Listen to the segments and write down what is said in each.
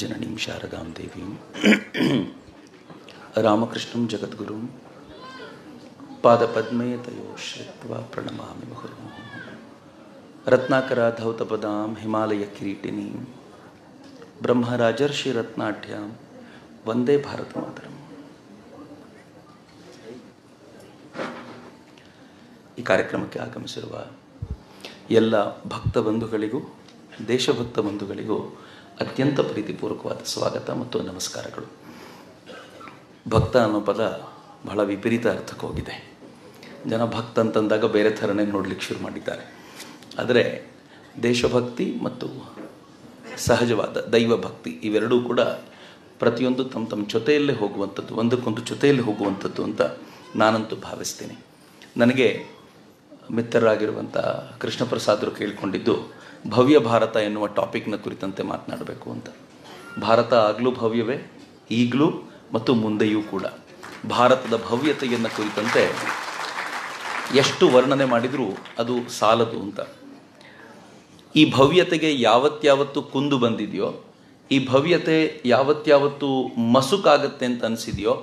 ಜನನೀಂ ಶಾರದಾಂ ದೇವೀಂ ರಾಮಕೃಷ್ಣಂ ಜಗದ್ಗುರು ಪಾದಪದ್ಮೇ ತಯೋ ಪ್ರಣಮಾಮಿ ರತ್ನಾಕರ ಧೌತಪದಾಂ ಹಿಮಾಲಯ ಕಿರೀಟಿನೀಂ ಬ್ರಹ್ಮರಾಜರ್ಷಿ ರತ್ನಾಟ್ಯಾಂ ವಂದೇ ಭಾರತ ಮಾತರಂ ಈ ಕಾರ್ಯಕ್ರಮಕ್ಕೆ ಆಗಮಿಸಿರುವ ಎಲ್ಲ ಭಕ್ತ ಬಂಧುಗಳಿಗೂ ದೇಶಭಕ್ತ ಬಂಧುಗಳಿಗೂ ಅತ್ಯಂತ ಪ್ರೀತಿಪೂರ್ವಕವಾದ ಸ್ವಾಗತ ಮತ್ತು ನಮಸ್ಕಾರಗಳು ಭಕ್ತ ಅನ್ನೋ ಪದ ಬಹಳ ವಿಪರೀತ ಅರ್ಥಕ್ಕೆ ಹೋಗಿದೆ ಜನ ಭಕ್ತ ಅಂತಂದಾಗ ಬೇರೆ ಥರನೇ ನೋಡ್ಲಿಕ್ಕೆ ಶುರು ಮಾಡಿದ್ದಾರೆ ಆದರೆ ದೇಶಭಕ್ತಿ ಮತ್ತು ಸಹಜವಾದ ದೈವ ಭಕ್ತಿ ಇವೆರಡೂ ಕೂಡ ಪ್ರತಿಯೊಂದು ತಮ್ಮ ತಮ್ಮ ಜೊತೆಯಲ್ಲೇ ಹೋಗುವಂಥದ್ದು ಒಂದಕ್ಕೊಂದು ಜೊತೆಯಲ್ಲಿ ಹೋಗುವಂಥದ್ದು ಅಂತ ನಾನಂತೂ ಭಾವಿಸ್ತೀನಿ ನನಗೆ ಮಿತ್ರರಾಗಿರುವಂಥ ಕೃಷ್ಣ ಕೇಳಿಕೊಂಡಿದ್ದು ಭವ್ಯ ಭಾರತ ಎನ್ನುವ ಟಾಪಿಕ್ನ ಕುರಿತಂತೆ ಮಾತನಾಡಬೇಕು ಅಂತ ಭಾರತ ಆಗಲೂ ಭವ್ಯವೇ ಈಗಲೂ ಮತ್ತು ಮುಂದೆಯೂ ಕೂಡ ಭಾರತದ ಭವ್ಯತೆಯನ್ನು ಕುರಿತಂತೆ ಎಷ್ಟು ವರ್ಣನೆ ಮಾಡಿದರೂ ಅದು ಸಾಲದು ಅಂತ ಈ ಭವ್ಯತೆಗೆ ಯಾವತ್ಯಾವತ್ತು ಕುಂದು ಬಂದಿದೆಯೋ ಈ ಭವ್ಯತೆ ಯಾವತ್ಯಾವತ್ತು ಮಸುಕಾಗತ್ತೆ ಅಂತ ಅನಿಸಿದೆಯೋ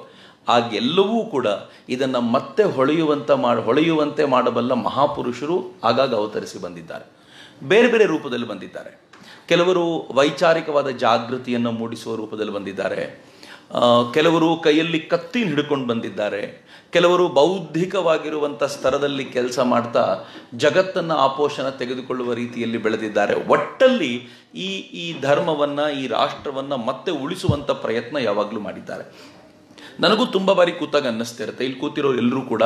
ಆಗೆಲ್ಲವೂ ಕೂಡ ಇದನ್ನು ಮತ್ತೆ ಹೊಳೆಯುವಂತ ಮಾಡಿ ಹೊಳೆಯುವಂತೆ ಮಾಡಬಲ್ಲ ಮಹಾಪುರುಷರು ಆಗಾಗ ಅವತರಿಸಿ ಬಂದಿದ್ದಾರೆ ಬೇರೆ ಬೇರೆ ರೂಪದಲ್ಲಿ ಬಂದಿದ್ದಾರೆ ಕೆಲವರು ವೈಚಾರಿಕವಾದ ಜಾಗೃತಿಯನ್ನು ಮೂಡಿಸುವ ರೂಪದಲ್ಲಿ ಬಂದಿದ್ದಾರೆ ಕೆಲವರು ಕೈಯಲ್ಲಿ ಕತ್ತಿ ಹಿಡ್ಕೊಂಡು ಬಂದಿದ್ದಾರೆ ಕೆಲವರು ಬೌದ್ಧಿಕವಾಗಿರುವಂಥ ಸ್ತರದಲ್ಲಿ ಕೆಲಸ ಮಾಡ್ತಾ ಜಗತ್ತನ್ನು ಆಪೋಷಣ ತೆಗೆದುಕೊಳ್ಳುವ ರೀತಿಯಲ್ಲಿ ಬೆಳೆದಿದ್ದಾರೆ ಒಟ್ಟಲ್ಲಿ ಈ ಈ ಧರ್ಮವನ್ನು ಈ ರಾಷ್ಟ್ರವನ್ನು ಮತ್ತೆ ಉಳಿಸುವಂಥ ಪ್ರಯತ್ನ ಯಾವಾಗಲೂ ಮಾಡಿದ್ದಾರೆ ನನಗೂ ತುಂಬ ಬಾರಿ ಕೂತಾಗ ಅನ್ನಿಸ್ತಿರುತ್ತೆ ಇಲ್ಲಿ ಕೂತಿರೋರು ಎಲ್ಲರೂ ಕೂಡ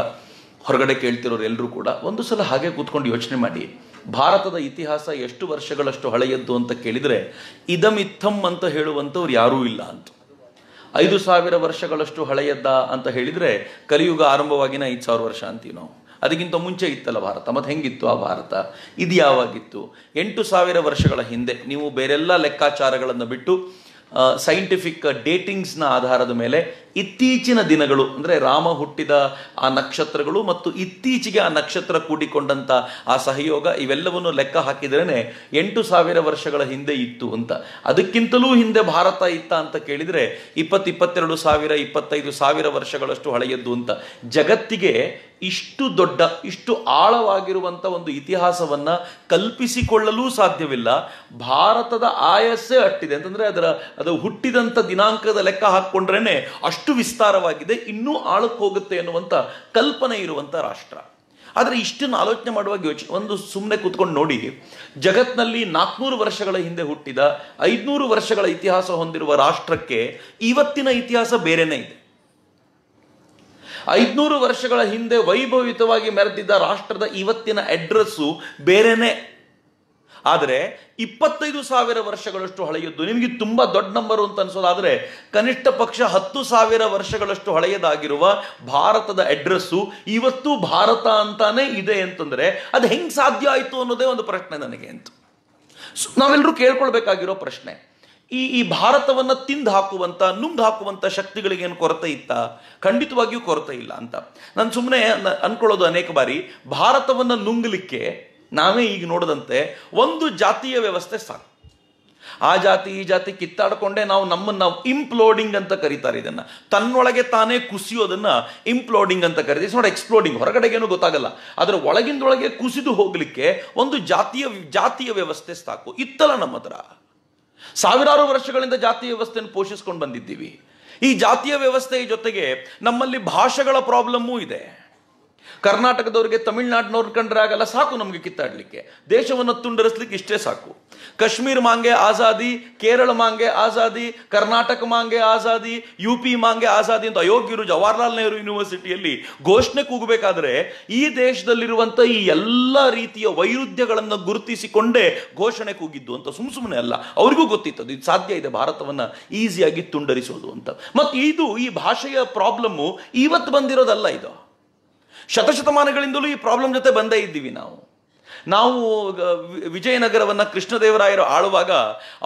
ಹೊರಗಡೆ ಕೇಳ್ತಿರೋರು ಎಲ್ಲರೂ ಕೂಡ ಒಂದು ಸಲ ಹಾಗೆ ಕೂತ್ಕೊಂಡು ಯೋಚನೆ ಮಾಡಿ ಭಾರತದ ಇತಿಹಾಸ ಎಷ್ಟು ವರ್ಷಗಳಷ್ಟು ಹಳೆಯದ್ದು ಅಂತ ಕೇಳಿದರೆ ಇದಮಿತ್ತಂ ಅಂತ ಹೇಳುವಂಥವ್ರು ಯಾರೂ ಇಲ್ಲ ಅಂತ ಐದು ಸಾವಿರ ವರ್ಷಗಳಷ್ಟು ಹಳೆಯದ್ದ ಅಂತ ಹೇಳಿದರೆ ಕಲಿಯುಗ ಆರಂಭವಾಗಿನ ಐದು ಸಾವಿರ ವರ್ಷ ಅಂತೀವಿ ನಾವು ಅದಕ್ಕಿಂತ ಮುಂಚೆ ಇತ್ತಲ್ಲ ಭಾರತ ಮತ್ತು ಹೆಂಗಿತ್ತು ಆ ಭಾರತ ಇದು ಯಾವಾಗಿತ್ತು ಎಂಟು ಸಾವಿರ ವರ್ಷಗಳ ಹಿಂದೆ ನೀವು ಬೇರೆಲ್ಲ ಲೆಕ್ಕಾಚಾರಗಳನ್ನು ಬಿಟ್ಟು ಸೈಂಟಿಫಿಕ್ ಡೇಟಿಂಗ್ಸ್ನ ಆಧಾರದ ಮೇಲೆ ಇತ್ತೀಚಿನ ದಿನಗಳು ಅಂದರೆ ರಾಮ ಹುಟ್ಟಿದ ಆ ನಕ್ಷತ್ರಗಳು ಮತ್ತು ಇತ್ತೀಚೆಗೆ ಆ ನಕ್ಷತ್ರ ಕೂಡಿಕೊಂಡಂತ ಆ ಸಹಯೋಗ ಇವೆಲ್ಲವನ್ನು ಲೆಕ್ಕ ಹಾಕಿದ್ರೇ ಎಂಟು ಸಾವಿರ ವರ್ಷಗಳ ಹಿಂದೆ ಇತ್ತು ಅಂತ ಅದಕ್ಕಿಂತಲೂ ಹಿಂದೆ ಭಾರತ ಇತ್ತ ಅಂತ ಕೇಳಿದರೆ ಇಪ್ಪತ್ತಿಪ್ಪತ್ತೆರಡು ಸಾವಿರ ಇಪ್ಪತ್ತೈದು ಸಾವಿರ ವರ್ಷಗಳಷ್ಟು ಹಳೆಯದ್ದು ಅಂತ ಜಗತ್ತಿಗೆ ಇಷ್ಟು ದೊಡ್ಡ ಇಷ್ಟು ಆಳವಾಗಿರುವಂಥ ಒಂದು ಇತಿಹಾಸವನ್ನು ಕಲ್ಪಿಸಿಕೊಳ್ಳಲೂ ಸಾಧ್ಯವಿಲ್ಲ ಭಾರತದ ಆಯಸ್ಸೇ ಅಟ್ಟಿದೆ ಅಂತಂದರೆ ಅದರ ಅದು ಹುಟ್ಟಿದಂಥ ದಿನಾಂಕದ ಲೆಕ್ಕ ಹಾಕ್ಕೊಂಡ್ರೇ ಅಷ್ಟು ಅಷ್ಟು ವಿಸ್ತಾರವಾಗಿದೆ ಇನ್ನೂ ಆಳಕ್ಕೆ ಹೋಗುತ್ತೆ ಅನ್ನುವಂಥ ಕಲ್ಪನೆ ಇರುವಂಥ ರಾಷ್ಟ್ರ ಆದರೆ ಇಷ್ಟನ್ನು ಆಲೋಚನೆ ಮಾಡುವಾಗ ಯೋಚನೆ ಒಂದು ಸುಮ್ಮನೆ ಕೂತ್ಕೊಂಡು ನೋಡಿ ಜಗತ್ನಲ್ಲಿ ನಾಲ್ಕುನೂರು ವರ್ಷಗಳ ಹಿಂದೆ ಹುಟ್ಟಿದ ಐದುನೂರು ವರ್ಷಗಳ ಇತಿಹಾಸ ಹೊಂದಿರುವ ರಾಷ್ಟ್ರಕ್ಕೆ ಇವತ್ತಿನ ಇತಿಹಾಸ ಬೇರೆನೇ ಇದೆ ಐದುನೂರು ವರ್ಷಗಳ ಹಿಂದೆ ವೈಭವಿತವಾಗಿ ಮೆರೆದಿದ್ದ ರಾಷ್ಟ್ರದ ಇವತ್ತಿನ ಅಡ್ರೆಸ್ಸು ಬೇರೆನೇ ಆದರೆ ಇಪ್ಪತ್ತೈದು ಸಾವಿರ ವರ್ಷಗಳಷ್ಟು ಹಳೆಯದ್ದು ನಿಮಗೆ ತುಂಬ ದೊಡ್ಡ ನಂಬರು ಅಂತ ಅನಿಸೋದಾದರೆ ಕನಿಷ್ಠ ಪಕ್ಷ ಹತ್ತು ಸಾವಿರ ವರ್ಷಗಳಷ್ಟು ಹಳೆಯದಾಗಿರುವ ಭಾರತದ ಅಡ್ರೆಸ್ಸು ಇವತ್ತು ಭಾರತ ಅಂತಾನೆ ಇದೆ ಅಂತಂದರೆ ಅದು ಹೆಂಗೆ ಸಾಧ್ಯ ಆಯಿತು ಅನ್ನೋದೇ ಒಂದು ಪ್ರಶ್ನೆ ನನಗೆ ಅಂತ ನಾವೆಲ್ಲರೂ ಕೇಳ್ಕೊಳ್ಬೇಕಾಗಿರೋ ಪ್ರಶ್ನೆ ಈ ಈ ಭಾರತವನ್ನು ತಿಂದು ಹಾಕುವಂಥ ನುಂಗ್ ಹಾಕುವಂಥ ಶಕ್ತಿಗಳಿಗೆ ಏನು ಕೊರತೆ ಇತ್ತ ಖಂಡಿತವಾಗಿಯೂ ಕೊರತೆ ಇಲ್ಲ ಅಂತ ನಾನು ಸುಮ್ಮನೆ ಅನ್ಕೊಳ್ಳೋದು ಅನೇಕ ಬಾರಿ ಭಾರತವನ್ನು ನುಂಗ್ಲಿಕ್ಕೆ ನಾವೇ ಈಗ ನೋಡದಂತೆ ಒಂದು ಜಾತಿಯ ವ್ಯವಸ್ಥೆ ಸಾಕು ಆ ಜಾತಿ ಈ ಜಾತಿ ಕಿತ್ತಾಡಿಕೊಂಡೇ ನಾವು ನಮ್ಮನ್ನು ಇಂಪ್ಲೋಡಿಂಗ್ ಅಂತ ಕರೀತಾರೆ ಇದನ್ನು ತನ್ನೊಳಗೆ ತಾನೇ ಕುಸಿಯೋದನ್ನು ಇಂಪ್ಲೋಡಿಂಗ್ ಅಂತ ಕರೀತೀವಿ ನೋಡಿ ಎಕ್ಸ್ಪ್ಲೋಡಿಂಗ್ ಎಕ್ಸ್ಪ್ಲೋಡಿಂಗ್ ಹೊರಗಡೆಗೇನು ಗೊತ್ತಾಗಲ್ಲ ಅದರ ಒಳಗಿಂದೊಳಗೆ ಕುಸಿದು ಹೋಗಲಿಕ್ಕೆ ಒಂದು ಜಾತಿಯ ಜಾತಿಯ ವ್ಯವಸ್ಥೆ ಸಾಕು ಇತ್ತಲ್ಲ ನಮ್ಮ ಹತ್ರ ಸಾವಿರಾರು ವರ್ಷಗಳಿಂದ ಜಾತಿಯ ವ್ಯವಸ್ಥೆಯನ್ನು ಪೋಷಿಸ್ಕೊಂಡು ಬಂದಿದ್ದೀವಿ ಈ ಜಾತಿಯ ವ್ಯವಸ್ಥೆಯ ಜೊತೆಗೆ ನಮ್ಮಲ್ಲಿ ಭಾಷೆಗಳ ಪ್ರಾಬ್ಲಮ್ಮೂ ಇದೆ ಕರ್ನಾಟಕದವ್ರಿಗೆ ತಮಿಳ್ನಾಡಿನವ್ರು ಕಂಡ್ರೆ ಆಗಲ್ಲ ಸಾಕು ನಮಗೆ ಕಿತ್ತಾಡಲಿಕ್ಕೆ ದೇಶವನ್ನು ತುಂಡರಿಸ್ಲಿಕ್ಕೆ ಇಷ್ಟೇ ಸಾಕು ಕಾಶ್ಮೀರ್ ಮಾಂಗೆ ಆಜಾದಿ ಕೇರಳ ಮಾಂಗೆ ಆಜಾದಿ ಕರ್ನಾಟಕ ಮಾಂಗೆ ಆಜಾದಿ ಯು ಪಿ ಮಾಂಗೆ ಆಜಾದಿ ಅಂತ ಅಯೋಗ್ಯರು ಜವಾಹರ್ಲಾಲ್ ನೆಹರು ಯೂನಿವರ್ಸಿಟಿಯಲ್ಲಿ ಘೋಷಣೆ ಕೂಗಬೇಕಾದ್ರೆ ಈ ದೇಶದಲ್ಲಿರುವಂಥ ಈ ಎಲ್ಲ ರೀತಿಯ ವೈರುಧ್ಯಗಳನ್ನು ಗುರುತಿಸಿಕೊಂಡೇ ಘೋಷಣೆ ಕೂಗಿದ್ದು ಅಂತ ಸುಮ್ ಸುಮ್ಮನೆ ಅಲ್ಲ ಅವ್ರಿಗೂ ಗೊತ್ತಿತ್ತು ಇದು ಸಾಧ್ಯ ಇದೆ ಭಾರತವನ್ನು ಈಸಿಯಾಗಿ ತುಂಡರಿಸೋದು ಅಂತ ಮತ್ತು ಇದು ಈ ಭಾಷೆಯ ಪ್ರಾಬ್ಲಮ್ಮು ಇವತ್ತು ಬಂದಿರೋದಲ್ಲ ಇದು ಶತಶತಮಾನಗಳಿಂದಲೂ ಈ ಪ್ರಾಬ್ಲಮ್ ಜೊತೆ ಬಂದೇ ಇದ್ದೀವಿ ನಾವು ನಾವು ವಿಜಯನಗರವನ್ನು ಕೃಷ್ಣದೇವರಾಯರು ಆಳುವಾಗ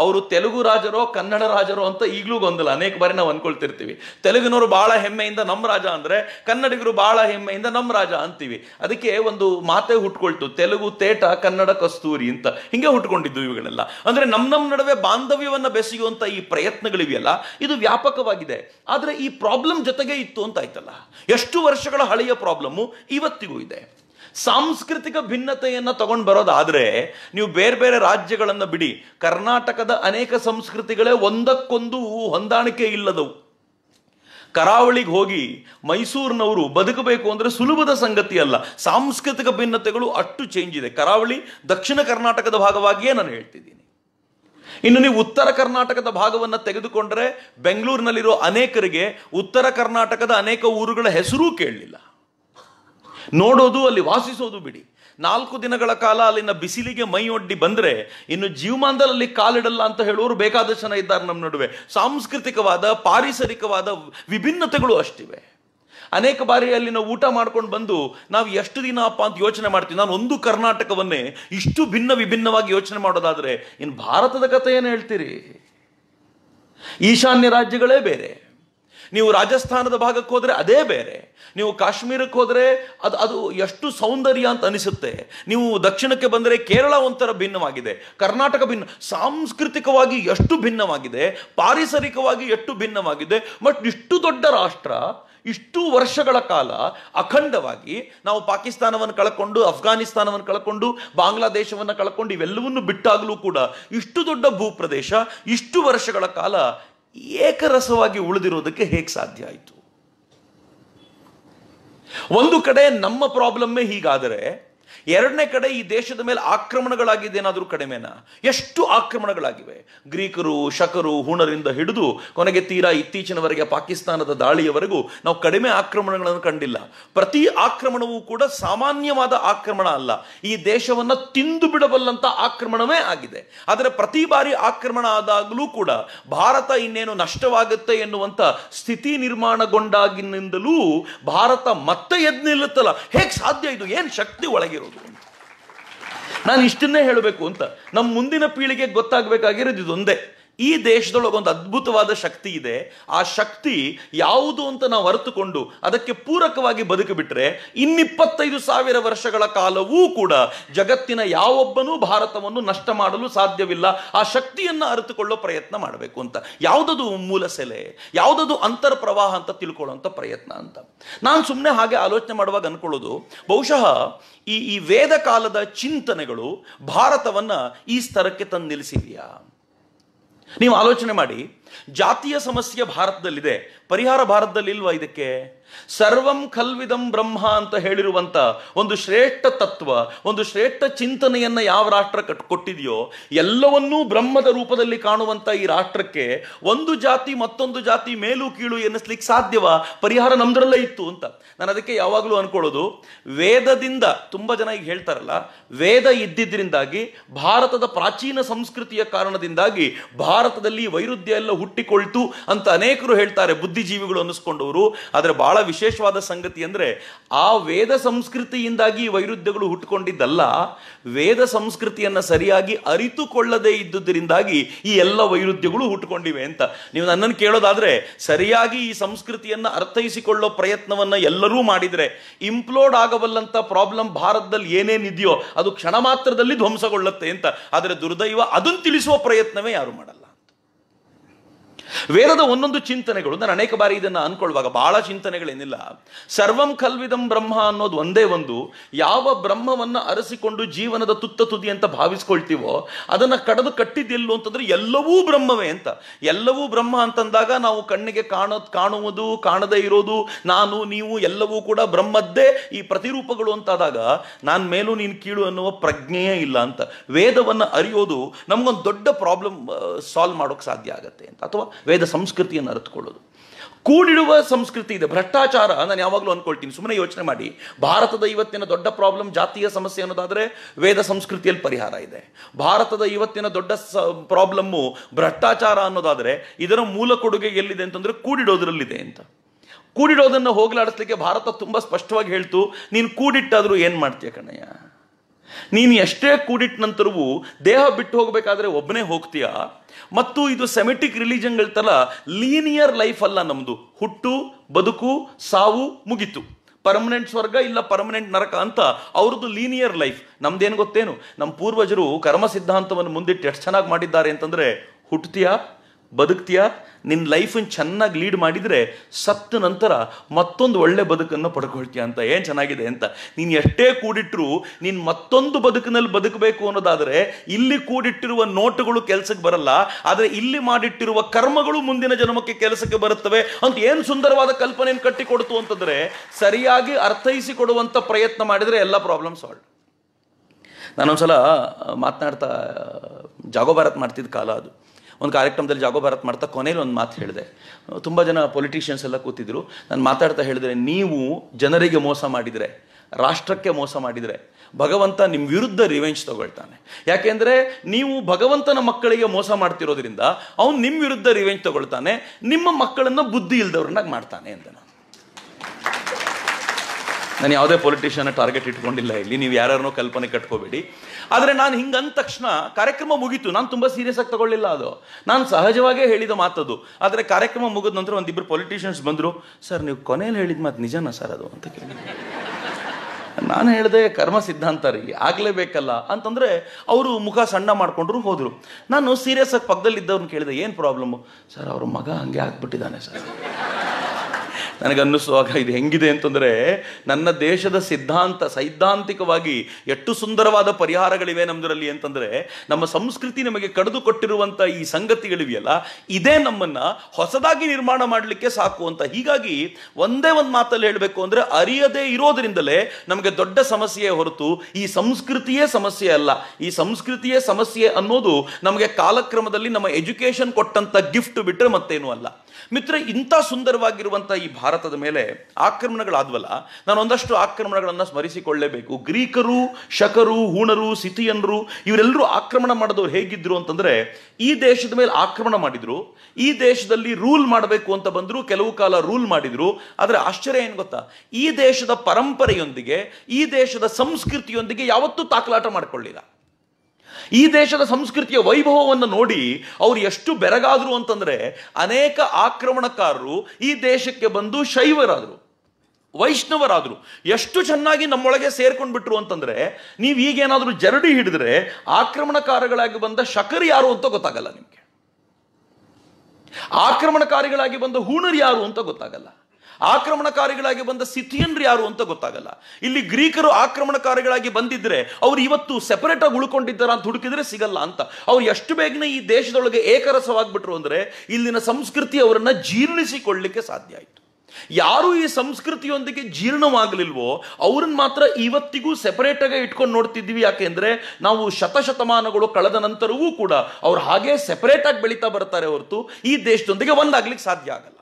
ಅವರು ತೆಲುಗು ರಾಜರೋ ಕನ್ನಡ ರಾಜರೋ ಅಂತ ಈಗಲೂ ಗೊಂದಲ ಅನೇಕ ಬಾರಿ ನಾವು ಅಂದ್ಕೊಳ್ತಿರ್ತೀವಿ ತೆಲುಗಿನವರು ಬಹಳ ಹೆಮ್ಮೆಯಿಂದ ನಮ್ಮ ರಾಜ ಅಂದರೆ ಕನ್ನಡಿಗರು ಬಹಳ ಹೆಮ್ಮೆಯಿಂದ ನಮ್ಮ ರಾಜ ಅಂತೀವಿ ಅದಕ್ಕೆ ಒಂದು ಮಾತೇ ಹುಟ್ಕೊಳ್ತು ತೆಲುಗು ತೇಟ ಕನ್ನಡ ಕಸ್ತೂರಿ ಅಂತ ಹಿಂಗೆ ಹುಟ್ಕೊಂಡಿದ್ದು ಇವುಗಳೆಲ್ಲ ಅಂದರೆ ನಮ್ಮ ನಮ್ಮ ನಡುವೆ ಬಾಂಧವ್ಯವನ್ನು ಬೆಸೆಯುವಂಥ ಈ ಪ್ರಯತ್ನಗಳಿವೆಯಲ್ಲ ಇದು ವ್ಯಾಪಕವಾಗಿದೆ ಆದರೆ ಈ ಪ್ರಾಬ್ಲಮ್ ಜೊತೆಗೆ ಇತ್ತು ಅಂತ ಆಯ್ತಲ್ಲ ಎಷ್ಟು ವರ್ಷಗಳ ಹಳೆಯ ಪ್ರಾಬ್ಲಮ್ಮು ಇವತ್ತಿಗೂ ಇದೆ ಸಾಂಸ್ಕೃತಿಕ ಭಿನ್ನತೆಯನ್ನು ತಗೊಂಡು ಬರೋದಾದರೆ ನೀವು ಬೇರೆ ಬೇರೆ ರಾಜ್ಯಗಳನ್ನು ಬಿಡಿ ಕರ್ನಾಟಕದ ಅನೇಕ ಸಂಸ್ಕೃತಿಗಳೇ ಒಂದಕ್ಕೊಂದು ಹೊಂದಾಣಿಕೆ ಇಲ್ಲದವು ಕರಾವಳಿಗೆ ಹೋಗಿ ಮೈಸೂರಿನವರು ಬದುಕಬೇಕು ಅಂದರೆ ಸುಲಭದ ಸಂಗತಿ ಅಲ್ಲ ಸಾಂಸ್ಕೃತಿಕ ಭಿನ್ನತೆಗಳು ಅಷ್ಟು ಚೇಂಜ್ ಇದೆ ಕರಾವಳಿ ದಕ್ಷಿಣ ಕರ್ನಾಟಕದ ಭಾಗವಾಗಿಯೇ ನಾನು ಹೇಳ್ತಿದ್ದೀನಿ ಇನ್ನು ನೀವು ಉತ್ತರ ಕರ್ನಾಟಕದ ಭಾಗವನ್ನು ತೆಗೆದುಕೊಂಡರೆ ಬೆಂಗಳೂರಿನಲ್ಲಿರೋ ಅನೇಕರಿಗೆ ಉತ್ತರ ಕರ್ನಾಟಕದ ಅನೇಕ ಊರುಗಳ ಹೆಸರೂ ಕೇಳಲಿಲ್ಲ ನೋಡೋದು ಅಲ್ಲಿ ವಾಸಿಸೋದು ಬಿಡಿ ನಾಲ್ಕು ದಿನಗಳ ಕಾಲ ಅಲ್ಲಿನ ಬಿಸಿಲಿಗೆ ಮೈ ಒಡ್ಡಿ ಬಂದರೆ ಇನ್ನು ಜೀವಮಾನದಲ್ಲಿ ಕಾಲಿಡಲ್ಲ ಅಂತ ಹೇಳುವರು ಬೇಕಾದಷ್ಟು ಜನ ಇದ್ದಾರೆ ನಮ್ಮ ನಡುವೆ ಸಾಂಸ್ಕೃತಿಕವಾದ ಪಾರಿಸರಿಕವಾದ ವಿಭಿನ್ನತೆಗಳು ಅಷ್ಟಿವೆ ಅನೇಕ ಬಾರಿ ಅಲ್ಲಿನ ಊಟ ಮಾಡ್ಕೊಂಡು ಬಂದು ನಾವು ಎಷ್ಟು ದಿನ ಅಪ್ಪ ಅಂತ ಯೋಚನೆ ಮಾಡ್ತೀವಿ ನಾನು ಒಂದು ಕರ್ನಾಟಕವನ್ನೇ ಇಷ್ಟು ಭಿನ್ನ ವಿಭಿನ್ನವಾಗಿ ಯೋಚನೆ ಮಾಡೋದಾದರೆ ಇನ್ನು ಭಾರತದ ಕಥೆ ಏನು ಹೇಳ್ತೀರಿ ಈಶಾನ್ಯ ರಾಜ್ಯಗಳೇ ಬೇರೆ ನೀವು ರಾಜಸ್ಥಾನದ ಭಾಗಕ್ಕೆ ಹೋದರೆ ಅದೇ ಬೇರೆ ನೀವು ಕಾಶ್ಮೀರಕ್ಕೆ ಹೋದರೆ ಅದು ಅದು ಎಷ್ಟು ಸೌಂದರ್ಯ ಅಂತ ಅನಿಸುತ್ತೆ ನೀವು ದಕ್ಷಿಣಕ್ಕೆ ಬಂದರೆ ಕೇರಳ ಒಂಥರ ಭಿನ್ನವಾಗಿದೆ ಕರ್ನಾಟಕ ಭಿನ್ನ ಸಾಂಸ್ಕೃತಿಕವಾಗಿ ಎಷ್ಟು ಭಿನ್ನವಾಗಿದೆ ಪಾರಿಸರಿಕವಾಗಿ ಎಷ್ಟು ಭಿನ್ನವಾಗಿದೆ ಬಟ್ ಇಷ್ಟು ದೊಡ್ಡ ರಾಷ್ಟ್ರ ಇಷ್ಟು ವರ್ಷಗಳ ಕಾಲ ಅಖಂಡವಾಗಿ ನಾವು ಪಾಕಿಸ್ತಾನವನ್ನು ಕಳ್ಕೊಂಡು ಅಫ್ಘಾನಿಸ್ತಾನವನ್ನು ಕಳ್ಕೊಂಡು ಬಾಂಗ್ಲಾದೇಶವನ್ನು ಕಳ್ಕೊಂಡು ಇವೆಲ್ಲವನ್ನು ಬಿಟ್ಟಾಗಲೂ ಕೂಡ ಇಷ್ಟು ದೊಡ್ಡ ಭೂಪ್ರದೇಶ ಇಷ್ಟು ವರ್ಷಗಳ ಕಾಲ ಏಕರಸವಾಗಿ ಉಳಿದಿರೋದಕ್ಕೆ ಹೇಗೆ ಸಾಧ್ಯ ಆಯಿತು ಒಂದು ಕಡೆ ನಮ್ಮ ಪ್ರಾಬ್ಲಮ್ಮೇ ಹೀಗಾದರೆ ಎರಡನೇ ಕಡೆ ಈ ದೇಶದ ಮೇಲೆ ಆಕ್ರಮಣಗಳಾಗಿದೆ ಏನಾದರೂ ಕಡಿಮೆನಾ ಎಷ್ಟು ಆಕ್ರಮಣಗಳಾಗಿವೆ ಗ್ರೀಕರು ಶಕರು ಹುಣರಿಂದ ಹಿಡಿದು ಕೊನೆಗೆ ತೀರಾ ಇತ್ತೀಚಿನವರೆಗೆ ಪಾಕಿಸ್ತಾನದ ದಾಳಿಯವರೆಗೂ ನಾವು ಕಡಿಮೆ ಆಕ್ರಮಣಗಳನ್ನು ಕಂಡಿಲ್ಲ ಪ್ರತಿ ಆಕ್ರಮಣವೂ ಕೂಡ ಸಾಮಾನ್ಯವಾದ ಆಕ್ರಮಣ ಅಲ್ಲ ಈ ದೇಶವನ್ನು ತಿಂದು ಬಿಡಬಲ್ಲಂತ ಆಕ್ರಮಣವೇ ಆಗಿದೆ ಆದರೆ ಪ್ರತಿ ಬಾರಿ ಆಕ್ರಮಣ ಆದಾಗಲೂ ಕೂಡ ಭಾರತ ಇನ್ನೇನು ನಷ್ಟವಾಗುತ್ತೆ ಎನ್ನುವಂಥ ಸ್ಥಿತಿ ನಿರ್ಮಾಣಗೊಂಡಾಗಿನಿಂದಲೂ ಭಾರತ ಮತ್ತೆ ಎದ್ದು ನಿಲ್ಲುತ್ತಲ್ಲ ಹೇಗೆ ಸಾಧ್ಯ ಇದು ಏನು ಶಕ್ತಿ ಒಳಗಿರೋದು ನಾನು ಇಷ್ಟನ್ನೇ ಹೇಳಬೇಕು ಅಂತ ನಮ್ಮ ಮುಂದಿನ ಪೀಳಿಗೆ ಗೊತ್ತಾಗಬೇಕಾಗಿರೋದು ಇದೊಂದೇ ಈ ದೇಶದೊಳಗೆ ಒಂದು ಅದ್ಭುತವಾದ ಶಕ್ತಿ ಇದೆ ಆ ಶಕ್ತಿ ಯಾವುದು ಅಂತ ನಾವು ಅರಿತುಕೊಂಡು ಅದಕ್ಕೆ ಪೂರಕವಾಗಿ ಬದುಕಿಬಿಟ್ರೆ ಇನ್ನಿಪ್ಪತ್ತೈದು ಸಾವಿರ ವರ್ಷಗಳ ಕಾಲವೂ ಕೂಡ ಜಗತ್ತಿನ ಯಾವೊಬ್ಬನೂ ಭಾರತವನ್ನು ನಷ್ಟ ಮಾಡಲು ಸಾಧ್ಯವಿಲ್ಲ ಆ ಶಕ್ತಿಯನ್ನು ಅರಿತುಕೊಳ್ಳೋ ಪ್ರಯತ್ನ ಮಾಡಬೇಕು ಅಂತ ಯಾವುದದು ಮೂಲ ಸೆಲೆ ಯಾವುದದು ಅಂತರ್ ಪ್ರವಾಹ ಅಂತ ತಿಳ್ಕೊಳ್ಳೋಂಥ ಪ್ರಯತ್ನ ಅಂತ ನಾನು ಸುಮ್ಮನೆ ಹಾಗೆ ಆಲೋಚನೆ ಮಾಡುವಾಗ ಅಂದ್ಕೊಳ್ಳೋದು ಬಹುಶಃ ಈ ಈ ವೇದ ಕಾಲದ ಚಿಂತನೆಗಳು ಭಾರತವನ್ನು ಈ ಸ್ತರಕ್ಕೆ ತಂದು ನಿಲ್ಲಿಸಿದೆಯಾ ನೀವು ಆಲೋಚನೆ ಮಾಡಿ ಜಾತಿಯ ಸಮಸ್ಯೆ ಭಾರತದಲ್ಲಿದೆ ಪರಿಹಾರ ಭಾರತದಲ್ಲಿ ಇಲ್ವಾ ಇದಕ್ಕೆ ಸರ್ವಂ ಕಲ್ವಿದಂ ಬ್ರಹ್ಮ ಅಂತ ಹೇಳಿರುವಂತ ಒಂದು ಶ್ರೇಷ್ಠ ತತ್ವ ಒಂದು ಶ್ರೇಷ್ಠ ಚಿಂತನೆಯನ್ನ ಯಾವ ರಾಷ್ಟ್ರ ಕೊಟ್ಟಿದೆಯೋ ಎಲ್ಲವನ್ನೂ ಬ್ರಹ್ಮದ ರೂಪದಲ್ಲಿ ಕಾಣುವಂತ ಈ ರಾಷ್ಟ್ರಕ್ಕೆ ಒಂದು ಜಾತಿ ಮತ್ತೊಂದು ಜಾತಿ ಮೇಲು ಕೀಳು ಎನ್ನಿಸ್ಲಿಕ್ಕೆ ಸಾಧ್ಯವ ಪರಿಹಾರ ನಮ್ದ್ರಲ್ಲೇ ಇತ್ತು ಅಂತ ನಾನು ಅದಕ್ಕೆ ಯಾವಾಗಲೂ ಅನ್ಕೊಳ್ಳೋದು ವೇದದಿಂದ ತುಂಬಾ ಜನ ಈಗ ಹೇಳ್ತಾರಲ್ಲ ವೇದ ಇದ್ದಿದ್ದರಿಂದಾಗಿ ಭಾರತದ ಪ್ರಾಚೀನ ಸಂಸ್ಕೃತಿಯ ಕಾರಣದಿಂದಾಗಿ ಭಾರತದಲ್ಲಿ ವೈರುಧ್ಯ ಎಲ್ಲ ಹುಟ್ಟಿಕೊಳ್ತು ಅಂತ ಅನೇಕರು ಹೇಳ್ತಾರೆ ಬುದ್ಧಿಜೀವಿಗಳು ಅನ್ನಿಸ್ಕೊಂಡವರು ಆದರೆ ಬಹಳ ವಿಶೇಷವಾದ ಸಂಗತಿ ಅಂದರೆ ಆ ವೇದ ಸಂಸ್ಕೃತಿಯಿಂದಾಗಿ ವೈರುಧ್ಯಗಳು ಹುಟ್ಟುಕೊಂಡಿದ್ದಲ್ಲ ವೇದ ಸಂಸ್ಕೃತಿಯನ್ನು ಸರಿಯಾಗಿ ಅರಿತುಕೊಳ್ಳದೇ ಇದ್ದುದರಿಂದಾಗಿ ಈ ಎಲ್ಲ ವೈರುಧ್ಯಗಳು ಹುಟ್ಟುಕೊಂಡಿವೆ ಅಂತ ನೀವು ನನ್ನನ್ನು ಕೇಳೋದಾದ್ರೆ ಸರಿಯಾಗಿ ಈ ಸಂಸ್ಕೃತಿಯನ್ನು ಅರ್ಥೈಸಿಕೊಳ್ಳೋ ಪ್ರಯತ್ನವನ್ನು ಎಲ್ಲರೂ ಮಾಡಿದರೆ ಇಂಪ್ಲೋಡ್ ಆಗಬಲ್ಲಂತ ಪ್ರಾಬ್ಲಮ್ ಭಾರತದಲ್ಲಿ ಏನೇನಿದೆಯೋ ಅದು ಕ್ಷಣ ಮಾತ್ರದಲ್ಲಿ ಧ್ವಂಸಗೊಳ್ಳುತ್ತೆ ಅಂತ ಆದರೆ ದುರ್ದೈವ ಅದನ್ನು ತಿಳಿಸುವ ಪ್ರಯತ್ನವೇ ಯಾರು ಮಾಡಲ್ಲ ವೇದದ ಒಂದೊಂದು ಚಿಂತನೆಗಳು ನಾನು ಅನೇಕ ಬಾರಿ ಇದನ್ನು ಅನ್ಕೊಳ್ಳುವಾಗ ಬಹಳ ಚಿಂತನೆಗಳೇನಿಲ್ಲ ಸರ್ವಂ ಕಲ್ವಿದಂ ಬ್ರಹ್ಮ ಅನ್ನೋದು ಒಂದೇ ಒಂದು ಯಾವ ಬ್ರಹ್ಮವನ್ನು ಅರಸಿಕೊಂಡು ಜೀವನದ ತುತ್ತ ತುದಿ ಅಂತ ಭಾವಿಸ್ಕೊಳ್ತೀವೋ ಅದನ್ನು ಕಡದು ಕಟ್ಟಿದ್ದೆಲ್ಲು ಅಂತಂದ್ರೆ ಎಲ್ಲವೂ ಬ್ರಹ್ಮವೇ ಅಂತ ಎಲ್ಲವೂ ಬ್ರಹ್ಮ ಅಂತಂದಾಗ ನಾವು ಕಣ್ಣಿಗೆ ಕಾಣೋದು ಕಾಣುವುದು ಕಾಣದೇ ಇರೋದು ನಾನು ನೀವು ಎಲ್ಲವೂ ಕೂಡ ಬ್ರಹ್ಮದ್ದೇ ಈ ಪ್ರತಿರೂಪಗಳು ಅಂತಾದಾಗ ನಾನು ಮೇಲೂ ನೀನು ಕೀಳು ಅನ್ನುವ ಪ್ರಜ್ಞೆಯೇ ಇಲ್ಲ ಅಂತ ವೇದವನ್ನು ಅರಿಯೋದು ನಮಗೊಂದು ದೊಡ್ಡ ಪ್ರಾಬ್ಲಮ್ ಸಾಲ್ವ್ ಮಾಡೋಕೆ ಸಾಧ್ಯ ಆಗುತ್ತೆ ಅಂತ ಅಥವಾ ವೇದ ಸಂಸ್ಕೃತಿಯನ್ನು ಅರಿತುಕೊಳ್ಳೋದು ಕೂಡಿಡುವ ಸಂಸ್ಕೃತಿ ಇದೆ ಭ್ರಷ್ಟಾಚಾರ ನಾನು ಯಾವಾಗಲೂ ಅನ್ಕೊಳ್ತೀನಿ ಸುಮ್ಮನೆ ಯೋಚನೆ ಮಾಡಿ ಭಾರತದ ಇವತ್ತಿನ ದೊಡ್ಡ ಪ್ರಾಬ್ಲಮ್ ಜಾತಿಯ ಸಮಸ್ಯೆ ಅನ್ನೋದಾದರೆ ವೇದ ಸಂಸ್ಕೃತಿಯಲ್ಲಿ ಪರಿಹಾರ ಇದೆ ಭಾರತದ ಇವತ್ತಿನ ದೊಡ್ಡ ಸ ಪ್ರಾಬ್ಲಮ್ಮು ಭ್ರಷ್ಟಾಚಾರ ಅನ್ನೋದಾದರೆ ಇದರ ಮೂಲ ಕೊಡುಗೆ ಎಲ್ಲಿದೆ ಅಂತಂದರೆ ಕೂಡಿಡೋದ್ರಲ್ಲಿದೆ ಅಂತ ಕೂಡಿಡೋದನ್ನು ಹೋಗಲಾಡಿಸ್ಲಿಕ್ಕೆ ಭಾರತ ತುಂಬ ಸ್ಪಷ್ಟವಾಗಿ ಹೇಳ್ತು ನೀನು ಕೂಡಿಟ್ಟಾದರೂ ಏನು ಮಾಡ್ತೀಯ ಕಣಯ್ಯ ನೀನು ಎಷ್ಟೇ ಕೂಡಿಟ್ಟ ನಂತರವೂ ದೇಹ ಬಿಟ್ಟು ಹೋಗಬೇಕಾದ್ರೆ ಒಬ್ಬನೇ ಹೋಗ್ತೀಯಾ ಮತ್ತು ಇದು ಸೆಮೆಟಿಕ್ ರಿಲಿಜನ್ಗಳ ತರ ಲೀನಿಯರ್ ಲೈಫ್ ಅಲ್ಲ ನಮ್ದು ಹುಟ್ಟು ಬದುಕು ಸಾವು ಮುಗಿತು ಪರ್ಮನೆಂಟ್ ಸ್ವರ್ಗ ಇಲ್ಲ ಪರ್ಮನೆಂಟ್ ನರಕ ಅಂತ ಅವ್ರದ್ದು ಲೀನಿಯರ್ ಲೈಫ್ ನಮ್ದೇನು ಗೊತ್ತೇನು ನಮ್ಮ ಪೂರ್ವಜರು ಕರ್ಮ ಸಿದ್ಧಾಂತವನ್ನು ಮುಂದಿಟ್ಟು ಎಷ್ಟು ಚೆನ್ನಾಗಿ ಮಾಡಿದ್ದಾರೆ ಅಂತಂದ್ರೆ ಹುಟ್ಟುತ್ತೀಯಾ ಬದುಕ್ತೀಯಾ ನಿನ್ನ ಲೈಫನ್ನು ಚೆನ್ನಾಗಿ ಲೀಡ್ ಮಾಡಿದರೆ ಸತ್ತ ನಂತರ ಮತ್ತೊಂದು ಒಳ್ಳೆ ಬದುಕನ್ನು ಪಡ್ಕೊಳ್ತೀಯ ಅಂತ ಏನು ಚೆನ್ನಾಗಿದೆ ಅಂತ ನೀನು ಎಷ್ಟೇ ಕೂಡಿಟ್ಟರು ನೀನು ಮತ್ತೊಂದು ಬದುಕಿನಲ್ಲಿ ಬದುಕಬೇಕು ಅನ್ನೋದಾದರೆ ಇಲ್ಲಿ ಕೂಡಿಟ್ಟಿರುವ ನೋಟುಗಳು ಕೆಲಸಕ್ಕೆ ಬರಲ್ಲ ಆದರೆ ಇಲ್ಲಿ ಮಾಡಿಟ್ಟಿರುವ ಕರ್ಮಗಳು ಮುಂದಿನ ಜನ್ಮಕ್ಕೆ ಕೆಲಸಕ್ಕೆ ಬರುತ್ತವೆ ಅಂತ ಏನು ಸುಂದರವಾದ ಕಲ್ಪನೆಯನ್ನು ಕಟ್ಟಿಕೊಡ್ತು ಅಂತಂದರೆ ಸರಿಯಾಗಿ ಅರ್ಥೈಸಿಕೊಡುವಂಥ ಪ್ರಯತ್ನ ಮಾಡಿದರೆ ಎಲ್ಲ ಪ್ರಾಬ್ಲಮ್ ಸಾಲ್ವ್ ನಾನೊಂದ್ಸಲ ಮಾತನಾಡ್ತಾ ಭಾರತ್ ಮಾಡ್ತಿದ್ದ ಕಾಲ ಅದು ಒಂದು ಕಾರ್ಯಕ್ರಮದಲ್ಲಿ ಜಾಗೋ ಭಾರತ್ ಮಾಡ್ತಾ ಕೊನೆಯಲ್ಲಿ ಒಂದು ಮಾತು ಹೇಳಿದೆ ತುಂಬ ಜನ ಪೊಲಿಟಿಷಿಯನ್ಸ್ ಎಲ್ಲ ಕೂತಿದ್ರು ನಾನು ಮಾತಾಡ್ತಾ ಹೇಳಿದ್ರೆ ನೀವು ಜನರಿಗೆ ಮೋಸ ಮಾಡಿದರೆ ರಾಷ್ಟ್ರಕ್ಕೆ ಮೋಸ ಮಾಡಿದರೆ ಭಗವಂತ ನಿಮ್ಮ ವಿರುದ್ಧ ರಿವೆಂಜ್ ತಗೊಳ್ತಾನೆ ಯಾಕೆಂದರೆ ನೀವು ಭಗವಂತನ ಮಕ್ಕಳಿಗೆ ಮೋಸ ಮಾಡ್ತಿರೋದ್ರಿಂದ ಅವನು ನಿಮ್ಮ ವಿರುದ್ಧ ರಿವೆಂಜ್ ತಗೊಳ್ತಾನೆ ನಿಮ್ಮ ಮಕ್ಕಳನ್ನು ಬುದ್ಧಿ ಇಲ್ದವ್ರನ್ನಾಗಿ ಮಾಡ್ತಾನೆ ಅಂತ ನಾನು ಯಾವುದೇ ಪೊಲಿಟಿಷಿಯನ್ನ ಟಾರ್ಗೆಟ್ ಇಟ್ಕೊಂಡಿಲ್ಲ ಇಲ್ಲಿ ನೀವು ಯಾರನ್ನೋ ಕಲ್ಪನೆ ಕಟ್ಕೋಬೇಡಿ ಆದರೆ ನಾನು ಅಂದ ತಕ್ಷಣ ಕಾರ್ಯಕ್ರಮ ಮುಗೀತು ನಾನು ತುಂಬ ಸೀರಿಯಸ್ ಆಗಿ ತಗೊಳ್ಳಿಲ್ಲ ಅದು ನಾನು ಸಹಜವಾಗೇ ಹೇಳಿದ ಮಾತದು ಆದರೆ ಕಾರ್ಯಕ್ರಮ ಮುಗಿದ ನಂತರ ಒಂದಿಬ್ಬರು ಪೊಲಿಟಿಷಿಯನ್ಸ್ ಬಂದರು ಸರ್ ನೀವು ಕೊನೆಯಲ್ಲಿ ಹೇಳಿದ ಮಾತು ನಿಜನಾ ಸರ್ ಅದು ಅಂತ ಕೇಳಿ ನಾನು ಹೇಳಿದೆ ಕರ್ಮ ಸಿದ್ಧಾಂತ ರೀ ಆಗಲೇಬೇಕಲ್ಲ ಅಂತಂದರೆ ಅವರು ಮುಖ ಸಣ್ಣ ಮಾಡಿಕೊಂಡ್ರು ಹೋದರು ನಾನು ಸೀರಿಯಸ್ ಆಗಿ ಇದ್ದವ್ರನ್ನ ಕೇಳಿದೆ ಏನು ಪ್ರಾಬ್ಲಮ್ಮು ಸರ್ ಅವ್ರ ಮಗ ಹಂಗೆ ಆಗ್ಬಿಟ್ಟಿದ್ದಾನೆ ಸರ್ ನನಗನ್ನಿಸುವಾಗ ಇದು ಹೆಂಗಿದೆ ಅಂತಂದರೆ ನನ್ನ ದೇಶದ ಸಿದ್ಧಾಂತ ಸೈದ್ಧಾಂತಿಕವಾಗಿ ಎಷ್ಟು ಸುಂದರವಾದ ಪರಿಹಾರಗಳಿವೆ ನಮ್ಮದರಲ್ಲಿ ಅಂತಂದರೆ ನಮ್ಮ ಸಂಸ್ಕೃತಿ ನಮಗೆ ಕಡಿದುಕೊಟ್ಟಿರುವಂಥ ಈ ಸಂಗತಿಗಳಿವೆಯಲ್ಲ ಇದೇ ನಮ್ಮನ್ನು ಹೊಸದಾಗಿ ನಿರ್ಮಾಣ ಮಾಡಲಿಕ್ಕೆ ಸಾಕು ಅಂತ ಹೀಗಾಗಿ ಒಂದೇ ಒಂದು ಮಾತಲ್ಲಿ ಹೇಳಬೇಕು ಅಂದರೆ ಅರಿಯದೇ ಇರೋದರಿಂದಲೇ ನಮಗೆ ದೊಡ್ಡ ಸಮಸ್ಯೆ ಹೊರತು ಈ ಸಂಸ್ಕೃತಿಯೇ ಸಮಸ್ಯೆ ಅಲ್ಲ ಈ ಸಂಸ್ಕೃತಿಯೇ ಸಮಸ್ಯೆ ಅನ್ನೋದು ನಮಗೆ ಕಾಲಕ್ರಮದಲ್ಲಿ ನಮ್ಮ ಎಜುಕೇಶನ್ ಕೊಟ್ಟಂತ ಗಿಫ್ಟ್ ಬಿಟ್ಟರೆ ಮತ್ತೇನು ಅಲ್ಲ ಮಿತ್ರ ಇಂಥ ಸುಂದರವಾಗಿರುವಂಥ ಈ ಭಾರತದ ಮೇಲೆ ಆಕ್ರಮಣಗಳಾದ್ವಲ್ಲ ನಾನು ಒಂದಷ್ಟು ಆಕ್ರಮಣಗಳನ್ನು ಸ್ಮರಿಸಿಕೊಳ್ಳೇಬೇಕು ಗ್ರೀಕರು ಶಕರು ಹೂಣರು ಸಿಥಿಯನ್ರು ಇವರೆಲ್ಲರೂ ಆಕ್ರಮಣ ಮಾಡಿದವರು ಹೇಗಿದ್ರು ಅಂತಂದರೆ ಈ ದೇಶದ ಮೇಲೆ ಆಕ್ರಮಣ ಮಾಡಿದರು ಈ ದೇಶದಲ್ಲಿ ರೂಲ್ ಮಾಡಬೇಕು ಅಂತ ಬಂದ್ರು ಕೆಲವು ಕಾಲ ರೂಲ್ ಮಾಡಿದ್ರು ಆದರೆ ಆಶ್ಚರ್ಯ ಏನು ಗೊತ್ತಾ ಈ ದೇಶದ ಪರಂಪರೆಯೊಂದಿಗೆ ಈ ದೇಶದ ಸಂಸ್ಕೃತಿಯೊಂದಿಗೆ ಯಾವತ್ತೂ ತಾಕಲಾಟ ಮಾಡಿಕೊಳ್ಳಿಲ್ಲ ಈ ದೇಶದ ಸಂಸ್ಕೃತಿಯ ವೈಭವವನ್ನು ನೋಡಿ ಅವರು ಎಷ್ಟು ಬೆರಗಾದರು ಅಂತಂದರೆ ಅನೇಕ ಆಕ್ರಮಣಕಾರರು ಈ ದೇಶಕ್ಕೆ ಬಂದು ಶೈವರಾದರು ವೈಷ್ಣವರಾದರು ಎಷ್ಟು ಚೆನ್ನಾಗಿ ನಮ್ಮೊಳಗೆ ಸೇರ್ಕೊಂಡು ಬಿಟ್ರು ಅಂತಂದರೆ ನೀವು ಈಗೇನಾದರೂ ಜರಡಿ ಹಿಡಿದ್ರೆ ಆಕ್ರಮಣಕಾರಗಳಾಗಿ ಬಂದ ಶಕರಿ ಯಾರು ಅಂತ ಗೊತ್ತಾಗಲ್ಲ ನಿಮಗೆ ಆಕ್ರಮಣಕಾರಿಗಳಾಗಿ ಬಂದ ಹೂಣರು ಯಾರು ಅಂತ ಗೊತ್ತಾಗಲ್ಲ ಆಕ್ರಮಣಕಾರಿಗಳಾಗಿ ಬಂದ ಸಿಥಿಯನ್ರು ಯಾರು ಅಂತ ಗೊತ್ತಾಗಲ್ಲ ಇಲ್ಲಿ ಗ್ರೀಕರು ಆಕ್ರಮಣಕಾರಿಗಳಾಗಿ ಬಂದಿದ್ರೆ ಅವ್ರು ಇವತ್ತು ಸೆಪರೇಟ್ ಆಗಿ ಉಳ್ಕೊಂಡಿದ್ದಾರೆ ಅಂತ ಹುಡುಕಿದ್ರೆ ಸಿಗಲ್ಲ ಅಂತ ಅವ್ರು ಎಷ್ಟು ಬೇಗನೆ ಈ ದೇಶದೊಳಗೆ ಏಕರಸವಾಗ್ಬಿಟ್ರು ಅಂದ್ರೆ ಇಲ್ಲಿನ ಸಂಸ್ಕೃತಿ ಅವರನ್ನ ಜೀರ್ಣಿಸಿಕೊಳ್ಳಲಿಕ್ಕೆ ಸಾಧ್ಯ ಆಯಿತು ಯಾರು ಈ ಸಂಸ್ಕೃತಿಯೊಂದಿಗೆ ಜೀರ್ಣವಾಗಲಿಲ್ವೋ ಅವ್ರನ್ನ ಮಾತ್ರ ಇವತ್ತಿಗೂ ಸೆಪರೇಟ್ ಆಗಿ ಇಟ್ಕೊಂಡು ನೋಡ್ತಿದ್ವಿ ಯಾಕೆಂದ್ರೆ ನಾವು ಶತಶತಮಾನಗಳು ಕಳೆದ ನಂತರವೂ ಕೂಡ ಅವ್ರು ಹಾಗೆ ಸೆಪರೇಟ್ ಆಗಿ ಬೆಳೀತಾ ಬರ್ತಾರೆ ಹೊರತು ಈ ದೇಶದೊಂದಿಗೆ ಒಂದಾಗ್ಲಿಕ್ಕೆ ಸಾಧ್ಯ ಆಗಲ್ಲ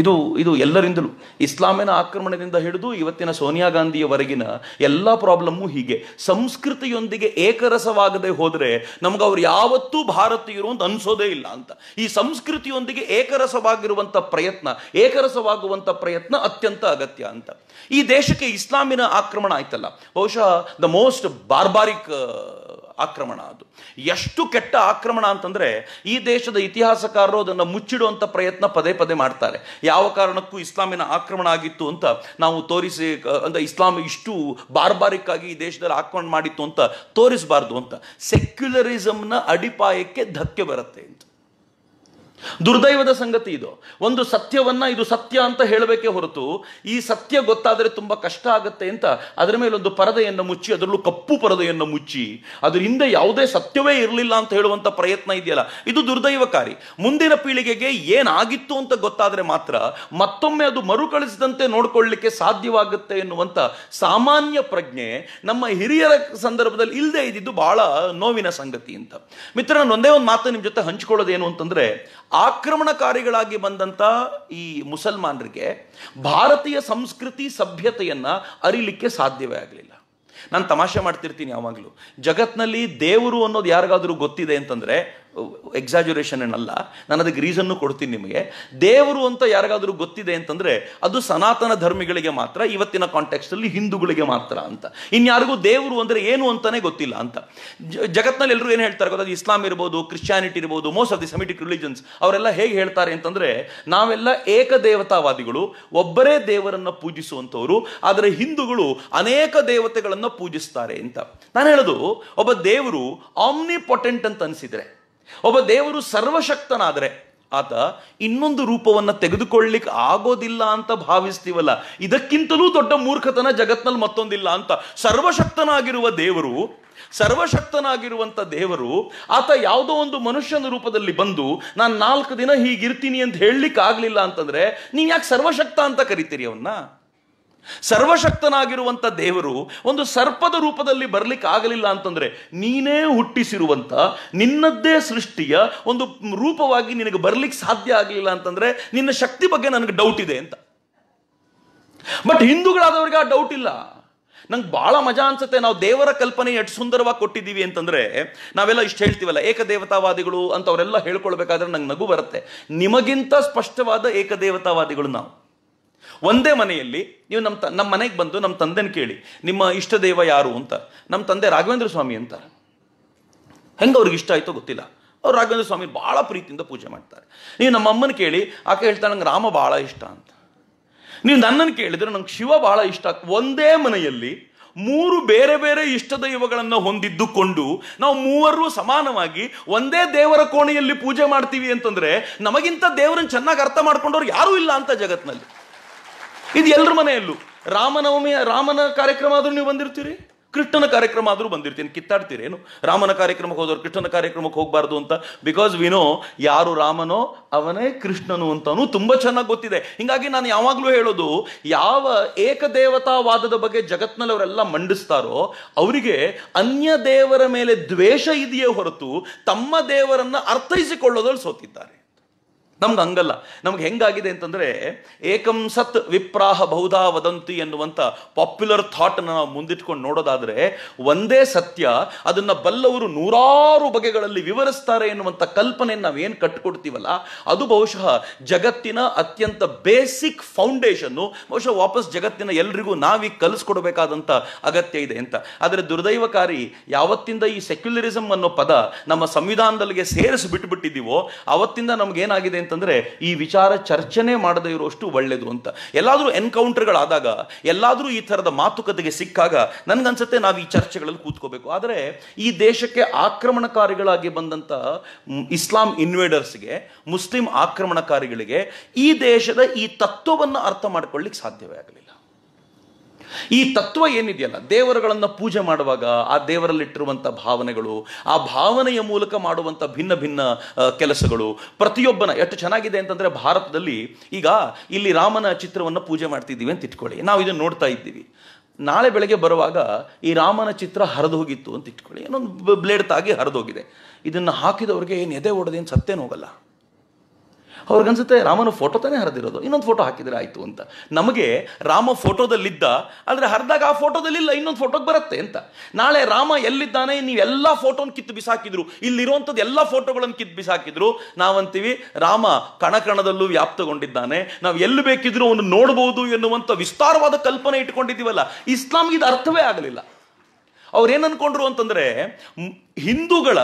ಇದು ಇದು ಎಲ್ಲರಿಂದಲೂ ಇಸ್ಲಾಮಿನ ಆಕ್ರಮಣದಿಂದ ಹಿಡಿದು ಇವತ್ತಿನ ಸೋನಿಯಾ ಗಾಂಧಿಯವರೆಗಿನ ಎಲ್ಲ ಪ್ರಾಬ್ಲಮ್ಮು ಹೀಗೆ ಸಂಸ್ಕೃತಿಯೊಂದಿಗೆ ಏಕರಸವಾಗದೆ ಹೋದರೆ ನಮ್ಗೆ ಅವ್ರು ಯಾವತ್ತೂ ಭಾರತೀಯರು ಅಂತ ಅನಿಸೋದೇ ಇಲ್ಲ ಅಂತ ಈ ಸಂಸ್ಕೃತಿಯೊಂದಿಗೆ ಏಕರಸವಾಗಿರುವಂಥ ಪ್ರಯತ್ನ ಏಕರಸವಾಗುವಂಥ ಪ್ರಯತ್ನ ಅತ್ಯಂತ ಅಗತ್ಯ ಅಂತ ಈ ದೇಶಕ್ಕೆ ಇಸ್ಲಾಮಿನ ಆಕ್ರಮಣ ಆಯ್ತಲ್ಲ ಬಹುಶಃ ದ ಮೋಸ್ಟ್ ಬಾರ್ಬಾರಿಕ್ ಆಕ್ರಮಣ ಅದು ಎಷ್ಟು ಕೆಟ್ಟ ಆಕ್ರಮಣ ಅಂತಂದರೆ ಈ ದೇಶದ ಇತಿಹಾಸಕಾರರು ಅದನ್ನು ಮುಚ್ಚಿಡುವಂಥ ಪ್ರಯತ್ನ ಪದೇ ಪದೇ ಮಾಡ್ತಾರೆ ಯಾವ ಕಾರಣಕ್ಕೂ ಇಸ್ಲಾಮಿನ ಆಕ್ರಮಣ ಆಗಿತ್ತು ಅಂತ ನಾವು ತೋರಿಸಿ ಅಂದರೆ ಇಸ್ಲಾಂ ಇಷ್ಟು ಬಾರ್ಬಾರಿಕ್ ಆಗಿ ಈ ದೇಶದಲ್ಲಿ ಆಕ್ರಮಣ ಮಾಡಿತ್ತು ಅಂತ ತೋರಿಸಬಾರ್ದು ಅಂತ ಸೆಕ್ಯುಲರಿಸಮ್ನ ಅಡಿಪಾಯಕ್ಕೆ ಧಕ್ಕೆ ಬರುತ್ತೆ ಅಂತ ದುರ್ದೈವದ ಸಂಗತಿ ಇದು ಒಂದು ಸತ್ಯವನ್ನ ಇದು ಸತ್ಯ ಅಂತ ಹೇಳಬೇಕೇ ಹೊರತು ಈ ಸತ್ಯ ಗೊತ್ತಾದರೆ ತುಂಬಾ ಕಷ್ಟ ಆಗುತ್ತೆ ಅಂತ ಅದರ ಒಂದು ಪರದೆಯನ್ನು ಮುಚ್ಚಿ ಅದರಲ್ಲೂ ಕಪ್ಪು ಪರದೆಯನ್ನು ಮುಚ್ಚಿ ಅದರ ಹಿಂದೆ ಯಾವುದೇ ಸತ್ಯವೇ ಇರಲಿಲ್ಲ ಅಂತ ಹೇಳುವಂತ ಪ್ರಯತ್ನ ಇದೆಯಲ್ಲ ಇದು ದುರ್ದೈವಕಾರಿ ಮುಂದಿನ ಪೀಳಿಗೆಗೆ ಏನಾಗಿತ್ತು ಅಂತ ಗೊತ್ತಾದರೆ ಮಾತ್ರ ಮತ್ತೊಮ್ಮೆ ಅದು ಮರುಕಳಿಸಿದಂತೆ ನೋಡ್ಕೊಳ್ಳಿಕ್ಕೆ ಸಾಧ್ಯವಾಗುತ್ತೆ ಎನ್ನುವಂತ ಸಾಮಾನ್ಯ ಪ್ರಜ್ಞೆ ನಮ್ಮ ಹಿರಿಯರ ಸಂದರ್ಭದಲ್ಲಿ ಇಲ್ಲದೆ ಇದ್ದಿದ್ದು ಬಹಳ ನೋವಿನ ಸಂಗತಿ ಅಂತ ಮಿತ್ರ ನಾನು ಒಂದೇ ಒಂದು ಮಾತು ನಿಮ್ಮ ಜೊತೆ ಹಂಚಿಕೊಳ್ಳೋದೇನು ಅಂತಂದ್ರೆ ಆಕ್ರಮಣಕಾರಿಗಳಾಗಿ ಬಂದಂಥ ಈ ಮುಸಲ್ಮಾನರಿಗೆ ಭಾರತೀಯ ಸಂಸ್ಕೃತಿ ಸಭ್ಯತೆಯನ್ನ ಅರಿಲಿಕ್ಕೆ ಸಾಧ್ಯವೇ ಆಗಲಿಲ್ಲ ನಾನು ತಮಾಷೆ ಮಾಡ್ತಿರ್ತೀನಿ ಯಾವಾಗಲೂ ಜಗತ್ನಲ್ಲಿ ದೇವರು ಅನ್ನೋದು ಯಾರಿಗಾದರೂ ಗೊತ್ತಿದೆ ಅಂತಂದರೆ ಎಕ್ಸಾಜುರೇಷನ್ ಏನಲ್ಲ ನಾನು ಅದಕ್ಕೆ ರೀಸನ್ನು ಕೊಡ್ತೀನಿ ನಿಮಗೆ ದೇವರು ಅಂತ ಯಾರಿಗಾದರೂ ಗೊತ್ತಿದೆ ಅಂತಂದರೆ ಅದು ಸನಾತನ ಧರ್ಮಿಗಳಿಗೆ ಮಾತ್ರ ಇವತ್ತಿನ ಕಾಂಟೆಕ್ಸ್ಟಲ್ಲಿ ಹಿಂದೂಗಳಿಗೆ ಮಾತ್ರ ಅಂತ ಇನ್ಯಾರಿಗೂ ದೇವರು ಅಂದರೆ ಏನು ಅಂತಲೇ ಗೊತ್ತಿಲ್ಲ ಅಂತ ಜಗತ್ತಿನಲ್ಲಿ ಎಲ್ಲರೂ ಏನು ಹೇಳ್ತಾರೆ ಗೊತ್ತಾ ಇಸ್ಲಾಂ ಇರ್ಬೋದು ಕ್ರಿಶ್ಚಾನಿಟಿ ಇರ್ಬೋದು most of the Semitic religions ಅವರೆಲ್ಲ ಹೇಗೆ ಹೇಳ್ತಾರೆ ಅಂತಂದರೆ ನಾವೆಲ್ಲ ಏಕ ದೇವತಾವಾದಿಗಳು ಒಬ್ಬರೇ ದೇವರನ್ನು ಪೂಜಿಸುವಂಥವರು ಆದರೆ ಹಿಂದೂಗಳು ಅನೇಕ ದೇವತೆಗಳನ್ನು ಪೂಜಿಸ್ತಾರೆ ಅಂತ ನಾನು ಹೇಳೋದು ಒಬ್ಬ ದೇವರು ಆಮ್ನಿ ಪೊಟೆಂಟ್ ಅಂತ ಅನಿಸಿದರೆ ಒಬ್ಬ ದೇವರು ಸರ್ವಶಕ್ತನಾದರೆ ಆತ ಇನ್ನೊಂದು ರೂಪವನ್ನು ತೆಗೆದುಕೊಳ್ಳಿಕ್ಕೆ ಆಗೋದಿಲ್ಲ ಅಂತ ಭಾವಿಸ್ತೀವಲ್ಲ ಇದಕ್ಕಿಂತಲೂ ದೊಡ್ಡ ಮೂರ್ಖತನ ಜಗತ್ನಲ್ಲಿ ಮತ್ತೊಂದಿಲ್ಲ ಅಂತ ಸರ್ವಶಕ್ತನಾಗಿರುವ ದೇವರು ಸರ್ವಶಕ್ತನಾಗಿರುವಂಥ ದೇವರು ಆತ ಯಾವುದೋ ಒಂದು ಮನುಷ್ಯನ ರೂಪದಲ್ಲಿ ಬಂದು ನಾನು ನಾಲ್ಕು ದಿನ ಹೀಗಿರ್ತೀನಿ ಅಂತ ಹೇಳಲಿಕ್ಕೆ ಆಗಲಿಲ್ಲ ಅಂತಂದರೆ ನೀವು ಯಾಕೆ ಸರ್ವಶಕ್ತ ಅಂತ ಕರಿತೀರಿ ಅವನ್ನ ಸರ್ವಶಕ್ತನಾಗಿರುವಂಥ ದೇವರು ಒಂದು ಸರ್ಪದ ರೂಪದಲ್ಲಿ ಬರಲಿಕ್ಕೆ ಆಗಲಿಲ್ಲ ಅಂತಂದರೆ ನೀನೇ ಹುಟ್ಟಿಸಿರುವಂಥ ನಿನ್ನದ್ದೇ ಸೃಷ್ಟಿಯ ಒಂದು ರೂಪವಾಗಿ ನಿನಗೆ ಬರಲಿಕ್ಕೆ ಸಾಧ್ಯ ಆಗಲಿಲ್ಲ ಅಂತಂದರೆ ನಿನ್ನ ಶಕ್ತಿ ಬಗ್ಗೆ ನನಗೆ ಡೌಟ್ ಇದೆ ಅಂತ ಬಟ್ ಹಿಂದೂಗಳಾದವ್ರಿಗೆ ಆ ಡೌಟ್ ಇಲ್ಲ ನಂಗೆ ಭಾಳ ಮಜಾ ಅನ್ಸುತ್ತೆ ನಾವು ದೇವರ ಕಲ್ಪನೆ ಎಷ್ಟು ಸುಂದರವಾಗಿ ಕೊಟ್ಟಿದ್ದೀವಿ ಅಂತಂದರೆ ನಾವೆಲ್ಲ ಇಷ್ಟು ಹೇಳ್ತೀವಲ್ಲ ಏಕದೇವತಾವಾದಿಗಳು ಅಂತವರೆಲ್ಲ ಹೇಳ್ಕೊಳ್ಬೇಕಾದ್ರೆ ನಂಗೆ ನಗು ಬರುತ್ತೆ ನಿಮಗಿಂತ ಸ್ಪಷ್ಟವಾದ ಏಕದೇವತಾವಾದಿಗಳು ನಾವು ಒಂದೇ ಮನೆಯಲ್ಲಿ ನೀವು ನಮ್ಮ ತ ನಮ್ಮ ಮನೆಗೆ ಬಂದು ನಮ್ಮ ತಂದೆನ ಕೇಳಿ ನಿಮ್ಮ ಇಷ್ಟ ದೈವ ಯಾರು ಅಂತ ನಮ್ಮ ತಂದೆ ರಾಘವೇಂದ್ರ ಸ್ವಾಮಿ ಅಂತಾರೆ ಹೆಂಗೆ ಅವ್ರಿಗೆ ಇಷ್ಟ ಆಯಿತೋ ಗೊತ್ತಿಲ್ಲ ಅವ್ರು ರಾಘವೇಂದ್ರ ಸ್ವಾಮಿ ಭಾಳ ಪ್ರೀತಿಯಿಂದ ಪೂಜೆ ಮಾಡ್ತಾರೆ ನೀವು ನಮ್ಮ ಅಮ್ಮನ ಕೇಳಿ ಆಕೆ ಹೇಳ್ತಾ ನಂಗೆ ರಾಮ ಭಾಳ ಇಷ್ಟ ಅಂತ ನೀವು ನನ್ನನ್ನು ಕೇಳಿದ್ರೆ ನಂಗೆ ಶಿವ ಭಾಳ ಇಷ್ಟ ಒಂದೇ ಮನೆಯಲ್ಲಿ ಮೂರು ಬೇರೆ ಬೇರೆ ಇಷ್ಟ ದೈವಗಳನ್ನು ಹೊಂದಿದ್ದುಕೊಂಡು ನಾವು ಮೂವರು ಸಮಾನವಾಗಿ ಒಂದೇ ದೇವರ ಕೋಣೆಯಲ್ಲಿ ಪೂಜೆ ಮಾಡ್ತೀವಿ ಅಂತಂದ್ರೆ ನಮಗಿಂತ ದೇವರನ್ನು ಚೆನ್ನಾಗಿ ಅರ್ಥ ಮಾಡ್ಕೊಂಡವ್ರು ಯಾರೂ ಇಲ್ಲ ಅಂತ ಜಗತ್ತಿನಲ್ಲಿ ಇದು ಎಲ್ಲರ ಮನೆಯಲ್ಲೂ ರಾಮನವಮಿ ರಾಮನ ಕಾರ್ಯಕ್ರಮ ಆದರೂ ನೀವು ಬಂದಿರ್ತೀರಿ ಕೃಷ್ಣನ ಕಾರ್ಯಕ್ರಮ ಆದರೂ ಬಂದಿರ್ತೀನಿ ಕಿತ್ತಾಡ್ತೀರಿ ಏನು ರಾಮನ ಕಾರ್ಯಕ್ರಮಕ್ಕೆ ಹೋದವರು ಕೃಷ್ಣನ ಕಾರ್ಯಕ್ರಮಕ್ಕೆ ಹೋಗಬಾರ್ದು ಅಂತ ಬಿಕಾಸ್ ವಿನೋ ಯಾರು ರಾಮನೋ ಅವನೇ ಕೃಷ್ಣನು ಅಂತನೂ ತುಂಬ ಚೆನ್ನಾಗಿ ಗೊತ್ತಿದೆ ಹಿಂಗಾಗಿ ನಾನು ಯಾವಾಗಲೂ ಹೇಳೋದು ಯಾವ ಏಕದೇವತಾವಾದದ ಬಗ್ಗೆ ಜಗತ್ನಲ್ಲಿ ಅವರೆಲ್ಲ ಮಂಡಿಸ್ತಾರೋ ಅವರಿಗೆ ಅನ್ಯ ದೇವರ ಮೇಲೆ ದ್ವೇಷ ಇದೆಯೇ ಹೊರತು ತಮ್ಮ ದೇವರನ್ನು ಅರ್ಥೈಸಿಕೊಳ್ಳೋದ್ರಲ್ಲಿ ಸೋತಿದ್ದಾರೆ ನಮ್ಗೆ ಹಂಗಲ್ಲ ನಮ್ಗೆ ಹೆಂಗಾಗಿದೆ ಅಂತಂದರೆ ಏಕಂ ಸತ್ ವಿಪ್ರಾಹ ಬಹುಧಾ ವದಂತಿ ಎನ್ನುವಂಥ ಪಾಪ್ಯುಲರ್ ಥಾಟನ್ನು ನಾವು ಮುಂದಿಟ್ಕೊಂಡು ನೋಡೋದಾದರೆ ಒಂದೇ ಸತ್ಯ ಅದನ್ನು ಬಲ್ಲವರು ನೂರಾರು ಬಗೆಗಳಲ್ಲಿ ವಿವರಿಸ್ತಾರೆ ಎನ್ನುವಂಥ ಕಲ್ಪನೆಯನ್ನು ನಾವೇನು ಕಟ್ಟಿಕೊಡ್ತೀವಲ್ಲ ಅದು ಬಹುಶಃ ಜಗತ್ತಿನ ಅತ್ಯಂತ ಬೇಸಿಕ್ ಫೌಂಡೇಶನ್ನು ಬಹುಶಃ ವಾಪಸ್ ಜಗತ್ತಿನ ಎಲ್ರಿಗೂ ನಾವೀಗ ಕಲಿಸ್ಕೊಡ್ಬೇಕಾದಂಥ ಅಗತ್ಯ ಇದೆ ಅಂತ ಆದರೆ ದುರ್ದೈವಕಾರಿ ಯಾವತ್ತಿಂದ ಈ ಸೆಕ್ಯುಲರಿಸಮ್ ಅನ್ನೋ ಪದ ನಮ್ಮ ಸಂವಿಧಾನದಲ್ಲಿಗೆ ಸೇರಿಸಿ ಬಿಟ್ಟುಬಿಟ್ಟಿದ್ದೀವೋ ಅವತ್ತಿಂದ ನಮಗೇನಾಗಿದೆ ಅಂತ ಅಂತಂದರೆ ಈ ವಿಚಾರ ಚರ್ಚನೆ ಮಾಡದೇ ಇರುವಷ್ಟು ಒಳ್ಳೆಯದು ಅಂತ ಎಲ್ಲಾದರೂ ಎನ್ಕೌಂಟರ್ಗಳಾದಾಗ ಎಲ್ಲಾದರೂ ಈ ಥರದ ಮಾತುಕತೆಗೆ ಸಿಕ್ಕಾಗ ನನಗನ್ಸುತ್ತೆ ನಾವು ಈ ಚರ್ಚೆಗಳಲ್ಲಿ ಕೂತ್ಕೋಬೇಕು ಆದರೆ ಈ ದೇಶಕ್ಕೆ ಆಕ್ರಮಣಕಾರಿಗಳಾಗಿ ಬಂದಂಥ ಇಸ್ಲಾಂ ಇನ್ವೇಡರ್ಸ್ಗೆ ಮುಸ್ಲಿಂ ಆಕ್ರಮಣಕಾರಿಗಳಿಗೆ ಈ ದೇಶದ ಈ ತತ್ವವನ್ನು ಅರ್ಥ ಮಾಡ್ಕೊಳ್ಳಿಕ್ಕೆ ಸಾಧ್ಯವೇ ಆಗಲಿಲ್ಲ ಈ ತತ್ವ ಏನಿದೆಯಲ್ಲ ದೇವರುಗಳನ್ನು ಪೂಜೆ ಮಾಡುವಾಗ ಆ ದೇವರಲ್ಲಿಟ್ಟಿರುವಂಥ ಭಾವನೆಗಳು ಆ ಭಾವನೆಯ ಮೂಲಕ ಮಾಡುವಂಥ ಭಿನ್ನ ಭಿನ್ನ ಕೆಲಸಗಳು ಪ್ರತಿಯೊಬ್ಬನ ಎಷ್ಟು ಚೆನ್ನಾಗಿದೆ ಅಂತಂದರೆ ಭಾರತದಲ್ಲಿ ಈಗ ಇಲ್ಲಿ ರಾಮನ ಚಿತ್ರವನ್ನು ಪೂಜೆ ಮಾಡ್ತಿದ್ದೀವಿ ಅಂತ ಇಟ್ಕೊಳ್ಳಿ ನಾವು ಇದನ್ನು ನೋಡ್ತಾ ಇದ್ದೀವಿ ನಾಳೆ ಬೆಳಗ್ಗೆ ಬರುವಾಗ ಈ ರಾಮನ ಚಿತ್ರ ಹರಿದು ಹೋಗಿತ್ತು ಅಂತ ಇಟ್ಕೊಳ್ಳಿ ಏನೊಂದು ಬ್ಲೇಡ್ ತಾಗಿ ಹರಿದೋಗಿದೆ ಇದನ್ನು ಹಾಕಿದವ್ರಿಗೆ ಏನು ಎದೆ ಹೊಡೆದೇನು ಸತ್ತೇನು ಹೋಗಲ್ಲ ಅನ್ಸುತ್ತೆ ರಾಮನ ಫೋಟೋ ತಾನೇ ಹರಿದಿರೋದು ಇನ್ನೊಂದು ಫೋಟೋ ಹಾಕಿದರೆ ಆಯಿತು ಅಂತ ನಮಗೆ ರಾಮ ಫೋಟೋದಲ್ಲಿದ್ದ ಆದರೆ ಹರಿದಾಗ ಆ ಫೋಟೋದಲ್ಲಿಲ್ಲ ಇನ್ನೊಂದು ಫೋಟೋಗೆ ಬರುತ್ತೆ ಅಂತ ನಾಳೆ ರಾಮ ಎಲ್ಲಿದ್ದಾನೆ ನೀವು ಎಲ್ಲ ಫೋಟೋನ ಕಿತ್ತು ಬಿಸಾಕಿದ್ರು ಇಲ್ಲಿರುವಂಥದ್ದು ಎಲ್ಲ ಫೋಟೋಗಳನ್ನು ಕಿತ್ತು ಬಿಸಾಕಿದ್ರು ನಾವಂತೀವಿ ರಾಮ ಕಣಕಣದಲ್ಲೂ ವ್ಯಾಪ್ತಗೊಂಡಿದ್ದಾನೆ ನಾವು ಎಲ್ಲಿ ಬೇಕಿದ್ರೂ ಅವನು ನೋಡಬಹುದು ಎನ್ನುವಂಥ ವಿಸ್ತಾರವಾದ ಕಲ್ಪನೆ ಇಟ್ಕೊಂಡಿದ್ದೀವಲ್ಲ ಇಸ್ಲಾಂಗೆ ಇದು ಅರ್ಥವೇ ಆಗಲಿಲ್ಲ ಅವ್ರೇನು ಅನ್ಕೊಂಡ್ರು ಅಂತಂದರೆ ಹಿಂದೂಗಳ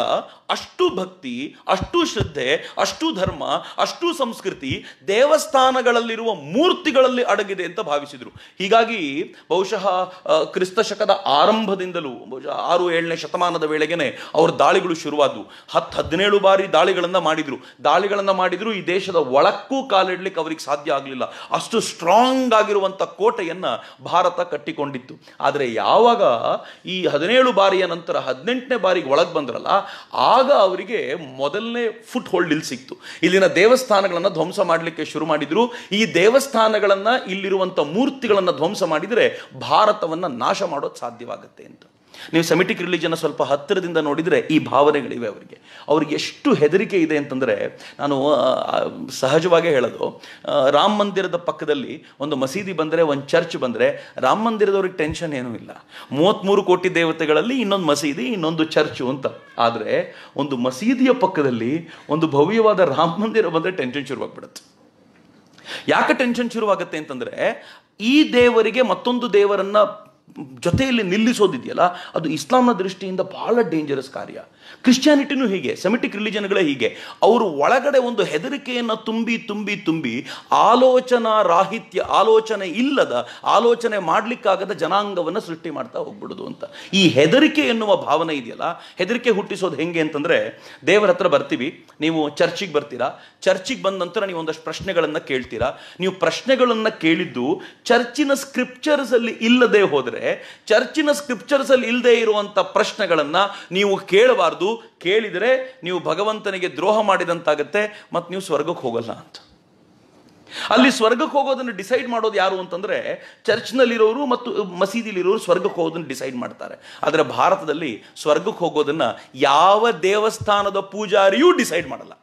ಅಷ್ಟು ಭಕ್ತಿ ಅಷ್ಟು ಶ್ರದ್ಧೆ ಅಷ್ಟು ಧರ್ಮ ಅಷ್ಟು ಸಂಸ್ಕೃತಿ ದೇವಸ್ಥಾನಗಳಲ್ಲಿರುವ ಮೂರ್ತಿಗಳಲ್ಲಿ ಅಡಗಿದೆ ಅಂತ ಭಾವಿಸಿದರು ಹೀಗಾಗಿ ಬಹುಶಃ ಕ್ರಿಸ್ತ ಶಕದ ಆರಂಭದಿಂದಲೂ ಬಹುಶಃ ಆರು ಏಳನೇ ಶತಮಾನದ ವೇಳೆಗೆನೆ ಅವ್ರ ದಾಳಿಗಳು ಶುರುವಾದವು ಹತ್ತು ಹದಿನೇಳು ಬಾರಿ ದಾಳಿಗಳನ್ನು ಮಾಡಿದರು ದಾಳಿಗಳನ್ನು ಮಾಡಿದರೂ ಈ ದೇಶದ ಒಳಕ್ಕೂ ಕಾಲಿಡ್ಲಿಕ್ಕೆ ಅವರಿಗೆ ಸಾಧ್ಯ ಆಗಲಿಲ್ಲ ಅಷ್ಟು ಸ್ಟ್ರಾಂಗ್ ಆಗಿರುವಂಥ ಕೋಟೆಯನ್ನು ಭಾರತ ಕಟ್ಟಿಕೊಂಡಿತ್ತು ಆದರೆ ಯಾವಾಗ ಈ ಹದಿನೇಳು ಬಾರಿಯ ನಂತರ ಹದಿನೆಂಟನೇ ಬಾರಿಗೆ ಒಳಗೆ ಬಂದ್ರಲ್ಲ ಆಗ ಅವರಿಗೆ ಮೊದಲನೇ ಫುಟ್ ಹೋಲ್ಡ್ ಇಲ್ಲಿ ಸಿಕ್ತು ಇಲ್ಲಿನ ದೇವಸ್ಥಾನಗಳನ್ನು ಧ್ವಂಸ ಮಾಡಲಿಕ್ಕೆ ಶುರು ಮಾಡಿದ್ರು ಈ ದೇವಸ್ಥಾನಗಳನ್ನು ಇಲ್ಲಿರುವಂಥ ಮೂರ್ತಿಗಳನ್ನು ಧ್ವಂಸ ಮಾಡಿದರೆ ಭಾರತವನ್ನು ನಾಶ ಮಾಡೋದು ಸಾಧ್ಯವಾಗುತ್ತೆ ಅಂತ ನೀವು ಸೆಮಿಟಿಕ್ ರಿಲಿಜನ್ನ ಸ್ವಲ್ಪ ಹತ್ತಿರದಿಂದ ನೋಡಿದರೆ ಈ ಭಾವನೆಗಳಿವೆ ಅವರಿಗೆ ಅವ್ರಿಗೆ ಎಷ್ಟು ಹೆದರಿಕೆ ಇದೆ ಅಂತಂದರೆ ನಾನು ಸಹಜವಾಗೇ ಹೇಳೋದು ರಾಮ ಮಂದಿರದ ಪಕ್ಕದಲ್ಲಿ ಒಂದು ಮಸೀದಿ ಬಂದರೆ ಒಂದು ಚರ್ಚ್ ಬಂದರೆ ರಾಮ ಮಂದಿರದವ್ರಿಗೆ ಟೆನ್ಷನ್ ಏನೂ ಇಲ್ಲ ಮೂವತ್ತ್ಮೂರು ಕೋಟಿ ದೇವತೆಗಳಲ್ಲಿ ಇನ್ನೊಂದು ಮಸೀದಿ ಇನ್ನೊಂದು ಚರ್ಚು ಅಂತ ಆದರೆ ಒಂದು ಮಸೀದಿಯ ಪಕ್ಕದಲ್ಲಿ ಒಂದು ಭವ್ಯವಾದ ರಾಮ ಮಂದಿರ ಬಂದರೆ ಟೆನ್ಷನ್ ಶುರುವಾಗ್ಬಿಡುತ್ತೆ ಯಾಕೆ ಟೆನ್ಷನ್ ಶುರುವಾಗುತ್ತೆ ಅಂತಂದರೆ ಈ ದೇವರಿಗೆ ಮತ್ತೊಂದು ದೇವರನ್ನ ಜೊತೆಯಲ್ಲಿ ನಿಲ್ಲಿಸೋದಿದೆಯಲ್ಲ ಅದು ಇಸ್ಲಾಂನ ದೃಷ್ಟಿಯಿಂದ ಬಹಳ ಡೇಂಜರಸ್ ಕಾರ್ಯ ಕ್ರಿಶ್ಚಿಯಾನಿಟಿನೂ ಹೀಗೆ ಸೆಮಿಟಿಕ್ ರಿಲಿಜನ್ಗಳೇ ಹೀಗೆ ಅವರು ಒಳಗಡೆ ಒಂದು ಹೆದರಿಕೆಯನ್ನು ತುಂಬಿ ತುಂಬಿ ತುಂಬಿ ಆಲೋಚನಾ ರಾಹಿತ್ಯ ಆಲೋಚನೆ ಇಲ್ಲದ ಆಲೋಚನೆ ಮಾಡಲಿಕ್ಕಾಗದ ಜನಾಂಗವನ್ನು ಸೃಷ್ಟಿ ಮಾಡ್ತಾ ಹೋಗ್ಬಿಡೋದು ಅಂತ ಈ ಹೆದರಿಕೆ ಎನ್ನುವ ಭಾವನೆ ಇದೆಯಲ್ಲ ಹೆದರಿಕೆ ಹುಟ್ಟಿಸೋದು ಹೆಂಗೆ ಅಂತಂದರೆ ದೇವರ ಹತ್ರ ಬರ್ತೀವಿ ನೀವು ಚರ್ಚಿಗೆ ಬರ್ತೀರಾ ಚರ್ಚಿಗೆ ಬಂದ ನಂತರ ನೀವು ಒಂದಷ್ಟು ಪ್ರಶ್ನೆಗಳನ್ನು ಕೇಳ್ತೀರಾ ನೀವು ಪ್ರಶ್ನೆಗಳನ್ನು ಕೇಳಿದ್ದು ಚರ್ಚಿನ ಸ್ಕ್ರಿಪ್ಚರ್ಸ್ ಅಲ್ಲಿ ಇಲ್ಲದೆ ಹೋದರೆ ಚರ್ಚಿನ ಸ್ಕ್ರಿಪ್ಚರ್ಸ್ ಅಲ್ಲಿ ಇಲ್ಲದೆ ಇರುವಂತ ಪ್ರಶ್ನೆಗಳನ್ನು ನೀವು ಕೇಳಬಾರ್ದು ಕೇಳಿದರೆ ನೀವು ಭಗವಂತನಿಗೆ ದ್ರೋಹ ಮಾಡಿದಂತಾಗತ್ತೆ ಮತ್ತು ನೀವು ಸ್ವರ್ಗಕ್ಕೆ ಹೋಗಲ್ಲ ಅಂತ ಅಲ್ಲಿ ಸ್ವರ್ಗಕ್ಕೆ ಹೋಗೋದನ್ನು ಡಿಸೈಡ್ ಮಾಡೋದು ಯಾರು ಅಂತಂದರೆ ಚರ್ಚ್ನಲ್ಲಿರೋರು ಮತ್ತು ಮಸೀದಿಲಿರೋರು ಸ್ವರ್ಗಕ್ಕೆ ಹೋಗೋದನ್ನು ಡಿಸೈಡ್ ಮಾಡ್ತಾರೆ ಆದರೆ ಭಾರತದಲ್ಲಿ ಸ್ವರ್ಗಕ್ಕೆ ಹೋಗೋದನ್ನು ಯಾವ ದೇವಸ್ಥಾನದ ಪೂಜಾರಿಯೂ ಡಿಸೈಡ್ ಮಾಡಲ್ಲ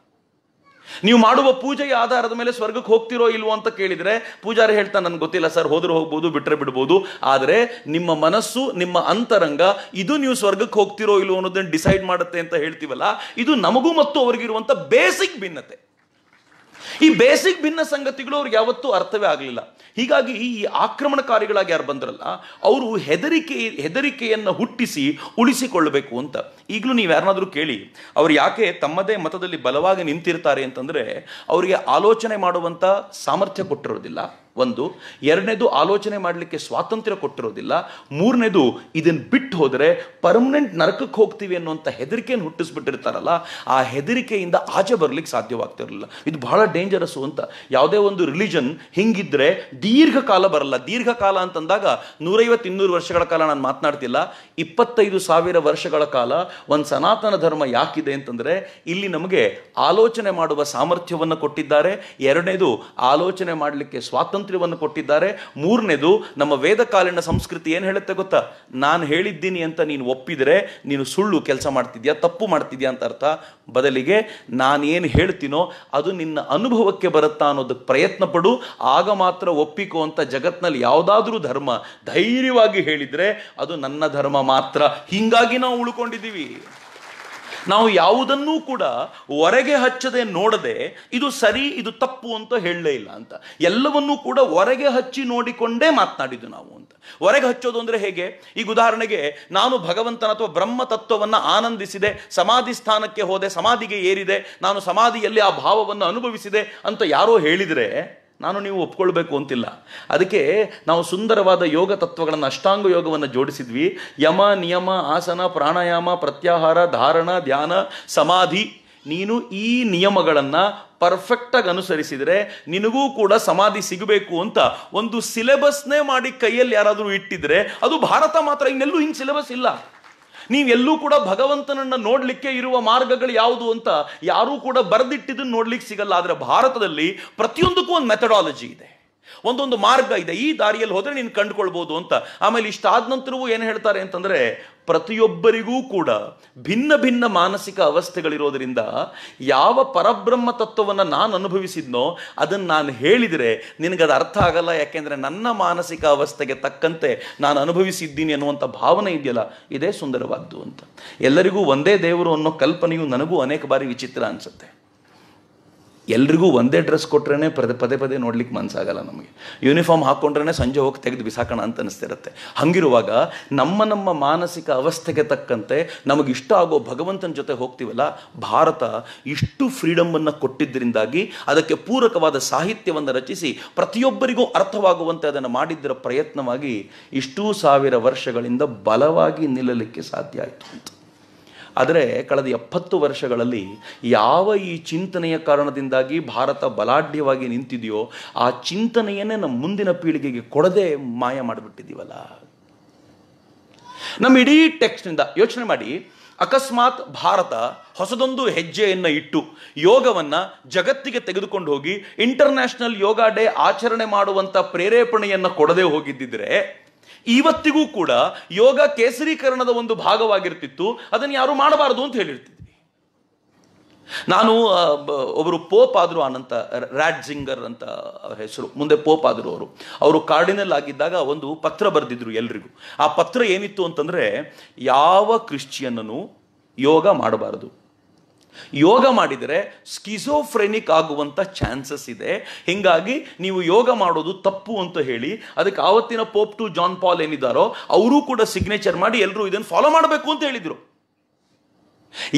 ನೀವು ಮಾಡುವ ಪೂಜೆಯ ಆಧಾರದ ಮೇಲೆ ಸ್ವರ್ಗಕ್ಕೆ ಹೋಗ್ತಿರೋ ಇಲ್ವೋ ಅಂತ ಕೇಳಿದರೆ ಪೂಜಾರಿ ಹೇಳ್ತಾ ನನಗೆ ಗೊತ್ತಿಲ್ಲ ಸರ್ ಹೋದ್ರೆ ಹೋಗ್ಬೋದು ಬಿಟ್ಟರೆ ಬಿಡ್ಬೋದು ಆದರೆ ನಿಮ್ಮ ಮನಸ್ಸು ನಿಮ್ಮ ಅಂತರಂಗ ಇದು ನೀವು ಸ್ವರ್ಗಕ್ಕೆ ಹೋಗ್ತಿರೋ ಇಲ್ವೋ ಅನ್ನೋದನ್ನು ಡಿಸೈಡ್ ಮಾಡುತ್ತೆ ಅಂತ ಹೇಳ್ತೀವಲ್ಲ ಇದು ನಮಗೂ ಮತ್ತು ಅವ್ರಿಗಿರುವಂಥ ಬೇಸಿಕ್ ಭಿನ್ನತೆ ಈ ಬೇಸಿಕ್ ಭಿನ್ನ ಸಂಗತಿಗಳು ಅವ್ರಿಗೆ ಯಾವತ್ತೂ ಅರ್ಥವೇ ಆಗಲಿಲ್ಲ ಹೀಗಾಗಿ ಈ ಆಕ್ರಮಣಕಾರಿಗಳಾಗಿ ಯಾರು ಬಂದ್ರಲ್ಲ ಅವರು ಹೆದರಿಕೆ ಹೆದರಿಕೆಯನ್ನು ಹುಟ್ಟಿಸಿ ಉಳಿಸಿಕೊಳ್ಳಬೇಕು ಅಂತ ಈಗಲೂ ನೀವು ಯಾರನ್ನಾದರೂ ಕೇಳಿ ಅವ್ರು ಯಾಕೆ ತಮ್ಮದೇ ಮತದಲ್ಲಿ ಬಲವಾಗಿ ನಿಂತಿರ್ತಾರೆ ಅಂತಂದರೆ ಅವರಿಗೆ ಆಲೋಚನೆ ಮಾಡುವಂಥ ಸಾಮರ್ಥ್ಯ ಕೊಟ್ಟಿರೋದಿಲ್ಲ ಒಂದು ಎರಡನೇದು ಆಲೋಚನೆ ಮಾಡಲಿಕ್ಕೆ ಸ್ವಾತಂತ್ರ್ಯ ಕೊಟ್ಟಿರೋದಿಲ್ಲ ಮೂರನೇದು ಇದನ್ನು ಬಿಟ್ಟು ಹೋದರೆ ಪರ್ಮನೆಂಟ್ ನರಕಕ್ಕೆ ಹೋಗ್ತೀವಿ ಅನ್ನುವಂಥ ಹೆದರಿಕೆಯನ್ನು ಹುಟ್ಟಿಸ್ಬಿಟ್ಟಿರ್ತಾರಲ್ಲ ಆ ಹೆದರಿಕೆಯಿಂದ ಆಚೆ ಬರಲಿಕ್ಕೆ ಸಾಧ್ಯವಾಗ್ತಿರಲಿಲ್ಲ ಇದು ಬಹಳ ಡೇಂಜರಸ್ಸು ಅಂತ ಯಾವುದೇ ಒಂದು ರಿಲಿಜನ್ ಹಿಂಗಿದ್ರೆ ದೀರ್ಘಕಾಲ ಬರಲ್ಲ ದೀರ್ಘಕಾಲ ಅಂತಂದಾಗ ನೂರೈವತ್ತು ಇನ್ನೂರು ವರ್ಷಗಳ ಕಾಲ ನಾನು ಮಾತನಾಡ್ತಿಲ್ಲ ಇಪ್ಪತ್ತೈದು ಸಾವಿರ ವರ್ಷಗಳ ಕಾಲ ಒಂದು ಸನಾತನ ಧರ್ಮ ಯಾಕಿದೆ ಅಂತಂದರೆ ಇಲ್ಲಿ ನಮಗೆ ಆಲೋಚನೆ ಮಾಡುವ ಸಾಮರ್ಥ್ಯವನ್ನು ಕೊಟ್ಟಿದ್ದಾರೆ ಎರಡನೇದು ಆಲೋಚನೆ ಮಾಡಲಿಕ್ಕೆ ಸ್ವಾತಂತ್ರ್ಯ ಸ್ವಾತಂತ್ರ್ಯವನ್ನು ಕೊಟ್ಟಿದ್ದಾರೆ ಮೂರನೇದು ನಮ್ಮ ವೇದಕಾಲೀನ ಸಂಸ್ಕೃತಿ ಏನು ಹೇಳುತ್ತೆ ಗೊತ್ತಾ ನಾನು ಹೇಳಿದ್ದೀನಿ ಅಂತ ನೀನು ಒಪ್ಪಿದರೆ ನೀನು ಸುಳ್ಳು ಕೆಲಸ ಮಾಡ್ತಿದ್ಯಾ ತಪ್ಪು ಮಾಡ್ತಿದ್ಯಾ ಅಂತ ಅರ್ಥ ಬದಲಿಗೆ ನಾನೇನು ಹೇಳ್ತೀನೋ ಅದು ನಿನ್ನ ಅನುಭವಕ್ಕೆ ಬರುತ್ತಾ ಅನ್ನೋದಕ್ಕೆ ಪ್ರಯತ್ನ ಪಡು ಆಗ ಮಾತ್ರ ಒಪ್ಪಿಕೋ ಅಂತ ಜಗತ್ನಲ್ಲಿ ಯಾವುದಾದ್ರೂ ಧರ್ಮ ಧೈರ್ಯವಾಗಿ ಹೇಳಿದರೆ ಅದು ನನ್ನ ಧರ್ಮ ಮಾತ್ರ ಹೀಗಾಗಿ ನಾವು ಉಳ್ಕೊಂಡಿದ್ದೀವಿ ನಾವು ಯಾವುದನ್ನೂ ಕೂಡ ಹೊರಗೆ ಹಚ್ಚದೆ ನೋಡದೆ ಇದು ಸರಿ ಇದು ತಪ್ಪು ಅಂತ ಹೇಳಲೇ ಇಲ್ಲ ಅಂತ ಎಲ್ಲವನ್ನೂ ಕೂಡ ಹೊರಗೆ ಹಚ್ಚಿ ನೋಡಿಕೊಂಡೇ ಮಾತನಾಡಿದ್ದು ನಾವು ಅಂತ ಹೊರಗೆ ಹಚ್ಚೋದು ಅಂದರೆ ಹೇಗೆ ಈಗ ಉದಾಹರಣೆಗೆ ನಾನು ಭಗವಂತನ ಅಥವಾ ಬ್ರಹ್ಮ ತತ್ವವನ್ನು ಆನಂದಿಸಿದೆ ಸಮಾಧಿ ಸ್ಥಾನಕ್ಕೆ ಹೋದೆ ಸಮಾಧಿಗೆ ಏರಿದೆ ನಾನು ಸಮಾಧಿಯಲ್ಲಿ ಆ ಭಾವವನ್ನು ಅನುಭವಿಸಿದೆ ಅಂತ ಯಾರೋ ಹೇಳಿದರೆ ನಾನು ನೀವು ಒಪ್ಕೊಳ್ಬೇಕು ಅಂತಿಲ್ಲ ಅದಕ್ಕೆ ನಾವು ಸುಂದರವಾದ ಯೋಗ ತತ್ವಗಳನ್ನು ಅಷ್ಟಾಂಗ ಯೋಗವನ್ನು ಜೋಡಿಸಿದ್ವಿ ಯಮ ನಿಯಮ ಆಸನ ಪ್ರಾಣಾಯಾಮ ಪ್ರತ್ಯಾಹಾರ ಧಾರಣ ಧ್ಯಾನ ಸಮಾಧಿ ನೀನು ಈ ನಿಯಮಗಳನ್ನು ಪರ್ಫೆಕ್ಟಾಗಿ ಅನುಸರಿಸಿದರೆ ನಿನಗೂ ಕೂಡ ಸಮಾಧಿ ಸಿಗಬೇಕು ಅಂತ ಒಂದು ಸಿಲೆಬಸ್ನೇ ಮಾಡಿ ಕೈಯಲ್ಲಿ ಯಾರಾದರೂ ಇಟ್ಟಿದ್ರೆ ಅದು ಭಾರತ ಮಾತ್ರ ಇನ್ನೆಲ್ಲೂ ಹಿಂಗೆ ಸಿಲೆಬಸ್ ಇಲ್ಲ ನೀವೆಲ್ಲೂ ಕೂಡ ಭಗವಂತನನ್ನ ನೋಡಲಿಕ್ಕೆ ಇರುವ ಮಾರ್ಗಗಳು ಯಾವುದು ಅಂತ ಯಾರೂ ಕೂಡ ಬರೆದಿಟ್ಟಿದ್ದನ್ನು ನೋಡ್ಲಿಕ್ಕೆ ಸಿಗಲ್ಲ ಆದರೆ ಭಾರತದಲ್ಲಿ ಪ್ರತಿಯೊಂದಕ್ಕೂ ಒಂದು ಮೆಥಡಾಲಜಿ ಇದೆ ಒಂದೊಂದು ಮಾರ್ಗ ಇದೆ ಈ ದಾರಿಯಲ್ಲಿ ಹೋದರೆ ನೀನು ಕಂಡುಕೊಳ್ಬೋದು ಅಂತ ಆಮೇಲೆ ಇಷ್ಟಾದ ನಂತರವೂ ಏನು ಹೇಳ್ತಾರೆ ಅಂತಂದರೆ ಪ್ರತಿಯೊಬ್ಬರಿಗೂ ಕೂಡ ಭಿನ್ನ ಭಿನ್ನ ಮಾನಸಿಕ ಅವಸ್ಥೆಗಳಿರೋದರಿಂದ ಯಾವ ಪರಬ್ರಹ್ಮ ತತ್ವವನ್ನು ನಾನು ಅನುಭವಿಸಿದ್ನೋ ಅದನ್ನು ನಾನು ಹೇಳಿದರೆ ನಿನಗದು ಅರ್ಥ ಆಗಲ್ಲ ಯಾಕೆಂದರೆ ನನ್ನ ಮಾನಸಿಕ ಅವಸ್ಥೆಗೆ ತಕ್ಕಂತೆ ನಾನು ಅನುಭವಿಸಿದ್ದೀನಿ ಅನ್ನುವಂಥ ಭಾವನೆ ಇದೆಯಲ್ಲ ಇದೇ ಸುಂದರವಾದ್ದು ಅಂತ ಎಲ್ಲರಿಗೂ ಒಂದೇ ದೇವರು ಅನ್ನೋ ಕಲ್ಪನೆಯು ನನಗೂ ಅನೇಕ ಬಾರಿ ವಿಚಿತ್ರ ಅನಿಸುತ್ತೆ ಎಲ್ರಿಗೂ ಒಂದೇ ಡ್ರೆಸ್ ಕೊಟ್ರೇ ಪದೇ ಪದೇ ಪದೇ ನೋಡ್ಲಿಕ್ಕೆ ಮನಸ್ಸಾಗಲ್ಲ ನಮಗೆ ಯೂನಿಫಾರ್ಮ್ ಹಾಕ್ಕೊಂಡ್ರೇ ಸಂಜೆ ಹೋಗಿ ತೆಗೆದು ಬಿಸಾಕೋಣ ಅಂತ ಅನಿಸ್ತಿರುತ್ತೆ ಹಂಗಿರುವಾಗ ನಮ್ಮ ನಮ್ಮ ಮಾನಸಿಕ ಅವಸ್ಥೆಗೆ ತಕ್ಕಂತೆ ನಮಗೆ ಇಷ್ಟ ಆಗೋ ಭಗವಂತನ ಜೊತೆ ಹೋಗ್ತೀವಲ್ಲ ಭಾರತ ಇಷ್ಟು ಫ್ರೀಡಮನ್ನು ಕೊಟ್ಟಿದ್ದರಿಂದಾಗಿ ಅದಕ್ಕೆ ಪೂರಕವಾದ ಸಾಹಿತ್ಯವನ್ನು ರಚಿಸಿ ಪ್ರತಿಯೊಬ್ಬರಿಗೂ ಅರ್ಥವಾಗುವಂತೆ ಅದನ್ನು ಮಾಡಿದ್ದರ ಪ್ರಯತ್ನವಾಗಿ ಇಷ್ಟೂ ಸಾವಿರ ವರ್ಷಗಳಿಂದ ಬಲವಾಗಿ ನಿಲ್ಲಲಿಕ್ಕೆ ಸಾಧ್ಯ ಆಯಿತು ಅಂತ ಆದರೆ ಕಳೆದ ಎಪ್ಪತ್ತು ವರ್ಷಗಳಲ್ಲಿ ಯಾವ ಈ ಚಿಂತನೆಯ ಕಾರಣದಿಂದಾಗಿ ಭಾರತ ಬಲಾಢ್ಯವಾಗಿ ನಿಂತಿದೆಯೋ ಆ ಚಿಂತನೆಯನ್ನೇ ನಮ್ಮ ಮುಂದಿನ ಪೀಳಿಗೆಗೆ ಕೊಡದೆ ಮಾಯ ಮಾಡಿಬಿಟ್ಟಿದ್ದೀವಲ್ಲ ನಮ್ಮ ಇಡೀ ಟೆಕ್ಸ್ಟ್ನಿಂದ ಯೋಚನೆ ಮಾಡಿ ಅಕಸ್ಮಾತ್ ಭಾರತ ಹೊಸದೊಂದು ಹೆಜ್ಜೆಯನ್ನು ಇಟ್ಟು ಯೋಗವನ್ನ ಜಗತ್ತಿಗೆ ತೆಗೆದುಕೊಂಡು ಹೋಗಿ ಇಂಟರ್ನ್ಯಾಷನಲ್ ಯೋಗ ಡೇ ಆಚರಣೆ ಮಾಡುವಂಥ ಪ್ರೇರೇಪಣೆಯನ್ನು ಕೊಡದೆ ಹೋಗಿದ್ದಿದ್ರೆ ಇವತ್ತಿಗೂ ಕೂಡ ಯೋಗ ಕೇಸರೀಕರಣದ ಒಂದು ಭಾಗವಾಗಿರ್ತಿತ್ತು ಅದನ್ನು ಯಾರು ಮಾಡಬಾರದು ಅಂತ ಹೇಳಿರ್ತಿದ್ವಿ ನಾನು ಒಬ್ಬರು ಪೋಪ್ ಆದರು ಅನಂತ ರ್ಯಾಡ್ ಜಿಂಗರ್ ಅಂತ ಹೆಸರು ಮುಂದೆ ಪೋಪ್ ಆದರು ಅವರು ಅವರು ಕಾರ್ಡಿನಲ್ ಆಗಿದ್ದಾಗ ಒಂದು ಪತ್ರ ಬರೆದಿದ್ರು ಎಲ್ರಿಗೂ ಆ ಪತ್ರ ಏನಿತ್ತು ಅಂತಂದರೆ ಯಾವ ಕ್ರಿಶ್ಚಿಯನ್ನನು ಯೋಗ ಮಾಡಬಾರದು ಯೋಗ ಮಾಡಿದರೆ ಸ್ಕಿಸೋಫ್ರೆನಿಕ್ ಆಗುವಂಥ ಚಾನ್ಸಸ್ ಇದೆ ಹಿಂಗಾಗಿ ನೀವು ಯೋಗ ಮಾಡೋದು ತಪ್ಪು ಅಂತ ಹೇಳಿ ಅದಕ್ಕೆ ಆವತ್ತಿನ ಪೋಪ್ ಟು ಜಾನ್ ಪಾಲ್ ಏನಿದ್ದಾರೋ ಅವರು ಕೂಡ ಸಿಗ್ನೇಚರ್ ಮಾಡಿ ಎಲ್ಲರೂ ಇದನ್ನು ಫಾಲೋ ಮಾಡಬೇಕು ಅಂತ ಹೇಳಿದರು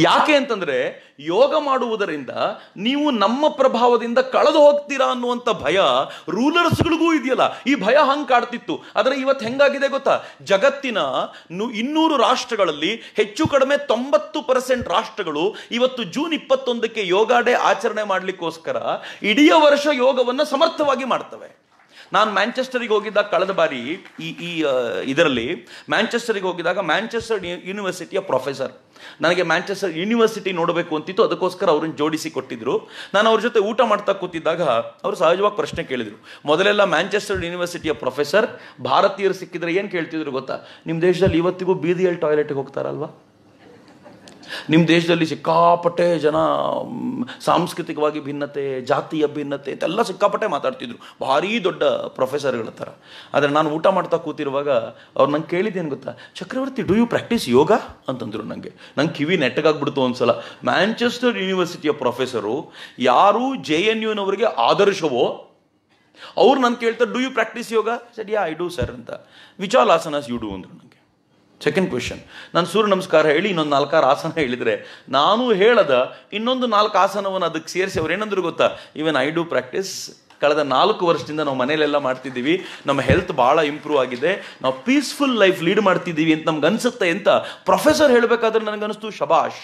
ಯಾಕೆ ಅಂತಂದ್ರೆ ಯೋಗ ಮಾಡುವುದರಿಂದ ನೀವು ನಮ್ಮ ಪ್ರಭಾವದಿಂದ ಕಳೆದು ಹೋಗ್ತೀರಾ ಅನ್ನುವಂಥ ಭಯ ರೂಲರ್ಸ್ಗಳಿಗೂ ಇದೆಯಲ್ಲ ಈ ಭಯ ಹಂಗೆ ಕಾಡ್ತಿತ್ತು ಆದರೆ ಇವತ್ತು ಹೆಂಗಾಗಿದೆ ಗೊತ್ತಾ ಜಗತ್ತಿನ ಇನ್ನೂರು ರಾಷ್ಟ್ರಗಳಲ್ಲಿ ಹೆಚ್ಚು ಕಡಿಮೆ ತೊಂಬತ್ತು ಪರ್ಸೆಂಟ್ ರಾಷ್ಟ್ರಗಳು ಇವತ್ತು ಜೂನ್ ಇಪ್ಪತ್ತೊಂದಕ್ಕೆ ಯೋಗ ಡೇ ಆಚರಣೆ ಮಾಡಲಿಕ್ಕೋಸ್ಕರ ಇಡೀ ವರ್ಷ ಯೋಗವನ್ನು ಸಮರ್ಥವಾಗಿ ಮಾಡ್ತವೆ ನಾನು ಮ್ಯಾಂಚೆಸ್ಟರಿಗೆ ಹೋಗಿದ್ದಾಗ ಕಳೆದ ಬಾರಿ ಈ ಈ ಇದರಲ್ಲಿ ಮ್ಯಾಂಚೆಸ್ಟರಿಗೆ ಹೋಗಿದಾಗ ಮ್ಯಾಂಚೆಸ್ಟರ್ ಯೂನಿವರ್ಸಿಟಿಯ ಪ್ರೊಫೆಸರ್ ನನಗೆ ಮ್ಯಾಂಚೆಸ್ಟರ್ ಯೂನಿವರ್ಸಿಟಿ ನೋಡಬೇಕು ಅಂತಿತ್ತು ಅದಕ್ಕೋಸ್ಕರ ಅವ್ರನ್ನ ಜೋಡಿಸಿ ಕೊಟ್ಟಿದ್ರು ನಾನು ಅವ್ರ ಜೊತೆ ಊಟ ಮಾಡ್ತಾ ಕೂತಿದ್ದಾಗ ಅವರು ಸಹಜವಾಗಿ ಪ್ರಶ್ನೆ ಕೇಳಿದರು ಮೊದಲೆಲ್ಲ ಮ್ಯಾಂಚೆಸ್ಟರ್ ಯೂನಿವರ್ಸಿಟಿಯ ಪ್ರೊಫೆಸರ್ ಭಾರತೀಯರು ಸಿಕ್ಕಿದ್ರೆ ಏನು ಕೇಳ್ತಿದ್ರು ಗೊತ್ತಾ ನಿಮ್ಮ ದೇಶದಲ್ಲಿ ಇವತ್ತಿಗೂ ಬೀದಿಯಲ್ಲಿ ಟಾಯ್ಲೆಟ್ಗೆ ಹೋಗ್ತಾರಲ್ವಾ ನಿಮ್ಮ ದೇಶದಲ್ಲಿ ಸಿಕ್ಕಾಪಟ್ಟೆ ಜನ ಸಾಂಸ್ಕೃತಿಕವಾಗಿ ಭಿನ್ನತೆ ಜಾತಿಯ ಭಿನ್ನತೆ ಅಂತೆಲ್ಲ ಸಿಕ್ಕಾಪಟ್ಟೆ ಮಾತಾಡ್ತಿದ್ರು ಭಾರೀ ದೊಡ್ಡ ಪ್ರೊಫೆಸರ್ಗಳ ಥರ ಆದರೆ ನಾನು ಊಟ ಮಾಡ್ತಾ ಕೂತಿರುವಾಗ ಅವ್ರು ನಂಗೆ ಕೇಳಿದ್ದೇನು ಗೊತ್ತಾ Chakravarti do you practise yoga ಅಂತಂದ್ರು ನನಗೆ ನಂಗೆ ಕಿವಿ ನೆಟ್ಟಗಾಗ್ಬಿಡ್ತು ಒಂದ್ಸಲ ಮ್ಯಾಂಚೆಸ್ಟರ್ ಯೂನಿವರ್ಸಿಟಿಯ ಪ್ರೊಫೆಸರು ಯಾರು ಜೆ ಎನ್ ಯುನವರಿಗೆ ಆದರ್ಶವೋ ಅವ್ರು ನನ್ನ ಕೇಳ್ತಾರೆ ಡೂ ಯು ಪ್ರಾಕ್ಟೀಸ್ ಯೋಗ ಸರಿ ಯಾ ಐ ಡೂ ಸರ್ ಅಂತ ಆಸನಸ್ ಯು ಡೂ ಅಂದರು ಸೆಕೆಂಡ್ ಕ್ವೆಶನ್ ನಾನು ಸೂರ್ಯ ನಮಸ್ಕಾರ ಹೇಳಿ ಇನ್ನೊಂದು ನಾಲ್ಕಾರು ಆಸನ ಹೇಳಿದರೆ ನಾನು ಹೇಳದ ಇನ್ನೊಂದು ನಾಲ್ಕು ಆಸನವನ್ನು ಅದಕ್ಕೆ ಸೇರಿಸಿ ಅವ್ರು ಏನಂದ್ರು ಗೊತ್ತಾ ಈವನ್ ಐ ಡೂ ಪ್ರಾಕ್ಟೀಸ್ ಕಳೆದ ನಾಲ್ಕು ವರ್ಷದಿಂದ ನಾವು ಮನೆಯಲ್ಲೆಲ್ಲ ಮಾಡ್ತಿದ್ದೀವಿ ನಮ್ಮ ಹೆಲ್ತ್ ಭಾಳ ಇಂಪ್ರೂವ್ ಆಗಿದೆ ನಾವು ಪೀಸ್ಫುಲ್ ಲೈಫ್ ಲೀಡ್ ಮಾಡ್ತಿದ್ದೀವಿ ಅಂತ ನಮ್ಗೆ ಅನಿಸುತ್ತೆ ಅಂತ ಪ್ರೊಫೆಸರ್ ಹೇಳಬೇಕಾದ್ರೆ ನನಗನ್ನಿಸ್ತು ಶಬಾಷ್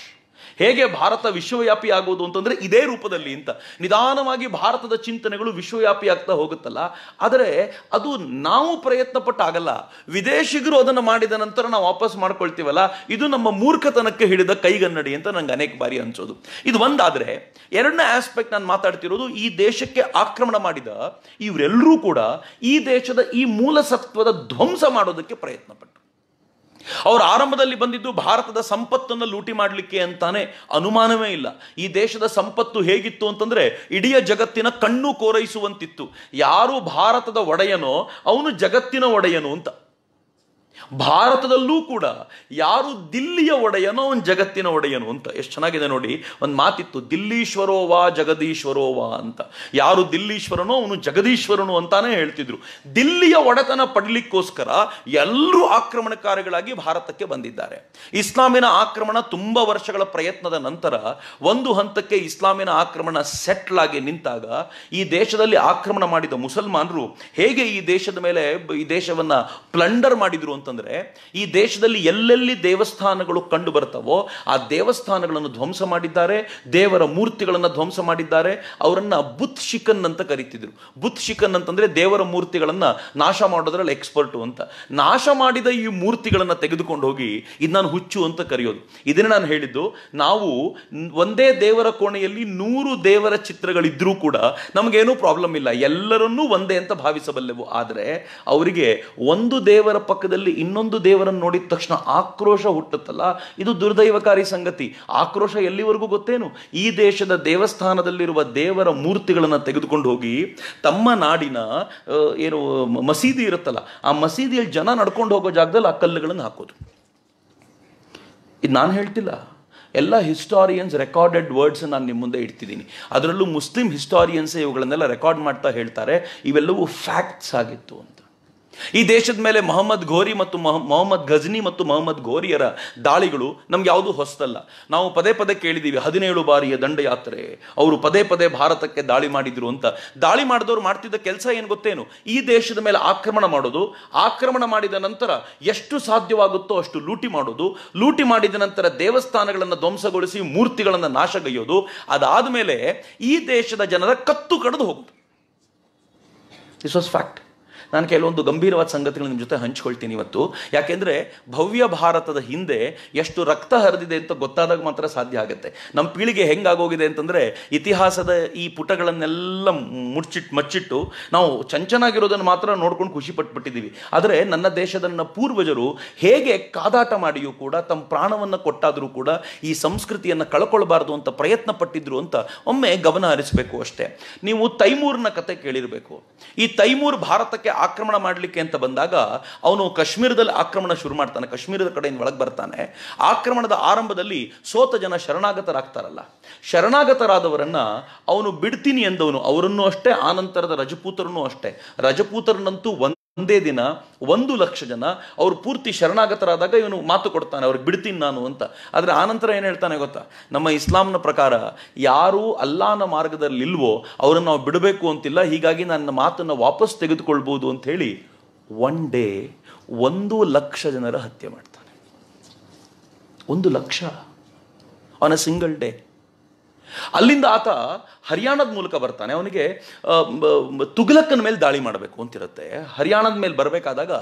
ಹೇಗೆ ಭಾರತ ವಿಶ್ವವ್ಯಾಪಿ ಆಗೋದು ಅಂತಂದರೆ ಇದೇ ರೂಪದಲ್ಲಿ ಅಂತ ನಿಧಾನವಾಗಿ ಭಾರತದ ಚಿಂತನೆಗಳು ವಿಶ್ವವ್ಯಾಪಿ ಆಗ್ತಾ ಹೋಗುತ್ತಲ್ಲ ಆದರೆ ಅದು ನಾವು ಪ್ರಯತ್ನ ಪಟ್ಟಾಗಲ್ಲ ವಿದೇಶಿಗರು ಅದನ್ನು ಮಾಡಿದ ನಂತರ ನಾವು ವಾಪಸ್ ಮಾಡ್ಕೊಳ್ತೀವಲ್ಲ ಇದು ನಮ್ಮ ಮೂರ್ಖತನಕ್ಕೆ ಹಿಡಿದ ಕೈಗನ್ನಡಿ ಅಂತ ನಂಗೆ ಅನೇಕ ಬಾರಿ ಅನಿಸೋದು ಇದು ಒಂದಾದರೆ ಎರಡನೇ ಆಸ್ಪೆಕ್ಟ್ ನಾನು ಮಾತಾಡ್ತಿರೋದು ಈ ದೇಶಕ್ಕೆ ಆಕ್ರಮಣ ಮಾಡಿದ ಇವರೆಲ್ಲರೂ ಕೂಡ ಈ ದೇಶದ ಈ ಮೂಲಸತ್ವದ ಧ್ವಂಸ ಮಾಡೋದಕ್ಕೆ ಪ್ರಯತ್ನ ಪಟ್ಟ ಅವರು ಆರಂಭದಲ್ಲಿ ಬಂದಿದ್ದು ಭಾರತದ ಸಂಪತ್ತನ್ನು ಲೂಟಿ ಮಾಡಲಿಕ್ಕೆ ಅಂತಾನೆ ಅನುಮಾನವೇ ಇಲ್ಲ ಈ ದೇಶದ ಸಂಪತ್ತು ಹೇಗಿತ್ತು ಅಂತಂದ್ರೆ ಇಡೀ ಜಗತ್ತಿನ ಕಣ್ಣು ಕೋರೈಸುವಂತಿತ್ತು ಯಾರು ಭಾರತದ ಒಡೆಯನೋ ಅವನು ಜಗತ್ತಿನ ಒಡೆಯನು ಅಂತ ಭಾರತದಲ್ಲೂ ಕೂಡ ಯಾರು ದಿಲ್ಲಿಯ ಒಡೆಯನೋ ಒಂದು ಜಗತ್ತಿನ ಒಡೆಯನು ಅಂತ ಎಷ್ಟು ಚೆನ್ನಾಗಿದೆ ನೋಡಿ ಒಂದು ಮಾತಿತ್ತು ದಿಲ್ಲೀಶ್ವರೋವಾ ಜಗದೀಶ್ವರೋವಾ ಅಂತ ಯಾರು ದಿಲ್ಲೀಶ್ವರನೋ ಅವನು ಜಗದೀಶ್ವರನು ಅಂತಾನೆ ಹೇಳ್ತಿದ್ರು ದಿಲ್ಲಿಯ ಒಡೆತನ ಪಡಲಿಕ್ಕೋಸ್ಕರ ಎಲ್ಲರೂ ಆಕ್ರಮಣಕಾರಿಗಳಾಗಿ ಭಾರತಕ್ಕೆ ಬಂದಿದ್ದಾರೆ ಇಸ್ಲಾಮಿನ ಆಕ್ರಮಣ ತುಂಬ ವರ್ಷಗಳ ಪ್ರಯತ್ನದ ನಂತರ ಒಂದು ಹಂತಕ್ಕೆ ಇಸ್ಲಾಮಿನ ಆಕ್ರಮಣ ಸೆಟ್ಲ್ ಆಗಿ ನಿಂತಾಗ ಈ ದೇಶದಲ್ಲಿ ಆಕ್ರಮಣ ಮಾಡಿದ ಮುಸಲ್ಮಾನರು ಹೇಗೆ ಈ ದೇಶದ ಮೇಲೆ ಈ ದೇಶವನ್ನು ಪ್ಲಂಡರ್ ಮಾಡಿದ್ರು ಅಂತ ಅಂದ್ರೆ ಈ ದೇಶದಲ್ಲಿ ಎಲ್ಲೆಲ್ಲಿ ದೇವಸ್ಥಾನಗಳು ಕಂಡು ಬರ್ತವೋ ಆ ದೇವಸ್ಥಾನಗಳನ್ನು ಧ್ವಂಸ ಮಾಡಿದ್ದಾರೆ ದೇವರ ಮೂರ್ತಿಗಳನ್ನು ಧ್ವಂಸ ಮಾಡಿದ್ದಾರೆ ಅವರನ್ನ ಬುತ್ ಶಿಕನ್ ಅಂತ ಕರಿತಿದ್ರು ಬುತ್ ಶಿಕನ್ ದೇವರ ಮೂರ್ತಿಗಳನ್ನ ನಾಶ ಮಾಡೋದ್ರಲ್ಲಿ ಎಕ್ಸ್ಪರ್ಟು ಅಂತ ನಾಶ ಮಾಡಿದ ಈ ಮೂರ್ತಿಗಳನ್ನು ತೆಗೆದುಕೊಂಡು ಹೋಗಿ ಇದನ್ನ ನಾನು ಹುಚ್ಚು ಅಂತ ಕರೆಯೋದು ಇದನ್ನ ನಾನು ಹೇಳಿದ್ದು ನಾವು ಒಂದೇ ದೇವರ ಕೋಣೆಯಲ್ಲಿ ನೂರು ದೇವರ ಚಿತ್ರಗಳಿದ್ರೂ ಕೂಡ ನಮಗೇನೂ ಪ್ರಾಬ್ಲಮ್ ಇಲ್ಲ ಎಲ್ಲರನ್ನೂ ಒಂದೇ ಅಂತ ಭಾವಿಸಬಲ್ಲೆವು ಆದರೆ ಅವರಿಗೆ ಒಂದು ದೇವರ ಪಕ್ಕದಲ್ಲಿ ಇನ್ನೊಂದು ದೇವರನ್ನು ನೋಡಿದ ತಕ್ಷಣ ಆಕ್ರೋಶ ಹುಟ್ಟುತ್ತಲ್ಲ ಇದು ದುರ್ದೈವಕಾರಿ ಸಂಗತಿ ಆಕ್ರೋಶ ಎಲ್ಲಿವರೆಗೂ ಗೊತ್ತೇನು ಈ ದೇಶದ ದೇವಸ್ಥಾನದಲ್ಲಿರುವ ದೇವರ ಮೂರ್ತಿಗಳನ್ನು ತೆಗೆದುಕೊಂಡು ಹೋಗಿ ತಮ್ಮ ನಾಡಿನ ಏನು ಮಸೀದಿ ಇರುತ್ತಲ್ಲ ಆ ಮಸೀದಿಯಲ್ಲಿ ಜನ ನಡ್ಕೊಂಡು ಹೋಗೋ ಜಾಗದಲ್ಲಿ ಆ ಕಲ್ಲುಗಳನ್ನು ಹಾಕೋದು ಇದು ನಾನು ಹೇಳ್ತಿಲ್ಲ ಎಲ್ಲ ಹಿಸ್ಟಾರಿಯನ್ಸ್ ರೆಕಾರ್ಡೆಡ್ ವರ್ಡ್ಸ್ ನಾನು ನಿಮ್ಮ ಮುಂದೆ ಇಡ್ತಿದ್ದೀನಿ ಅದರಲ್ಲೂ ಮುಸ್ಲಿಂ ಹಿಸ್ಟಾರಿಯನ್ಸೇ ಇವುಗಳನ್ನೆಲ್ಲ ರೆಕಾರ್ಡ್ ಮಾಡ್ತಾ ಹೇಳ್ತಾರೆ ಇವೆಲ್ಲವೂ ಫ್ಯಾಕ್ಟ್ಸ್ ಆಗಿತ್ತು ಅಂತ ಈ ದೇಶದ ಮೇಲೆ ಮೊಹಮ್ಮದ್ ಘೋರಿ ಮತ್ತು ಮೊಹಮ್ಮದ್ ಘಜ್ನಿ ಮತ್ತು ಮೊಹಮ್ಮದ್ ಘೋರಿಯರ ದಾಳಿಗಳು ನಮ್ಗೆ ಯಾವುದು ಹೊಸದಲ್ಲ ನಾವು ಪದೇ ಪದೇ ಕೇಳಿದ್ದೀವಿ ಹದಿನೇಳು ಬಾರಿಯ ದಂಡಯಾತ್ರೆ ಅವರು ಪದೇ ಪದೇ ಭಾರತಕ್ಕೆ ದಾಳಿ ಮಾಡಿದ್ರು ಅಂತ ದಾಳಿ ಮಾಡಿದವರು ಮಾಡ್ತಿದ್ದ ಕೆಲಸ ಏನು ಗೊತ್ತೇನು ಈ ದೇಶದ ಮೇಲೆ ಆಕ್ರಮಣ ಮಾಡೋದು ಆಕ್ರಮಣ ಮಾಡಿದ ನಂತರ ಎಷ್ಟು ಸಾಧ್ಯವಾಗುತ್ತೋ ಅಷ್ಟು ಲೂಟಿ ಮಾಡೋದು ಲೂಟಿ ಮಾಡಿದ ನಂತರ ದೇವಸ್ಥಾನಗಳನ್ನು ಧ್ವಂಸಗೊಳಿಸಿ ಮೂರ್ತಿಗಳನ್ನು ನಾಶಗೈಯೋದು ಅದಾದ ಮೇಲೆ ಈ ದೇಶದ ಜನರ ಕತ್ತು ಕಡಿದು ಹೋಗುದು ದಿಸ್ ವಾಸ್ ಫ್ಯಾಕ್ಟ್ ನಾನು ಕೆಲವೊಂದು ಗಂಭೀರವಾದ ಸಂಗತಿಗಳು ನಿಮ್ಮ ಜೊತೆ ಹಂಚ್ಕೊಳ್ತೀನಿ ಇವತ್ತು ಯಾಕೆಂದರೆ ಭವ್ಯ ಭಾರತದ ಹಿಂದೆ ಎಷ್ಟು ರಕ್ತ ಹರಿದಿದೆ ಅಂತ ಗೊತ್ತಾದಾಗ ಮಾತ್ರ ಸಾಧ್ಯ ಆಗುತ್ತೆ ನಮ್ಮ ಪೀಳಿಗೆ ಹೆಂಗಾಗೋಗಿದೆ ಅಂತಂದರೆ ಇತಿಹಾಸದ ಈ ಪುಟಗಳನ್ನೆಲ್ಲ ಮುಚ್ಚಿಟ್ಟು ಮಚ್ಚಿಟ್ಟು ನಾವು ಚಂಚನಾಗಿರೋದನ್ನು ಮಾತ್ರ ನೋಡ್ಕೊಂಡು ಖುಷಿ ಪಟ್ಬಿಟ್ಟಿದ್ದೀವಿ ಆದರೆ ನನ್ನ ದೇಶದ ನನ್ನ ಪೂರ್ವಜರು ಹೇಗೆ ಕಾದಾಟ ಮಾಡಿಯೂ ಕೂಡ ತಮ್ಮ ಪ್ರಾಣವನ್ನು ಕೊಟ್ಟಾದರೂ ಕೂಡ ಈ ಸಂಸ್ಕೃತಿಯನ್ನು ಕಳ್ಕೊಳ್ಬಾರ್ದು ಅಂತ ಪ್ರಯತ್ನ ಪಟ್ಟಿದ್ರು ಅಂತ ಒಮ್ಮೆ ಗಮನ ಹರಿಸಬೇಕು ಅಷ್ಟೇ ನೀವು ತೈಮೂರ್ನ ಕತೆ ಕೇಳಿರಬೇಕು ಈ ತೈಮೂರ್ ಭಾರತಕ್ಕೆ ಆಕ್ರಮಣ ಮಾಡಲಿಕ್ಕೆ ಅಂತ ಬಂದಾಗ ಅವನು ಕಾಶ್ಮೀರದಲ್ಲಿ ಆಕ್ರಮಣ ಶುರು ಮಾಡ್ತಾನೆ ಕಾಶ್ಮೀರದ ಕಡೆಯಿಂದ ಒಳಗೆ ಬರ್ತಾನೆ ಆಕ್ರಮಣದ ಆರಂಭದಲ್ಲಿ ಸೋತ ಜನ ಶರಣಾಗತರಾಗ್ತಾರಲ್ಲ ಶರಣಾಗತರಾದವರನ್ನು ಅವನು ಬಿಡ್ತೀನಿ ಎಂದವನು ಅವರನ್ನು ಅಷ್ಟೇ ಆನಂತರದ ರಜಪೂತರನ್ನು ಅಷ್ಟೇ ರಜಪೂತರನ್ನಂತೂ ಒಂದೇ ದಿನ ಒಂದು ಲಕ್ಷ ಜನ ಅವರು ಪೂರ್ತಿ ಶರಣಾಗತರಾದಾಗ ಇವನು ಮಾತು ಕೊಡ್ತಾನೆ ಅವ್ರಿಗೆ ಬಿಡ್ತೀನಿ ನಾನು ಅಂತ ಆದರೆ ಆನಂತರ ಏನು ಹೇಳ್ತಾನೆ ಗೊತ್ತಾ ನಮ್ಮ ಇಸ್ಲಾಂನ ಪ್ರಕಾರ ಯಾರೂ ಅಲ್ಲಾನ ಮಾರ್ಗದಲ್ಲಿಲ್ವೋ ಅವರನ್ನು ನಾವು ಬಿಡಬೇಕು ಅಂತಿಲ್ಲ ಹೀಗಾಗಿ ನನ್ನ ಮಾತನ್ನು ವಾಪಸ್ ತೆಗೆದುಕೊಳ್ಬೋದು ಅಂತ ಹೇಳಿ ಒನ್ ಡೇ ಒಂದು ಲಕ್ಷ ಜನರ ಹತ್ಯೆ ಮಾಡ್ತಾನೆ ಒಂದು lakh one a single day ಅಲ್ಲಿಂದ ಆತ ಹರಿಯಾಣದ ಮೂಲಕ ಬರ್ತಾನೆ ಅವನಿಗೆ ತುಗಲಕ್ಕನ ಮೇಲೆ ದಾಳಿ ಮಾಡಬೇಕು ಅಂತಿರುತ್ತೆ ಹರಿಯಾಣದ ಮೇಲೆ ಬರಬೇಕಾದಾಗ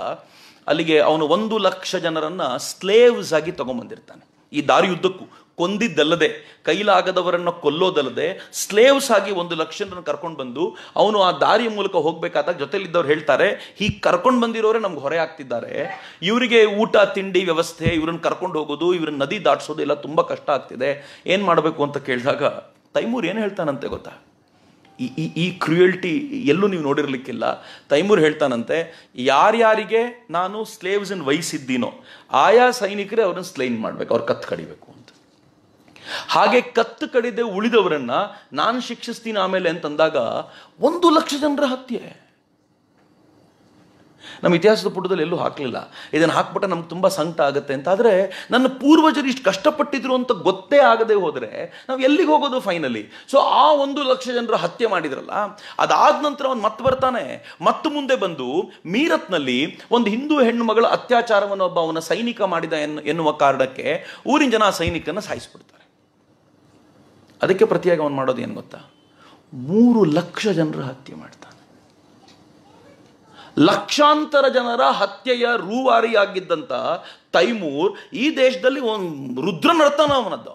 ಅಲ್ಲಿಗೆ ಅವನು ಒಂದು ಲಕ್ಷ ಜನರನ್ನು ಸ್ಲೇವ್ಸ್ ಆಗಿ ತಗೊಂಬಂದಿರ್ತಾನೆ ಈ ದಾರಿಯುದ್ದಕ್ಕೂ ಕೊಂದಿದ್ದಲ್ಲದೆ ಕೈಲಾಗದವರನ್ನ ಕೊಲ್ಲೋದಲ್ಲದೆ ಸ್ಲೇವ್ಸ್ ಆಗಿ ಒಂದು ಲಕ್ಷ ಜನರನ್ನು ಕರ್ಕೊಂಡು ಬಂದು ಅವನು ಆ ದಾರಿಯ ಮೂಲಕ ಹೋಗಬೇಕಾದಾಗ ಜೊತೆಲಿದ್ದವ್ರು ಹೇಳ್ತಾರೆ ಹೀಗೆ ಕರ್ಕೊಂಡು ಬಂದಿರೋರೆ ನಮ್ಗೆ ಹೊರೆ ಆಗ್ತಿದ್ದಾರೆ ಇವರಿಗೆ ಊಟ ತಿಂಡಿ ವ್ಯವಸ್ಥೆ ಇವ್ರನ್ನ ಕರ್ಕೊಂಡು ಹೋಗೋದು ಇವ್ರನ್ನ ನದಿ ದಾಟಿಸೋದು ಎಲ್ಲ ತುಂಬ ಕಷ್ಟ ಆಗ್ತಿದೆ ಏನು ಮಾಡಬೇಕು ಅಂತ ಕೇಳಿದಾಗ ತೈಮೂರ್ ಏನು ಹೇಳ್ತಾನಂತೆ ಗೊತ್ತಾ ಈ ಈ ಈ ಕ್ರುಯಲ್ಟಿ ಎಲ್ಲೂ ನೀವು ನೋಡಿರಲಿಕ್ಕಿಲ್ಲ ತೈಮೂರ್ ಹೇಳ್ತಾನಂತೆ ಯಾರ್ಯಾರಿಗೆ ನಾನು ಸ್ಲೇವ್ಸನ್ನು ವಹಿಸಿದ್ದೀನೋ ಆಯಾ ಸೈನಿಕರೇ ಅವ್ರನ್ನ ಸ್ಲೈನ್ ಮಾಡಬೇಕು ಅವ್ರ ಕತ್ತು ಕಡಿಬೇಕು ಅಂತ ಹಾಗೆ ಕತ್ತು ಕಡಿದೆ ಉಳಿದವರನ್ನ ನಾನು ಶಿಕ್ಷಿಸ್ತೀನಿ ಆಮೇಲೆ ಅಂತಂದಾಗ ಒಂದು ಲಕ್ಷ ಜನರ ಹತ್ಯೆ ನಮ್ಮ ಇತಿಹಾಸದ ಪುಟದಲ್ಲಿ ಎಲ್ಲೂ ಹಾಕಲಿಲ್ಲ ಇದನ್ನು ಹಾಕ್ಬಿಟ್ಟ ನಮ್ಗೆ ತುಂಬ ಸಂಕಟ ಆಗುತ್ತೆ ಅಂತ ಆದರೆ ನನ್ನ ಪೂರ್ವಜರು ಇಷ್ಟು ಕಷ್ಟಪಟ್ಟಿದ್ರು ಅಂತ ಗೊತ್ತೇ ಆಗದೆ ಹೋದರೆ ನಾವು ಎಲ್ಲಿಗೆ ಹೋಗೋದು ಫೈನಲಿ ಸೊ ಆ ಒಂದು ಲಕ್ಷ ಜನರ ಹತ್ಯೆ ಮಾಡಿದ್ರಲ್ಲ ಅದಾದ ನಂತರ ಅವನು ಮತ್ತೆ ಬರ್ತಾನೆ ಮತ್ತೆ ಮುಂದೆ ಬಂದು ಮೀರತ್ನಲ್ಲಿ ಒಂದು ಹಿಂದೂ ಹೆಣ್ಣು ಮಗಳ ಅತ್ಯಾಚಾರವನ್ನು ಒಬ್ಬ ಅವನ ಸೈನಿಕ ಮಾಡಿದ ಎನ್ನುವ ಕಾರಣಕ್ಕೆ ಊರಿನ ಜನ ಸೈನಿಕನ ಸಾಯಿಸ್ಬಿಡ್ತಾರೆ ಅದಕ್ಕೆ ಪ್ರತಿಯಾಗಿ ಅವನು ಮಾಡೋದು ಏನು ಗೊತ್ತಾ ಮೂರು ಲಕ್ಷ ಜನರ ಹತ್ಯೆ ಮಾಡ್ತಾನೆ ಲಕ್ಷಾಂತರ ಜನರ ಹತ್ಯೆಯ ರೂವಾರಿಯಾಗಿದ್ದಂಥ ತೈಮೂರ್ ಈ ದೇಶದಲ್ಲಿ ಒಂದು ರುದ್ರ ನಡ್ತಾನ ಅವನದ್ದು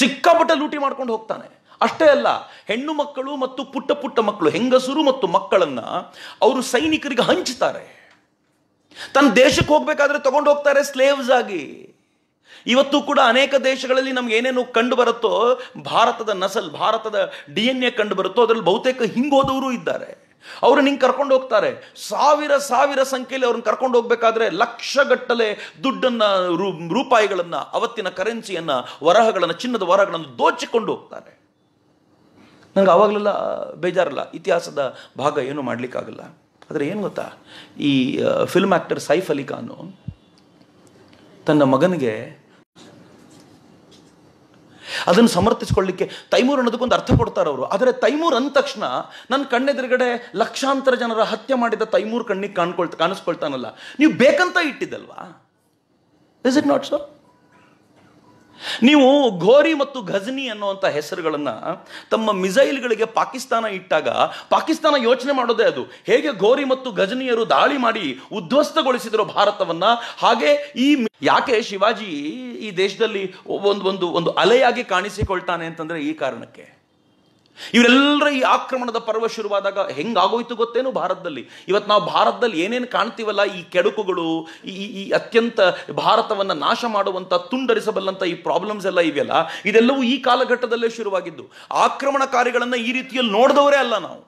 ಸಿಕ್ಕಾಪಟ್ಟೆ ಲೂಟಿ ಮಾಡ್ಕೊಂಡು ಹೋಗ್ತಾನೆ ಅಷ್ಟೇ ಅಲ್ಲ ಹೆಣ್ಣು ಮಕ್ಕಳು ಮತ್ತು ಪುಟ್ಟ ಪುಟ್ಟ ಮಕ್ಕಳು ಹೆಂಗಸರು ಮತ್ತು ಮಕ್ಕಳನ್ನು ಅವರು ಸೈನಿಕರಿಗೆ ಹಂಚ್ತಾರೆ ತನ್ನ ದೇಶಕ್ಕೆ ಹೋಗಬೇಕಾದ್ರೆ ತಗೊಂಡು ಹೋಗ್ತಾರೆ ಸ್ಲೇವ್ಸ್ ಆಗಿ ಇವತ್ತು ಕೂಡ ಅನೇಕ ದೇಶಗಳಲ್ಲಿ ನಮ್ಗೆ ಏನೇನು ಕಂಡು ಬರುತ್ತೋ ಭಾರತದ ನಸಲ್ ಭಾರತದ ಡಿ ಎನ್ ಎ ಕಂಡು ಬರುತ್ತೋ ಅದರಲ್ಲಿ ಬಹುತೇಕ ಹಿಂಗೋದವರು ಇದ್ದಾರೆ ಅವರು ನಿಂಗೆ ಕರ್ಕೊಂಡು ಹೋಗ್ತಾರೆ ಸಾವಿರ ಸಾವಿರ ಸಂಖ್ಯೆಯಲ್ಲಿ ಅವ್ರನ್ನ ಕರ್ಕೊಂಡು ಹೋಗ್ಬೇಕಾದ್ರೆ ಲಕ್ಷಗಟ್ಟಲೆ ದುಡ್ಡನ್ನು ರೂ ರೂಪಾಯಿಗಳನ್ನು ಅವತ್ತಿನ ಕರೆನ್ಸಿಯನ್ನು ವರಹಗಳನ್ನು ಚಿನ್ನದ ವರಹಗಳನ್ನು ದೋಚಿಕೊಂಡು ಹೋಗ್ತಾರೆ ನನಗೆ ಆವಾಗಲೆಲ್ಲ ಬೇಜಾರಲ್ಲ ಇತಿಹಾಸದ ಭಾಗ ಏನು ಮಾಡಲಿಕ್ಕಾಗಲ್ಲ ಆದರೆ ಏನು ಗೊತ್ತಾ ಈ ಫಿಲ್ಮ್ ಆ್ಯಕ್ಟರ್ ಸೈಫ್ ಅಲಿ ಖಾನು ತನ್ನ ಮಗನಿಗೆ ಅದನ್ನು ಸಮರ್ಥಿಸ್ಕೊಳ್ಳಿಕ್ಕೆ ತೈಮೂರ್ ಅನ್ನೋದಕ್ಕೊಂದು ಅರ್ಥ ಕೊಡ್ತಾರೆ ಅವರು ಆದರೆ ತೈಮೂರ್ ಅಂದ ತಕ್ಷಣ ನನ್ನ ಕಣ್ಣೆದುರುಗಡೆ ಲಕ್ಷಾಂತರ ಜನರ ಹತ್ಯೆ ಮಾಡಿದ ತೈಮೂರ್ ಕಣ್ಣಿಗೆ ಕಾಣ್ಕೊಳ್ತಾ ಕಾಣಿಸ್ಕೊಳ್ತಾನಲ್ಲ ನೀವು ಬೇಕಂತ ಇಟ್ಟಿದ್ದಲ್ವಾ ಇಸ್ ಇಟ್ ನಾಟ್ ಸೊ ನೀವು ಘೋರಿ ಮತ್ತು ಘಜ್ನಿ ಅನ್ನುವಂಥ ಹೆಸರುಗಳನ್ನು ತಮ್ಮ ಮಿಸೈಲ್ಗಳಿಗೆ ಪಾಕಿಸ್ತಾನ ಇಟ್ಟಾಗ ಪಾಕಿಸ್ತಾನ ಯೋಚನೆ ಮಾಡೋದೇ ಅದು ಹೇಗೆ ಘೋರಿ ಮತ್ತು ಘಜ್ನಿಯರು ದಾಳಿ ಮಾಡಿ ಉದ್ವಸ್ತಗೊಳಿಸಿದರು ಭಾರತವನ್ನ ಹಾಗೆ ಈ ಯಾಕೆ ಶಿವಾಜಿ ಈ ದೇಶದಲ್ಲಿ ಒಂದು ಒಂದು ಒಂದು ಅಲೆಯಾಗಿ ಕಾಣಿಸಿಕೊಳ್ತಾನೆ ಅಂತಂದ್ರೆ ಈ ಕಾರಣಕ್ಕೆ ಇವರೆಲ್ಲರ ಈ ಆಕ್ರಮಣದ ಪರ್ವ ಶುರುವಾದಾಗ ಹೆಂಗಾಗೋಯ್ತು ಗೊತ್ತೇನು ಭಾರತದಲ್ಲಿ ಇವತ್ತು ನಾವು ಭಾರತದಲ್ಲಿ ಏನೇನು ಕಾಣ್ತೀವಲ್ಲ ಈ ಕೆಡುಕುಗಳು ಈ ಈ ಅತ್ಯಂತ ಭಾರತವನ್ನು ನಾಶ ಮಾಡುವಂಥ ತುಂಡರಿಸಬಲ್ಲಂಥ ಈ ಪ್ರಾಬ್ಲಮ್ಸ್ ಎಲ್ಲ ಇವೆಲ್ಲ ಇದೆಲ್ಲವೂ ಈ ಕಾಲಘಟ್ಟದಲ್ಲೇ ಶುರುವಾಗಿದ್ದು ಆಕ್ರಮಣಕಾರಿಗಳನ್ನು ಈ ರೀತಿಯಲ್ಲಿ ನೋಡಿದವರೇ ಅಲ್ಲ ನಾವು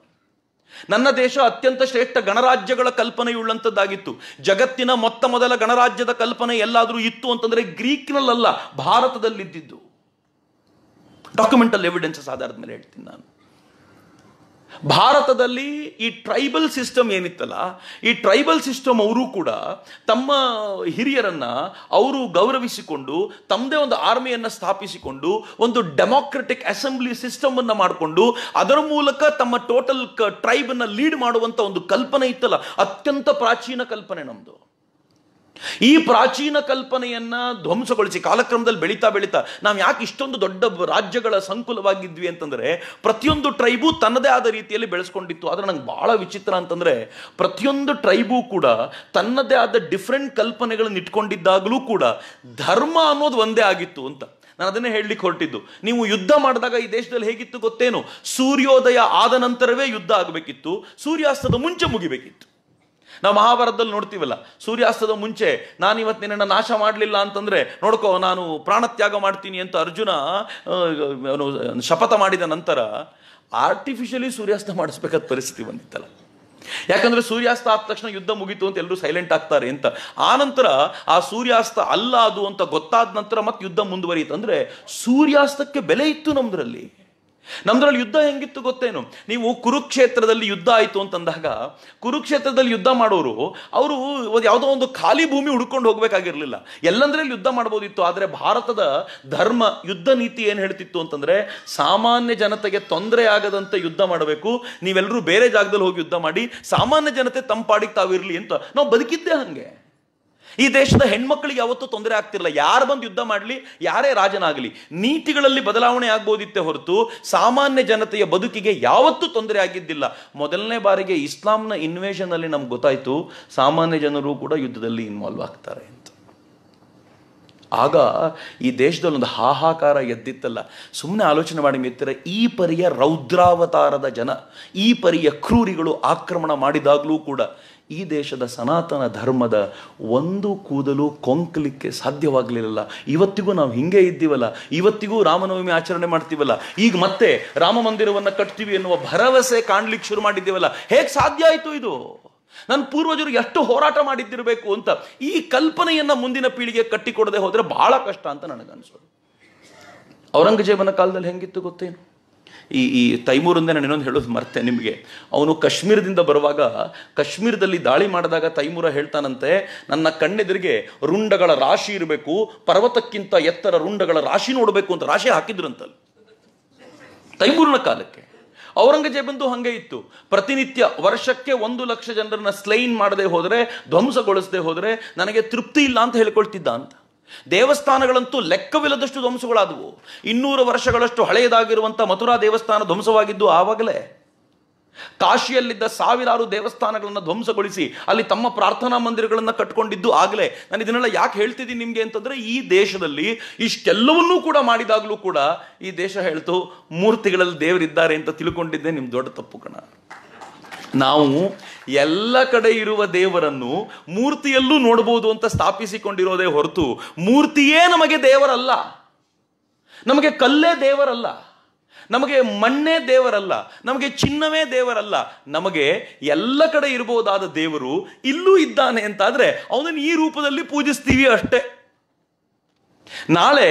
ನನ್ನ ದೇಶ ಅತ್ಯಂತ ಶ್ರೇಷ್ಠ ಗಣರಾಜ್ಯಗಳ ಕಲ್ಪನೆಯುಳ್ಳಂಥದ್ದಾಗಿತ್ತು ಜಗತ್ತಿನ ಮೊತ್ತ ಮೊದಲ ಗಣರಾಜ್ಯದ ಕಲ್ಪನೆ ಎಲ್ಲಾದರೂ ಇತ್ತು ಅಂತಂದರೆ ಗ್ರೀಕ್ನಲ್ಲಲ್ಲ ಭಾರತದಲ್ಲಿದ್ದಿದ್ದು ಡಾಕ್ಯುಮೆಂಟಲ್ ಎವಿಡೆನ್ಸಸ್ ಆಧಾರದ ಮೇಲೆ ಹೇಳ್ತೀನಿ ನಾನು ಭಾರತದಲ್ಲಿ ಈ ಟ್ರೈಬಲ್ ಸಿಸ್ಟಮ್ ಏನಿತ್ತಲ್ಲ ಈ ಟ್ರೈಬಲ್ ಸಿಸ್ಟಮ್ ಅವರು ಕೂಡ ತಮ್ಮ ಹಿರಿಯರನ್ನ ಅವರು ಗೌರವಿಸಿಕೊಂಡು ತಮ್ಮದೇ ಒಂದು ಆರ್ಮಿಯನ್ನು ಸ್ಥಾಪಿಸಿಕೊಂಡು ಒಂದು ಡೆಮಾಕ್ರೆಟಿಕ್ ಅಸೆಂಬ್ಲಿ ಸಿಸ್ಟಮ್ ಅನ್ನ ಮಾಡಿಕೊಂಡು ಅದರ ಮೂಲಕ ತಮ್ಮ ಟೋಟಲ್ ಟ್ರೈಬ್ ಅನ್ನ ಲೀಡ್ ಮಾಡುವಂತ ಒಂದು ಕಲ್ಪನೆ ಇತ್ತಲ್ಲ ಅತ್ಯಂತ ಪ್ರಾಚೀನ ಕಲ್ಪನೆ ನಮ್ದು ಈ ಪ್ರಾಚೀನ ಕಲ್ಪನೆಯನ್ನ ಧ್ವಂಸಗೊಳಿಸಿ ಕಾಲಕ್ರಮದಲ್ಲಿ ಬೆಳೀತಾ ಬೆಳೀತಾ ನಾವು ಯಾಕೆ ಇಷ್ಟೊಂದು ದೊಡ್ಡ ರಾಜ್ಯಗಳ ಸಂಕುಲವಾಗಿದ್ವಿ ಅಂತಂದ್ರೆ ಪ್ರತಿಯೊಂದು ಟ್ರೈಬು ತನ್ನದೇ ಆದ ರೀತಿಯಲ್ಲಿ ಬೆಳೆಸ್ಕೊಂಡಿತ್ತು ಆದ್ರೆ ನಂಗೆ ಬಹಳ ವಿಚಿತ್ರ ಅಂತಂದ್ರೆ ಪ್ರತಿಯೊಂದು ಟ್ರೈಬು ಕೂಡ ತನ್ನದೇ ಆದ ಡಿಫ್ರೆಂಟ್ ಕಲ್ಪನೆಗಳನ್ನ ಇಟ್ಕೊಂಡಿದ್ದಾಗಲೂ ಕೂಡ ಧರ್ಮ ಅನ್ನೋದು ಒಂದೇ ಆಗಿತ್ತು ಅಂತ ನಾನು ಅದನ್ನೇ ಹೇಳಲಿಕ್ಕೆ ಹೊರಟಿದ್ದು ನೀವು ಯುದ್ಧ ಮಾಡಿದಾಗ ಈ ದೇಶದಲ್ಲಿ ಹೇಗಿತ್ತು ಗೊತ್ತೇನು ಸೂರ್ಯೋದಯ ಆದ ನಂತರವೇ ಯುದ್ಧ ಆಗಬೇಕಿತ್ತು ಸೂರ್ಯಾಸ್ತದ ಮುಂಚೆ ಮುಗಿಬೇಕಿತ್ತು ನಾವು ಮಹಾಭಾರತದಲ್ಲಿ ನೋಡ್ತೀವಲ್ಲ ಸೂರ್ಯಾಸ್ತದ ಮುಂಚೆ ನಾನು ಇವತ್ತು ನಿನ್ನನ್ನು ನಾಶ ಮಾಡಲಿಲ್ಲ ಅಂತಂದರೆ ನೋಡ್ಕೋ ನಾನು ಪ್ರಾಣತ್ಯಾಗ ಮಾಡ್ತೀನಿ ಅಂತ ಅರ್ಜುನ ಶಪಥ ಮಾಡಿದ ನಂತರ ಆರ್ಟಿಫಿಷಿಯಲಿ ಸೂರ್ಯಾಸ್ತ ಮಾಡಿಸ್ಬೇಕಾದ ಪರಿಸ್ಥಿತಿ ಬಂದಿತ್ತಲ್ಲ ಯಾಕಂದರೆ ಸೂರ್ಯಾಸ್ತ ಆದ ತಕ್ಷಣ ಯುದ್ಧ ಮುಗೀತು ಅಂತ ಎಲ್ಲರೂ ಸೈಲೆಂಟ್ ಆಗ್ತಾರೆ ಅಂತ ಆ ನಂತರ ಆ ಸೂರ್ಯಾಸ್ತ ಅಲ್ಲ ಅದು ಅಂತ ಗೊತ್ತಾದ ನಂತರ ಮತ್ತೆ ಯುದ್ಧ ಮುಂದುವರಿಯಿತು ಅಂದರೆ ಸೂರ್ಯಾಸ್ತಕ್ಕೆ ಬೆಲೆ ಇತ್ತು ನಮ್ಮದ್ರಲ್ಲಿ ನಮ್ದ್ರಲ್ಲಿ ಯುದ್ಧ ಹೆಂಗಿತ್ತು ಗೊತ್ತೇನು ನೀವು ಕುರುಕ್ಷೇತ್ರದಲ್ಲಿ ಯುದ್ಧ ಆಯಿತು ಅಂತಂದಾಗ ಕುರುಕ್ಷೇತ್ರದಲ್ಲಿ ಯುದ್ಧ ಮಾಡೋರು ಅವರು ಯಾವುದೋ ಒಂದು ಖಾಲಿ ಭೂಮಿ ಹುಡ್ಕೊಂಡು ಹೋಗ್ಬೇಕಾಗಿರ್ಲಿಲ್ಲ ಎಲ್ಲಂದ್ರಲ್ಲಿ ಯುದ್ಧ ಮಾಡ್ಬೋದಿತ್ತು ಆದರೆ ಭಾರತದ ಧರ್ಮ ಯುದ್ಧ ನೀತಿ ಏನು ಹೇಳ್ತಿತ್ತು ಅಂತಂದ್ರೆ ಸಾಮಾನ್ಯ ಜನತೆಗೆ ತೊಂದರೆ ಆಗದಂತೆ ಯುದ್ಧ ಮಾಡಬೇಕು ನೀವೆಲ್ಲರೂ ಬೇರೆ ಜಾಗದಲ್ಲಿ ಹೋಗಿ ಯುದ್ಧ ಮಾಡಿ ಸಾಮಾನ್ಯ ಜನತೆ ತಂಪಾಡಿಗೆ ಪಾಡಿಗೆ ತಾವಿರಲಿ ಅಂತ ನಾವು ಬದುಕಿದ್ದೆ ಹಂಗೆ ಈ ದೇಶದ ಹೆಣ್ಮಕ್ಳಿಗೆ ಯಾವತ್ತೂ ತೊಂದರೆ ಆಗ್ತಿರಲ್ಲ ಯಾರು ಬಂದು ಯುದ್ಧ ಮಾಡಲಿ ಯಾರೇ ರಾಜನಾಗಲಿ ನೀತಿಗಳಲ್ಲಿ ಬದಲಾವಣೆ ಆಗ್ಬೋದಿತ್ತೆ ಹೊರತು ಸಾಮಾನ್ಯ ಜನತೆಯ ಬದುಕಿಗೆ ಯಾವತ್ತೂ ತೊಂದರೆ ಆಗಿದ್ದಿಲ್ಲ ಮೊದಲನೇ ಬಾರಿಗೆ ಇಸ್ಲಾಂನ ಇನ್ವೇಷನ್ ಅಲ್ಲಿ ನಮ್ಗೆ ಗೊತ್ತಾಯ್ತು ಸಾಮಾನ್ಯ ಜನರು ಕೂಡ ಯುದ್ಧದಲ್ಲಿ ಇನ್ವಾಲ್ವ್ ಆಗ್ತಾರೆ ಅಂತ ಆಗ ಈ ದೇಶದಲ್ಲಿ ಒಂದು ಹಾಹಾಕಾರ ಎದ್ದಿತ್ತಲ್ಲ ಸುಮ್ಮನೆ ಆಲೋಚನೆ ಮಾಡಿ ಮಿತ್ರ ಈ ಪರಿಯ ರೌದ್ರಾವತಾರದ ಜನ ಈ ಪರಿಯ ಕ್ರೂರಿಗಳು ಆಕ್ರಮಣ ಮಾಡಿದಾಗಲೂ ಕೂಡ ಈ ದೇಶದ ಸನಾತನ ಧರ್ಮದ ಒಂದು ಕೂದಲು ಕೊಂಕಲಿಕ್ಕೆ ಸಾಧ್ಯವಾಗಲಿಲ್ಲ ಇವತ್ತಿಗೂ ನಾವು ಹಿಂಗೆ ಇದ್ದೀವಲ್ಲ ಇವತ್ತಿಗೂ ರಾಮನವಮಿ ಆಚರಣೆ ಮಾಡ್ತೀವಲ್ಲ ಈಗ ಮತ್ತೆ ರಾಮ ಮಂದಿರವನ್ನು ಕಟ್ತೀವಿ ಎನ್ನುವ ಭರವಸೆ ಕಾಣ್ಲಿಕ್ಕೆ ಶುರು ಮಾಡಿದ್ದೀವಲ್ಲ ಹೇಗೆ ಸಾಧ್ಯ ಆಯಿತು ಇದು ನನ್ನ ಪೂರ್ವಜರು ಎಷ್ಟು ಹೋರಾಟ ಮಾಡಿದ್ದಿರಬೇಕು ಅಂತ ಈ ಕಲ್ಪನೆಯನ್ನು ಮುಂದಿನ ಪೀಳಿಗೆ ಕಟ್ಟಿಕೊಡದೆ ಹೋದರೆ ಬಹಳ ಕಷ್ಟ ಅಂತ ನನಗನ್ಸೋದು ಔರಂಗಜೇಬನ ಕಾಲದಲ್ಲಿ ಹೆಂಗಿತ್ತು ಗೊತ್ತೇನು ಈ ಈ ತೈಮೂರಿಂದ ನಾನು ಇನ್ನೊಂದು ಹೇಳೋದು ಮರ್ತೆ ನಿಮಗೆ ಅವನು ಕಾಶ್ಮೀರದಿಂದ ಬರುವಾಗ ಕಾಶ್ಮೀರದಲ್ಲಿ ದಾಳಿ ಮಾಡಿದಾಗ ತೈಮೂರ ಹೇಳ್ತಾನಂತೆ ನನ್ನ ಕಣ್ಣೆದುರಿಗೆ ರುಂಡಗಳ ರಾಶಿ ಇರಬೇಕು ಪರ್ವತಕ್ಕಿಂತ ಎತ್ತರ ರುಂಡಗಳ ರಾಶಿ ನೋಡಬೇಕು ಅಂತ ರಾಶಿ ಹಾಕಿದ್ರಂತಲ್ಲಿ ತೈಮೂರಿನ ಕಾಲಕ್ಕೆ ಔರಂಗಜೇಬಂದು ಹಂಗೆ ಇತ್ತು ಪ್ರತಿನಿತ್ಯ ವರ್ಷಕ್ಕೆ ಒಂದು ಲಕ್ಷ ಜನರನ್ನ ಸ್ಲೈನ್ ಮಾಡದೆ ಹೋದರೆ ಧ್ವಂಸಗೊಳಿಸದೆ ಹೋದರೆ ನನಗೆ ತೃಪ್ತಿ ಇಲ್ಲ ಅಂತ ಹೇಳ್ಕೊಳ್ತಿದ್ದ ಅಂತ ದೇವಸ್ಥಾನಗಳಂತೂ ಲೆಕ್ಕವಿಲ್ಲದಷ್ಟು ಧ್ವಂಸಗಳಾದವು ಇನ್ನೂರು ವರ್ಷಗಳಷ್ಟು ಹಳೆಯದಾಗಿರುವಂಥ ಮಥುರಾ ದೇವಸ್ಥಾನ ಧ್ವಂಸವಾಗಿದ್ದು ಆವಾಗಲೇ ಕಾಶಿಯಲ್ಲಿದ್ದ ಸಾವಿರಾರು ದೇವಸ್ಥಾನಗಳನ್ನು ಧ್ವಂಸಗೊಳಿಸಿ ಅಲ್ಲಿ ತಮ್ಮ ಪ್ರಾರ್ಥನಾ ಮಂದಿರಗಳನ್ನು ಕಟ್ಕೊಂಡಿದ್ದು ಆಗಲೇ ನಾನು ಇದನ್ನೆಲ್ಲ ಯಾಕೆ ಹೇಳ್ತಿದ್ದೀನಿ ನಿಮಗೆ ಅಂತಂದರೆ ಈ ದೇಶದಲ್ಲಿ ಇಷ್ಟೆಲ್ಲವನ್ನೂ ಕೂಡ ಮಾಡಿದಾಗಲೂ ಕೂಡ ಈ ದೇಶ ಹೇಳ್ತು ಮೂರ್ತಿಗಳಲ್ಲಿ ದೇವರಿದ್ದಾರೆ ಅಂತ ತಿಳ್ಕೊಂಡಿದ್ದೆ ನಿಮ್ಮ ದೊಡ್ಡ ತಪ್ಪು ಕಣ ನಾವು ಎಲ್ಲ ಕಡೆ ಇರುವ ದೇವರನ್ನು ಮೂರ್ತಿಯಲ್ಲೂ ನೋಡಬಹುದು ಅಂತ ಸ್ಥಾಪಿಸಿಕೊಂಡಿರೋದೇ ಹೊರತು ಮೂರ್ತಿಯೇ ನಮಗೆ ದೇವರಲ್ಲ ನಮಗೆ ಕಲ್ಲೇ ದೇವರಲ್ಲ ನಮಗೆ ಮಣ್ಣೇ ದೇವರಲ್ಲ ನಮಗೆ ಚಿನ್ನವೇ ದೇವರಲ್ಲ ನಮಗೆ ಎಲ್ಲ ಕಡೆ ಇರಬಹುದಾದ ದೇವರು ಇಲ್ಲೂ ಇದ್ದಾನೆ ಅಂತಾದರೆ ಅವನನ್ನು ಈ ರೂಪದಲ್ಲಿ ಪೂಜಿಸ್ತೀವಿ ಅಷ್ಟೇ ನಾಳೆ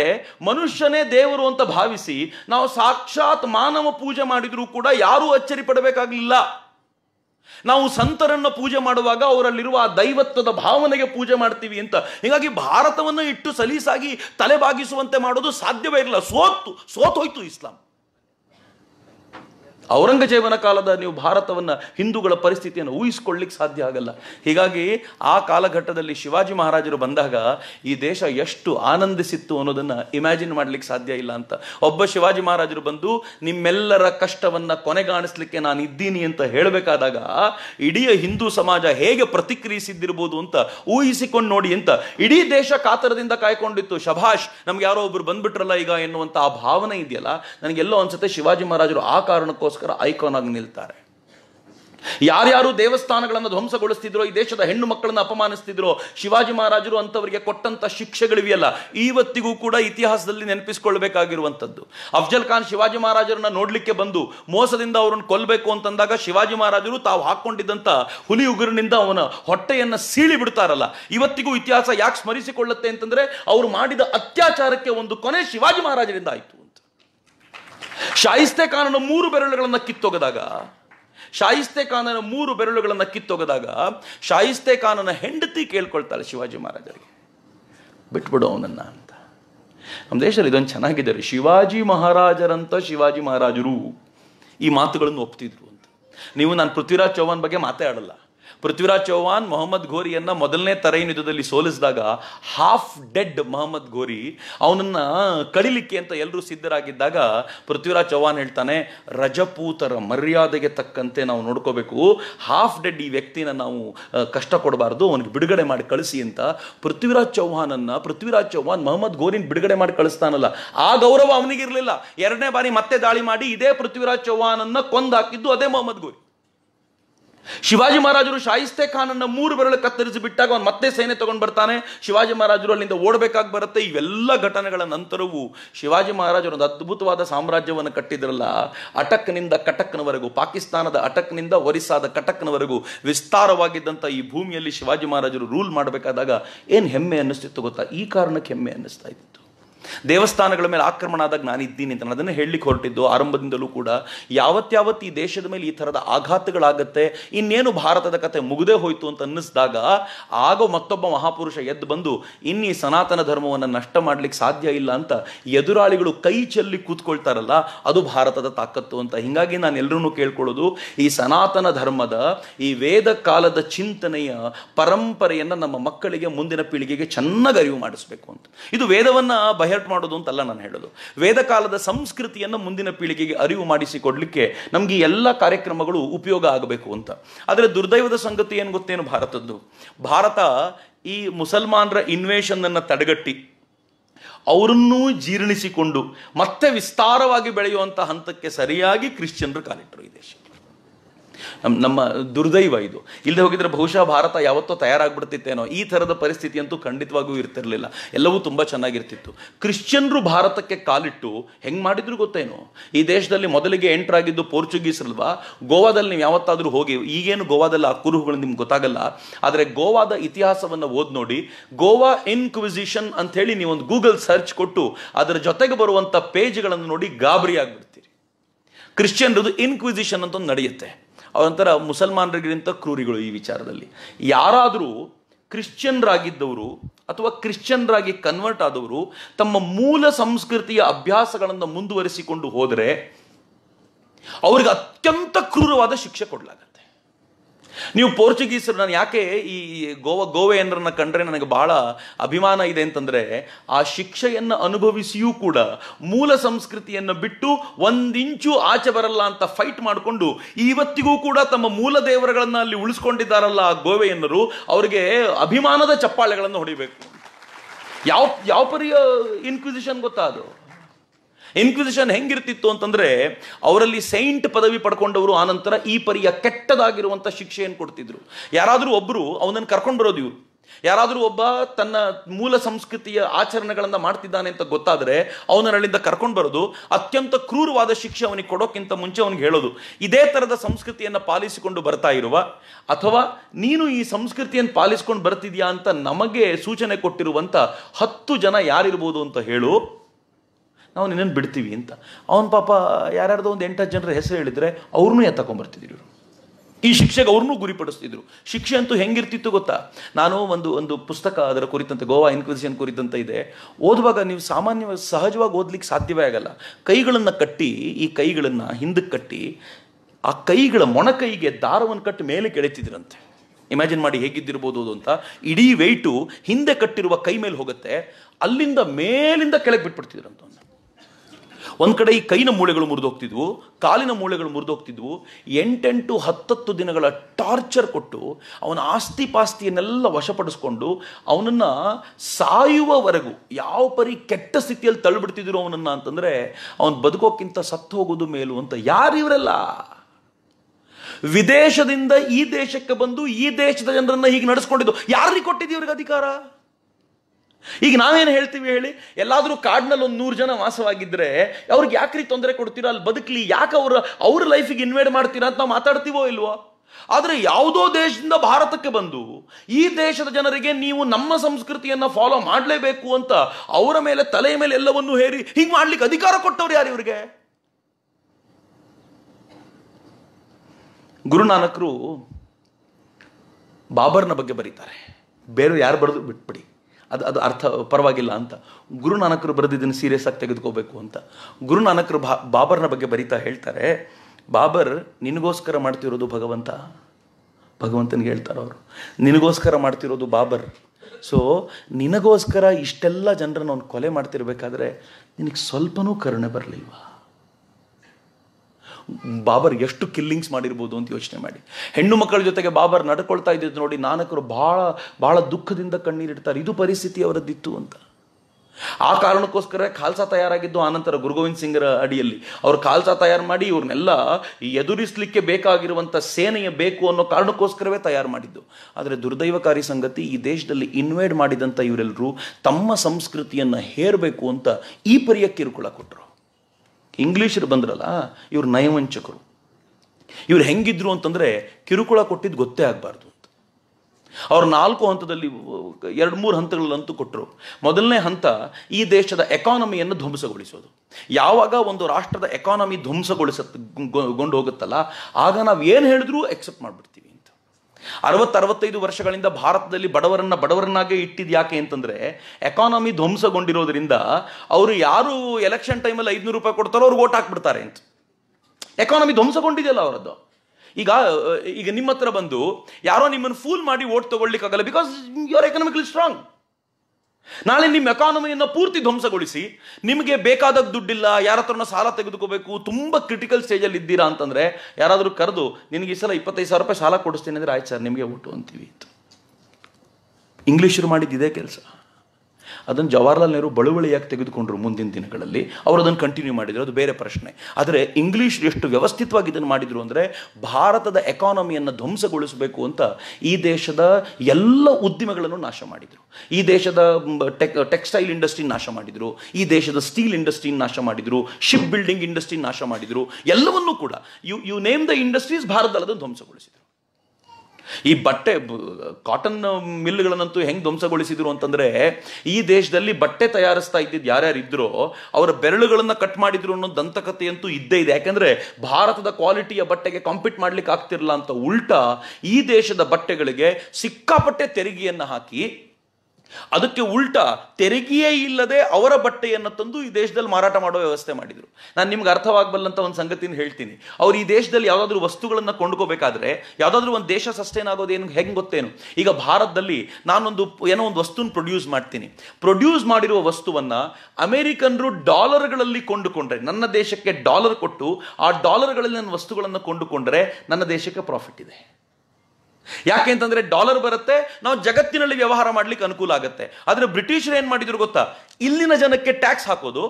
ಮನುಷ್ಯನೇ ದೇವರು ಅಂತ ಭಾವಿಸಿ ನಾವು ಸಾಕ್ಷಾತ್ ಮಾನವ ಪೂಜೆ ಮಾಡಿದರೂ ಕೂಡ ಯಾರೂ ಅಚ್ಚರಿ ಪಡಬೇಕಾಗಲಿಲ್ಲ ನಾವು ಸಂತರನ್ನು ಪೂಜೆ ಮಾಡುವಾಗ ಅವರಲ್ಲಿರುವ ಆ ದೈವತ್ವದ ಭಾವನೆಗೆ ಪೂಜೆ ಮಾಡ್ತೀವಿ ಅಂತ ಹೀಗಾಗಿ ಭಾರತವನ್ನು ಇಟ್ಟು ಸಲೀಸಾಗಿ ತಲೆಬಾಗಿಸುವಂತೆ ಮಾಡೋದು ಸಾಧ್ಯವೇ ಇರಲಿಲ್ಲ ಸೋತು ಸೋತೋಯ್ತು ಇಸ್ಲಾಂ ಔರಂಗಜೇಬನ ಕಾಲದ ನೀವು ಭಾರತವನ್ನು ಹಿಂದೂಗಳ ಪರಿಸ್ಥಿತಿಯನ್ನು ಊಹಿಸ್ಕೊಳ್ಳಿಕ್ಕೆ ಸಾಧ್ಯ ಆಗಲ್ಲ ಹೀಗಾಗಿ ಆ ಕಾಲಘಟ್ಟದಲ್ಲಿ ಶಿವಾಜಿ ಮಹಾರಾಜರು ಬಂದಾಗ ಈ ದೇಶ ಎಷ್ಟು ಆನಂದಿಸಿತ್ತು ಅನ್ನೋದನ್ನು ಇಮ್ಯಾಜಿನ್ ಮಾಡಲಿಕ್ಕೆ ಸಾಧ್ಯ ಇಲ್ಲ ಅಂತ ಒಬ್ಬ ಶಿವಾಜಿ ಮಹಾರಾಜರು ಬಂದು ನಿಮ್ಮೆಲ್ಲರ ಕಷ್ಟವನ್ನು ಕೊನೆಗಾಣಿಸ್ಲಿಕ್ಕೆ ನಾನು ಇದ್ದೀನಿ ಅಂತ ಹೇಳಬೇಕಾದಾಗ ಇಡೀ ಹಿಂದೂ ಸಮಾಜ ಹೇಗೆ ಪ್ರತಿಕ್ರಿಯಿಸಿದ್ದಿರ್ಬೋದು ಅಂತ ಊಹಿಸಿಕೊಂಡು ನೋಡಿ ಅಂತ ಇಡೀ ದೇಶ ಕಾತರದಿಂದ ಕಾಯ್ಕೊಂಡಿತ್ತು ಶಭಾಷ್ ನಮ್ಗೆ ಯಾರೋ ಒಬ್ರು ಬಂದ್ಬಿಟ್ರಲ್ಲ ಈಗ ಎನ್ನುವಂಥ ಆ ಭಾವನೆ ಇದೆಯಲ್ಲ ನನಗೆಲ್ಲೋ ಅನ್ಸುತ್ತೆ ಶಿವಾಜಿ ಮಹಾರಾಜರು ಆ ಕಾರಣಕ್ಕೋಸ್ಕರ ಐಕೋನ್ ಐಕಾನ್ ಆಗಿ ನಿಲ್ತಾರೆ ಯಾರ್ಯಾರು ದೇವಸ್ಥಾನಗಳನ್ನು ಧ್ವಂಸಗೊಳಿಸ್ತಿದ್ರೋ ಈ ದೇಶದ ಹೆಣ್ಣು ಮಕ್ಕಳನ್ನು ಅಪಮಾನಿಸ್ತಿದ್ರು ಶಿವಾಜಿ ಮಹಾರಾಜರು ಅಂತವರಿಗೆ ಕೊಟ್ಟಂತ ಶಿಕ್ಷೆಗಳಿವೆಯಲ್ಲ ಇವತ್ತಿಗೂ ಕೂಡ ಇತಿಹಾಸದಲ್ಲಿ ನೆನಪಿಸಿಕೊಳ್ಬೇಕಾಗಿರುವಂಥದ್ದು ಅಫ್ಜಲ್ ಖಾನ್ ಶಿವಾಜಿ ಮಹಾರಾಜರನ್ನ ನೋಡ್ಲಿಕ್ಕೆ ಬಂದು ಮೋಸದಿಂದ ಅವರನ್ನು ಕೊಲ್ಲಬೇಕು ಅಂತಂದಾಗ ಶಿವಾಜಿ ಮಹಾರಾಜರು ತಾವು ಹಾಕೊಂಡಿದ್ದಂತ ಹುಲಿ ಉಗುರಿನಿಂದ ಅವನ ಹೊಟ್ಟೆಯನ್ನ ಸೀಳಿ ಬಿಡ್ತಾರಲ್ಲ ಇವತ್ತಿಗೂ ಇತಿಹಾಸ ಯಾಕೆ ಸ್ಮರಿಸಿಕೊಳ್ಳುತ್ತೆ ಅಂತಂದ್ರೆ ಅವರು ಮಾಡಿದ ಅತ್ಯಾಚಾರಕ್ಕೆ ಒಂದು ಕೊನೆ ಶಿವಾಜಿ ಮಹಾರಾಜರಿಂದ ಆಯಿತು ಶಾಯಿಸ್ತೆ ಮೂರು ಬೆರಳುಗಳನ್ನು ಕಿತ್ತೊಗದಾಗ ಶಾಯಿಸ್ತೆ ಮೂರು ಬೆರಳುಗಳನ್ನು ಕಿತ್ತೊಗದಾಗ ಶಾಯಿಸ್ತೆ ಹೆಂಡತಿ ಕೇಳ್ಕೊಳ್ತಾರೆ ಶಿವಾಜಿ ಮಹಾರಾಜರಿಗೆ ಬಿಟ್ಬಿಡು ಅವನನ್ನ ಅಂತ ನಮ್ಮ ದೇಶದಲ್ಲಿ ಇದೊಂದು ಚೆನ್ನಾಗಿದೆ ರೀ ಶಿವಾಜಿ ಮಹಾರಾಜರಂತ ಶಿವಾಜಿ ಮಹಾರಾಜರು ಈ ಮಾತುಗಳನ್ನು ಒಪ್ತಿದ್ರು ಅಂತ ನೀವು ನಾನು ಪೃಥ್ವಿರಾಜ್ ಚೌಹಾನ್ ಬಗ್ಗೆ ಮಾತೇ ಪೃಥ್ವಿರಾಜ್ ಚೌಹಾನ್ ಮೊಹಮ್ಮದ್ ಘೋರಿಯನ್ನ ಮೊದಲನೇ ತರೈನ್ ಯುದ್ಧದಲ್ಲಿ ಸೋಲಿಸಿದಾಗ ಹಾಫ್ ಡೆಡ್ ಮೊಹಮ್ಮದ್ ಘೋರಿ ಅವನನ್ನು ಕಳಿಲಿಕ್ಕೆ ಅಂತ ಎಲ್ಲರೂ ಸಿದ್ಧರಾಗಿದ್ದಾಗ ಪೃಥ್ವಿರಾಜ್ ಚೌಹಾನ್ ಹೇಳ್ತಾನೆ ರಜಪೂತರ ಮರ್ಯಾದೆಗೆ ತಕ್ಕಂತೆ ನಾವು ನೋಡ್ಕೋಬೇಕು ಹಾಫ್ ಡೆಡ್ ಈ ವ್ಯಕ್ತಿನ ನಾವು ಕಷ್ಟ ಕೊಡಬಾರ್ದು ಅವನಿಗೆ ಬಿಡುಗಡೆ ಮಾಡಿ ಕಳಿಸಿ ಅಂತ ಪೃಥ್ವಿರಾಜ್ ಚೌಹಾನನ್ನು ಪೃಥ್ವಿರಾಜ್ ಚೌಹಾನ್ ಮೊಹಮ್ಮದ್ ಘೋರಿನ ಬಿಡುಗಡೆ ಮಾಡಿ ಕಳಿಸ್ತಾನಲ್ಲ ಆ ಗೌರವ ಅವನಿಗಿರಲಿಲ್ಲ ಎರಡನೇ ಬಾರಿ ಮತ್ತೆ ದಾಳಿ ಮಾಡಿ ಇದೇ ಪೃಥ್ವಿರಾಜ್ ಚೌಹಾನನ್ನ ಕೊಂದಾಕಿದ್ದು ಅದೇ ಮೊಹಮ್ಮದ್ ಘೋರಿ ಶಿವಾಜಿ ಮಹಾರಾಜರು ಶಾಯಿಸ್ತೆ ಖಾನನ್ನ ಮೂರು ಬೆರಳು ಕತ್ತರಿಸಿ ಬಿಟ್ಟಾಗ ಅವನು ಮತ್ತೆ ಸೇನೆ ತಗೊಂಡು ಬರ್ತಾನೆ ಶಿವಾಜಿ ಮಹಾರಾಜರು ಅಲ್ಲಿಂದ ಓಡಬೇಕಾಗಿ ಬರುತ್ತೆ ಇವೆಲ್ಲ ಘಟನೆಗಳ ನಂತರವೂ ಶಿವಾಜಿ ಮಹಾರಾಜರು ಒಂದು ಅದ್ಭುತವಾದ ಸಾಮ್ರಾಜ್ಯವನ್ನು ಕಟ್ಟಿದ್ರಲ್ಲ ಅಟಕ್ನಿಂದ ಕಟಕ್ನವರೆಗೂ ಪಾಕಿಸ್ತಾನದ ಅಟಕ್ನಿಂದ ಒರಿಸ್ಸಾದ ಕಟಕ್ನವರೆಗೂ ವಿಸ್ತಾರವಾಗಿದ್ದಂಥ ಈ ಭೂಮಿಯಲ್ಲಿ ಶಿವಾಜಿ ಮಹಾರಾಜರು ರೂಲ್ ಮಾಡಬೇಕಾದಾಗ ಏನು ಹೆಮ್ಮೆ ಅನ್ನಿಸ್ತಿತ್ತು ಗೊತ್ತಾ ಈ ಕಾರಣಕ್ಕೆ ಹೆಮ್ಮೆ ಅನ್ನಿಸ್ತಾ ಇತ್ತು ದೇವಸ್ಥಾನಗಳ ಮೇಲೆ ಆಕ್ರಮಣ ಆದಾಗ ನಾನು ಇದ್ದೀನಿ ಅಂತ ನಾನು ಅದನ್ನು ಹೇಳಲಿಕ್ಕೆ ಹೊರಟಿದ್ದು ಆರಂಭದಿಂದಲೂ ಕೂಡ ಯಾವತ್ತಾವತ್ತು ಈ ದೇಶದ ಮೇಲೆ ಈ ಥರದ ಆಘಾತಗಳಾಗತ್ತೆ ಇನ್ನೇನು ಭಾರತದ ಕತೆ ಮುಗದೆ ಹೋಯಿತು ಅಂತ ಅನ್ನಿಸಿದಾಗ ಆಗ ಮತ್ತೊಬ್ಬ ಮಹಾಪುರುಷ ಎದ್ದು ಬಂದು ಇನ್ನಿ ಸನಾತನ ಧರ್ಮವನ್ನು ನಷ್ಟ ಮಾಡ್ಲಿಕ್ಕೆ ಸಾಧ್ಯ ಇಲ್ಲ ಅಂತ ಎದುರಾಳಿಗಳು ಕೈ ಚೆಲ್ಲಿ ಕೂತ್ಕೊಳ್ತಾರಲ್ಲ ಅದು ಭಾರತದ ತಾಕತ್ತು ಅಂತ ಹಿಂಗಾಗಿ ನಾನು ಎಲ್ಲರೂ ಕೇಳ್ಕೊಳ್ಳೋದು ಈ ಸನಾತನ ಧರ್ಮದ ಈ ವೇದ ಕಾಲದ ಚಿಂತನೆಯ ಪರಂಪರೆಯನ್ನ ನಮ್ಮ ಮಕ್ಕಳಿಗೆ ಮುಂದಿನ ಪೀಳಿಗೆಗೆ ಚೆನ್ನಾಗಿ ಅರಿವು ಮಾಡಿಸ್ಬೇಕು ಅಂತ ಇದು ವೇದವನ್ನ ಬಹಿರ್ ರಿಯಾಕ್ಟ್ ಮಾಡೋದು ಅಂತಲ್ಲ ನಾನು ಹೇಳೋದು ವೇದಕಾಲದ ಸಂಸ್ಕೃತಿಯನ್ನು ಮುಂದಿನ ಪೀಳಿಗೆಗೆ ಅರಿವು ಮಾಡಿಸಿಕೊಡ್ಲಿಕ್ಕೆ ನಮಗೆ ಎಲ್ಲ ಕಾರ್ಯಕ್ರಮಗಳು ಉಪಯೋಗ ಆಗಬೇಕು ಅಂತ ಆದರೆ ದುರ್ದೈವದ ಸಂಗತಿ ಏನು ಗೊತ್ತೇನು ಭಾರತದ್ದು ಭಾರತ ಈ ಮುಸಲ್ಮಾನರ ಇನ್ವೇಷನನ್ನು ತಡೆಗಟ್ಟಿ ಅವರನ್ನೂ ಜೀರ್ಣಿಸಿಕೊಂಡು ಮತ್ತೆ ವಿಸ್ತಾರವಾಗಿ ಬೆಳೆಯುವಂಥ ಹಂತಕ್ಕೆ ಸರಿಯಾಗಿ ಕ್ರಿಶ್ಚಿಯನ್ರು ಕಾಲಿಟ್ಟರು ಈ ದೇಶ ನಮ್ಮ ನಮ್ಮ ದುರ್ದೈವ ಇದು ಇಲ್ಲದೆ ಹೋಗಿದ್ರೆ ಬಹುಶಃ ಭಾರತ ಯಾವತ್ತೋ ತಯಾರಾಗ್ಬಿಡ್ತಿತ್ತೇನೋ ಈ ಥರದ ಅಂತೂ ಖಂಡಿತವಾಗೂ ಇರ್ತಿರಲಿಲ್ಲ ಎಲ್ಲವೂ ತುಂಬ ಚೆನ್ನಾಗಿರ್ತಿತ್ತು ಕ್ರಿಶ್ಚಿಯನ್ರು ಭಾರತಕ್ಕೆ ಕಾಲಿಟ್ಟು ಹೆಂಗೆ ಮಾಡಿದ್ರು ಗೊತ್ತೇನು ಈ ದೇಶದಲ್ಲಿ ಮೊದಲಿಗೆ ಎಂಟ್ರಾಗಿದ್ದು ಅಲ್ವಾ ಗೋವಾದಲ್ಲಿ ನೀವು ಯಾವತ್ತಾದರೂ ಹೋಗಿ ಈಗೇನು ಗೋವಾದಲ್ಲಿ ಆ ಕುರುಹುಗಳು ನಿಮ್ಗೆ ಗೊತ್ತಾಗಲ್ಲ ಆದರೆ ಗೋವಾದ ಇತಿಹಾಸವನ್ನು ಓದ್ ನೋಡಿ ಗೋವಾ ಇನ್ಕ್ವಿಸಿಷನ್ ಅಂಥೇಳಿ ನೀವೊಂದು ಗೂಗಲ್ ಸರ್ಚ್ ಕೊಟ್ಟು ಅದರ ಜೊತೆಗೆ ಬರುವಂಥ ಪೇಜ್ಗಳನ್ನು ನೋಡಿ ಗಾಬರಿ ಆಗಿಬಿಡ್ತೀರಿ ಕ್ರಿಶ್ಚಿಯನ್ರದ್ದು ಇನ್ಕ್ವಿಸಿಷನ್ ಅಂತ ಒಂದು ನಡೆಯುತ್ತೆ ಅವರಂತರ ಮುಸಲ್ಮಾನರಿಗಿಂತ ಕ್ರೂರಿಗಳು ಈ ವಿಚಾರದಲ್ಲಿ ಯಾರಾದರೂ ಕ್ರಿಶ್ಚಿಯನ್ರಾಗಿದ್ದವರು ಅಥವಾ ಕ್ರಿಶ್ಚಿಯನ್ರಾಗಿ ಕನ್ವರ್ಟ್ ಆದವರು ತಮ್ಮ ಮೂಲ ಸಂಸ್ಕೃತಿಯ ಅಭ್ಯಾಸಗಳನ್ನು ಮುಂದುವರಿಸಿಕೊಂಡು ಹೋದರೆ ಅವ್ರಿಗೆ ಅತ್ಯಂತ ಕ್ರೂರವಾದ ಶಿಕ್ಷೆ ಕೊಡಲಾಗುತ್ತೆ ನೀವು ಪೋರ್ಚುಗೀಸರು ನಾನು ಯಾಕೆ ಈ ಗೋವಾ ಗೋವೆಯನ್ನರನ್ನ ಕಂಡ್ರೆ ನನಗೆ ಬಹಳ ಅಭಿಮಾನ ಇದೆ ಅಂತಂದ್ರೆ ಆ ಶಿಕ್ಷೆಯನ್ನು ಅನುಭವಿಸಿಯೂ ಕೂಡ ಮೂಲ ಸಂಸ್ಕೃತಿಯನ್ನು ಬಿಟ್ಟು ಒಂದಿಂಚು ಆಚೆ ಬರಲ್ಲ ಅಂತ ಫೈಟ್ ಮಾಡಿಕೊಂಡು ಇವತ್ತಿಗೂ ಕೂಡ ತಮ್ಮ ಮೂಲ ದೇವರುಗಳನ್ನು ಅಲ್ಲಿ ಉಳಿಸ್ಕೊಂಡಿದ್ದಾರಲ್ಲ ಆ ಗೋವೆಯನ್ನರು ಅವರಿಗೆ ಅಭಿಮಾನದ ಚಪ್ಪಾಳೆಗಳನ್ನು ಹೊಡಿಬೇಕು ಯಾವ ಯಾವ ಪರಿಯ ಇನ್ಕ್ವಿಸಿಷನ್ ಗೊತ್ತಾ ಅದು ಇನ್ಕ್ವಿಸಿಷನ್ ಹೆಂಗಿರ್ತಿತ್ತು ಅಂತಂದ್ರೆ ಅವರಲ್ಲಿ ಸೈಂಟ್ ಪದವಿ ಪಡ್ಕೊಂಡವರು ಆನಂತರ ಈ ಪರಿಯ ಕೆಟ್ಟದಾಗಿರುವಂಥ ಶಿಕ್ಷೆಯನ್ನು ಕೊಡ್ತಿದ್ರು ಯಾರಾದರೂ ಒಬ್ಬರು ಅವನನ್ನು ಕರ್ಕೊಂಡು ಬರೋದು ಇವರು ಯಾರಾದರೂ ಒಬ್ಬ ತನ್ನ ಮೂಲ ಸಂಸ್ಕೃತಿಯ ಆಚರಣೆಗಳನ್ನು ಮಾಡ್ತಿದ್ದಾನೆ ಅಂತ ಗೊತ್ತಾದರೆ ಅವನರಳಿಂದ ಕರ್ಕೊಂಡು ಬರೋದು ಅತ್ಯಂತ ಕ್ರೂರವಾದ ಶಿಕ್ಷೆ ಅವನಿಗೆ ಕೊಡೋಕ್ಕಿಂತ ಮುಂಚೆ ಅವನಿಗೆ ಹೇಳೋದು ಇದೇ ಥರದ ಸಂಸ್ಕೃತಿಯನ್ನು ಪಾಲಿಸಿಕೊಂಡು ಬರ್ತಾ ಇರುವ ಅಥವಾ ನೀನು ಈ ಸಂಸ್ಕೃತಿಯನ್ನು ಪಾಲಿಸ್ಕೊಂಡು ಬರ್ತಿದ್ಯಾ ಅಂತ ನಮಗೆ ಸೂಚನೆ ಕೊಟ್ಟಿರುವಂಥ ಹತ್ತು ಜನ ಯಾರಿರ್ಬೋದು ಅಂತ ಹೇಳು ನಾವು ನಿನ್ನನ್ನು ಬಿಡ್ತೀವಿ ಅಂತ ಅವನ ಪಾಪ ಯಾರ್ಯಾರ್ದೋ ಒಂದು ಎಂಟು ಜನರ ಹೆಸರು ಹೇಳಿದರೆ ಅವ್ರನ್ನೂ ಎತ್ತಕೊಂಬರ್ತಿದ್ರು ಇವರು ಈ ಶಿಕ್ಷೆಗೆ ಅವ್ರನ್ನೂ ಗುರಿಪಡಿಸ್ತಿದ್ರು ಶಿಕ್ಷೆ ಅಂತೂ ಹೆಂಗಿರ್ತಿತ್ತು ಗೊತ್ತಾ ನಾನು ಒಂದು ಒಂದು ಪುಸ್ತಕ ಅದರ ಕುರಿತಂತೆ ಗೋವಾ ಇನ್ಕ್ವಿಸಿಷನ್ ಕುರಿತಂತೆ ಇದೆ ಓದುವಾಗ ನೀವು ಸಾಮಾನ್ಯವಾಗಿ ಸಹಜವಾಗಿ ಓದಲಿಕ್ಕೆ ಸಾಧ್ಯವೇ ಆಗಲ್ಲ ಕೈಗಳನ್ನು ಕಟ್ಟಿ ಈ ಕೈಗಳನ್ನು ಹಿಂದಕ್ಕೆ ಕಟ್ಟಿ ಆ ಕೈಗಳ ಮೊಣಕೈಗೆ ದಾರವನ್ನು ಕಟ್ಟಿ ಮೇಲೆ ಕೆಳೆತಿದ್ರಂತೆ ಇಮ್ಯಾಜಿನ್ ಮಾಡಿ ಹೇಗಿದ್ದಿರ್ಬೋದು ಅಂತ ಇಡೀ ವೆಯ್ಟು ಹಿಂದೆ ಕಟ್ಟಿರುವ ಕೈ ಮೇಲೆ ಹೋಗುತ್ತೆ ಅಲ್ಲಿಂದ ಮೇಲಿಂದ ಕೆಳಗೆ ಬಿಟ್ಬಿಡ್ತಿದ್ರಂತ ಒಂದು ಕಡೆ ಈ ಕೈನ ಮೂಳೆಗಳು ಮುರಿದೋಗ್ತಿದ್ವು ಕಾಲಿನ ಮೂಳೆಗಳು ಮುರಿದೋಗ್ತಿದ್ವು ಎಂಟೆಂಟು ಹತ್ತತ್ತು ದಿನಗಳ ಟಾರ್ಚರ್ ಕೊಟ್ಟು ಅವನ ಆಸ್ತಿ ಪಾಸ್ತಿಯನ್ನೆಲ್ಲ ವಶಪಡಿಸ್ಕೊಂಡು ಅವನನ್ನು ಸಾಯುವವರೆಗೂ ಯಾವ ಪರಿ ಕೆಟ್ಟ ಸ್ಥಿತಿಯಲ್ಲಿ ತಳ್ಳಿಬಿಡ್ತಿದ್ರು ಅವನನ್ನು ಅಂತಂದರೆ ಅವನು ಬದುಕೋಕ್ಕಿಂತ ಸತ್ತು ಹೋಗೋದು ಮೇಲು ಅಂತ ಯಾರು ಇವರೆಲ್ಲ ವಿದೇಶದಿಂದ ಈ ದೇಶಕ್ಕೆ ಬಂದು ಈ ದೇಶದ ಜನರನ್ನು ಹೀಗೆ ನಡೆಸ್ಕೊಂಡಿದ್ದು ಯಾರಿಗೆ ಕೊಟ್ಟಿದ್ದೀವ್ರಿಗೆ ಅಧಿಕಾರ ಈಗ ನಾವೇನು ಹೇಳ್ತೀವಿ ಹೇಳಿ ಎಲ್ಲಾದರೂ ಕಾಡಿನಲ್ಲಿ ಒಂದು ನೂರು ಜನ ವಾಸವಾಗಿದ್ದರೆ ಅವ್ರಿಗೆ ಯಾಕ್ರಿ ತೊಂದರೆ ಕೊಡ್ತೀರಾ ಅಲ್ಲಿ ಬದುಕಲಿ ಯಾಕೆ ಅವ್ರ ಅವ್ರ ಲೈಫಿಗೆ ಇನ್ವೈಟ್ ಮಾಡ್ತೀರಾ ಅಂತ ನಾವು ಮಾತಾಡ್ತೀವೋ ಇಲ್ವೋ ಆದರೆ ಯಾವುದೋ ದೇಶದಿಂದ ಭಾರತಕ್ಕೆ ಬಂದು ಈ ದೇಶದ ಜನರಿಗೆ ನೀವು ನಮ್ಮ ಸಂಸ್ಕೃತಿಯನ್ನು ಫಾಲೋ ಮಾಡಲೇಬೇಕು ಅಂತ ಅವರ ಮೇಲೆ ತಲೆಯ ಮೇಲೆ ಎಲ್ಲವನ್ನೂ ಹೇರಿ ಹಿಂಗೆ ಮಾಡ್ಲಿಕ್ಕೆ ಅಧಿಕಾರ ಕೊಟ್ಟವ್ರು ಯಾರು ಇವರಿಗೆ ಗುರುನಾನಕರು ಬಾಬರ್ನ ಬಗ್ಗೆ ಬರೀತಾರೆ ಬೇರೆ ಯಾರು ಬರೆದು ಬಿಟ್ಬಿಡಿ ಅದು ಅದು ಅರ್ಥ ಪರವಾಗಿಲ್ಲ ಅಂತ ಗುರುನಾನಕರು ಬರೆದಿದ್ದನ್ನು ಸೀರಿಯಸ್ ಆಗಿ ತೆಗೆದುಕೋಬೇಕು ಅಂತ ಗುರುನಾನಕರು ಬಾ ಬಾಬರ್ನ ಬಗ್ಗೆ ಬರೀತಾ ಹೇಳ್ತಾರೆ ಬಾಬರ್ ನಿನಗೋಸ್ಕರ ಮಾಡ್ತಿರೋದು ಭಗವಂತ ಭಗವಂತನಿಗೆ ಹೇಳ್ತಾರೆ ಅವರು ನಿನಗೋಸ್ಕರ ಮಾಡ್ತಿರೋದು ಬಾಬರ್ ಸೊ ನಿನಗೋಸ್ಕರ ಇಷ್ಟೆಲ್ಲ ಜನರನ್ನು ಅವ್ನು ಕೊಲೆ ಮಾಡ್ತಿರ್ಬೇಕಾದ್ರೆ ನಿನಗೆ ಸ್ವಲ್ಪನೂ ಕರುಣೆ ಬರಲಿಲ್ವಾ ಬಾಬರ್ ಎಷ್ಟು ಕಿಲ್ಲಿಂಗ್ಸ್ ಮಾಡಿರ್ಬೋದು ಅಂತ ಯೋಚನೆ ಮಾಡಿ ಹೆಣ್ಣು ಮಕ್ಕಳ ಜೊತೆಗೆ ಬಾಬರ್ ನಡ್ಕೊಳ್ತಾ ಇದ್ದಿದ್ದು ನೋಡಿ ನಾನಕರು ಭಾಳ ಭಾಳ ದುಃಖದಿಂದ ಕಣ್ಣೀರಿಡ್ತಾರೆ ಇದು ಪರಿಸ್ಥಿತಿ ಅವರದ್ದಿತ್ತು ಅಂತ ಆ ಕಾರಣಕ್ಕೋಸ್ಕರ ಖಾಲ್ಸಾ ತಯಾರಾಗಿದ್ದು ಆನಂತರ ಗುರುಗೋವಿಂದ್ ಸಿಂಗ್ರ ಅಡಿಯಲ್ಲಿ ಅವರು ಖಾಲ್ಸಾ ತಯಾರು ಮಾಡಿ ಇವ್ರನ್ನೆಲ್ಲ ಎದುರಿಸಲಿಕ್ಕೆ ಬೇಕಾಗಿರುವಂಥ ಸೇನೆಯ ಬೇಕು ಅನ್ನೋ ಕಾರಣಕ್ಕೋಸ್ಕರವೇ ತಯಾರು ಮಾಡಿದ್ದು ಆದರೆ ದುರ್ದೈವಕಾರಿ ಸಂಗತಿ ಈ ದೇಶದಲ್ಲಿ ಇನ್ವೈಡ್ ಮಾಡಿದಂಥ ಇವರೆಲ್ಲರೂ ತಮ್ಮ ಸಂಸ್ಕೃತಿಯನ್ನು ಹೇರಬೇಕು ಅಂತ ಈ ಪರಿಯ ಕಿರುಕುಳ ಕೊಟ್ಟರು ಇಂಗ್ಲೀಷರು ಬಂದ್ರಲ್ಲ ಇವರು ನಯವಂಚಕರು ಇವ್ರು ಹೆಂಗಿದ್ರು ಅಂತಂದರೆ ಕಿರುಕುಳ ಕೊಟ್ಟಿದ್ದು ಗೊತ್ತೇ ಆಗಬಾರ್ದು ಅಂತ ಅವರು ನಾಲ್ಕು ಹಂತದಲ್ಲಿ ಎರಡು ಮೂರು ಹಂತಗಳಲ್ಲಂತೂ ಕೊಟ್ಟರು ಮೊದಲನೇ ಹಂತ ಈ ದೇಶದ ಎಕಾನಮಿಯನ್ನು ಧ್ವಂಸಗೊಳಿಸೋದು ಯಾವಾಗ ಒಂದು ರಾಷ್ಟ್ರದ ಎಕಾನಮಿ ಧ್ವಂಸಗೊಳಿಸ ಗೊಂಡು ಹೋಗುತ್ತಲ್ಲ ಆಗ ನಾವು ಏನು ಹೇಳಿದ್ರೂ ಎಕ್ಸೆಪ್ಟ್ ಮಾಡಿಬಿಡ್ತೀವಿ ಅರವತ್ತರವತ್ತೈದು ವರ್ಷಗಳಿಂದ ಭಾರತದಲ್ಲಿ ಬಡವರನ್ನ ಬಡವರನ್ನಾಗೆ ಇಟ್ಟಿದ್ ಯಾಕೆ ಅಂತಂದ್ರೆ ಎಕಾನಮಿ ಧ್ವಂಸಗೊಂಡಿರೋದ್ರಿಂದ ಅವರು ಯಾರು ಎಲೆಕ್ಷನ್ ಟೈಮಲ್ಲಿ ಐದುನೂರು ರೂಪಾಯಿ ಕೊಡ್ತಾರೋ ಅವ್ರಿಗೆ ಓಟ್ ಹಾಕ್ಬಿಡ್ತಾರೆ ಅಂತ ಎಕಾನಮಿ ಧ್ವಂಸಗೊಂಡಿದೆಯಲ್ಲ ಅವರದ್ದು ಈಗ ಈಗ ನಿಮ್ಮ ಹತ್ರ ಬಂದು ಯಾರೋ ನಿಮ್ಮನ್ನು ಫೂಲ್ ಮಾಡಿ ಓಟ್ ತಗೊಳ್ಲಿಕ್ಕಾಗಲ್ಲ because you are economically strong ನಾಳೆ ನಿಮ್ಮ ಎಕಾನಮಿಯನ್ನು ಪೂರ್ತಿ ಧ್ವಂಸಗೊಳಿಸಿ ನಿಮಗೆ ಬೇಕಾದ ದುಡ್ಡಿಲ್ಲ ಯಾರ ಹತ್ರನ ಸಾಲ ತೆಗೆದುಕೋಬೇಕು ತುಂಬ ಕ್ರಿಟಿಕಲ್ ಸ್ಟೇಜಲ್ಲಿ ಇದ್ದೀರಾ ಅಂತಂದರೆ ಯಾರಾದರೂ ಕರೆದು ನಿನಗೆ ಈ ಸಲ ಇಪ್ಪತ್ತೈದು ಸಾವಿರ ರೂಪಾಯಿ ಸಾಲ ಕೊಡಿಸ್ತೀನಿ ಅಂದರೆ ಆಯ್ತು ಸರ್ ನಿಮಗೆ ಊಟ ಅಂತೀವಿ ಇಂಗ್ಲೀಷರು ಮಾಡಿದ್ದು ಇದೇ ಕೆಲಸ ಅದನ್ನು ಜವಾಹರ್ಲಾಲ್ ನೆಹರು ಬಳುವಳಿಯಾಗಿ ತೆಗೆದುಕೊಂಡ್ರು ಮುಂದಿನ ದಿನಗಳಲ್ಲಿ ಅವರು ಅದನ್ನು ಕಂಟಿನ್ಯೂ ಮಾಡಿದರು ಅದು ಬೇರೆ ಪ್ರಶ್ನೆ ಆದರೆ ಇಂಗ್ಲೀಷ್ ಎಷ್ಟು ವ್ಯವಸ್ಥಿತವಾಗಿ ಇದನ್ನು ಮಾಡಿದರು ಅಂದರೆ ಭಾರತದ ಎಕಾನಮಿಯನ್ನು ಧ್ವಂಸಗೊಳಿಸಬೇಕು ಅಂತ ಈ ದೇಶದ ಎಲ್ಲ ಉದ್ದಿಮೆಗಳನ್ನು ನಾಶ ಮಾಡಿದರು ಈ ದೇಶದ ಟೆಕ್ ಟೆಕ್ಸ್ಟೈಲ್ ಇಂಡಸ್ಟ್ರಿ ನಾಶ ಮಾಡಿದರು ಈ ದೇಶದ ಸ್ಟೀಲ್ ಇಂಡಸ್ಟ್ರಿ ನಾಶ ಮಾಡಿದರು ಶಿಪ್ ಬಿಲ್ಡಿಂಗ್ ಇಂಡಸ್ಟ್ರಿ ನಾಶ ಮಾಡಿದರು ಎಲ್ಲವನ್ನೂ ಕೂಡ you you name the industries ಭಾರತದಲ್ಲಿ ಧ್ವಂಸಗೊಳಿಸಿದರು ಈ ಬಟ್ಟೆ ಕಾಟನ್ ಮಿಲ್ಗಳನ್ನಂತೂ ಹೆಂಗೆ ಧ್ವಂಸಗೊಳಿಸಿದ್ರು ಅಂತಂದರೆ ಈ ದೇಶದಲ್ಲಿ ಬಟ್ಟೆ ತಯಾರಿಸ್ತಾ ಇದ್ದಿದ್ದು ಯಾರ್ಯಾರು ಇದ್ರೋ ಅವರ ಬೆರಳುಗಳನ್ನು ಕಟ್ ಮಾಡಿದ್ರು ಅನ್ನೋ ದಂತಕಥೆಯಂತೂ ಇದ್ದೇ ಇದೆ ಯಾಕೆಂದರೆ ಭಾರತದ ಕ್ವಾಲಿಟಿಯ ಬಟ್ಟೆಗೆ ಕಾಂಪೀಟ್ ಮಾಡ್ಲಿಕ್ಕೆ ಆಗ್ತಿರಲ್ಲ ಅಂತ ಉಲ್ಟಾ ಈ ದೇಶದ ಬಟ್ಟೆಗಳಿಗೆ ಸಿಕ್ಕಾಪಟ್ಟೆ ತೆರಿಗೆಯನ್ನು ಹಾಕಿ ಅದಕ್ಕೆ ಉಲ್ಟ ತೆರಿಗೆಯೇ ಇಲ್ಲದೆ ಅವರ ಬಟ್ಟೆಯನ್ನು ತಂದು ಈ ದೇಶದಲ್ಲಿ ಮಾರಾಟ ಮಾಡೋ ವ್ಯವಸ್ಥೆ ಮಾಡಿದರು ನಾನು ನಿಮ್ಗೆ ಅರ್ಥವಾಗಬಲ್ಲಂತ ಒಂದು ಸಂಗತಿನ ಹೇಳ್ತೀನಿ ಅವ್ರು ಈ ದೇಶದಲ್ಲಿ ಯಾವುದಾದ್ರೂ ವಸ್ತುಗಳನ್ನು ಕೊಂಡ್ಕೋಬೇಕಾದ್ರೆ ಯಾವುದಾದ್ರೂ ಒಂದು ದೇಶ ಸಸ್ಟೈನ್ ಏನು ಹೆಂಗೆ ಗೊತ್ತೇನು ಈಗ ಭಾರತದಲ್ಲಿ ನಾನೊಂದು ಏನೋ ಒಂದು ವಸ್ತುನ ಪ್ರೊಡ್ಯೂಸ್ ಮಾಡ್ತೀನಿ ಪ್ರೊಡ್ಯೂಸ್ ಮಾಡಿರುವ ವಸ್ತುವನ್ನು ಅಮೇರಿಕನ್ರು ಡಾಲರ್ಗಳಲ್ಲಿ ಕೊಂಡುಕೊಂಡ್ರೆ ನನ್ನ ದೇಶಕ್ಕೆ ಡಾಲರ್ ಕೊಟ್ಟು ಆ ಡಾಲರ್ಗಳಲ್ಲಿ ನನ್ನ ವಸ್ತುಗಳನ್ನು ಕೊಂಡುಕೊಂಡ್ರೆ ನನ್ನ ದೇಶಕ್ಕೆ ಪ್ರಾಫಿಟ್ ಇದೆ ಯಾಕೆ ಅಂತಂದ್ರೆ ಡಾಲರ್ ಬರುತ್ತೆ ನಾವು ಜಗತ್ತಿನಲ್ಲಿ ವ್ಯವಹಾರ ಮಾಡ್ಲಿಕ್ಕೆ ಅನುಕೂಲ ಆಗುತ್ತೆ ಆದ್ರೆ ಬ್ರಿಟಿಷರು ಏನು ಮಾಡಿದ್ರು ಗೊತ್ತಾ ಇಲ್ಲಿನ ಜನಕ್ಕೆ ಟ್ಯಾಕ್ಸ್ ಹಾಕೋದು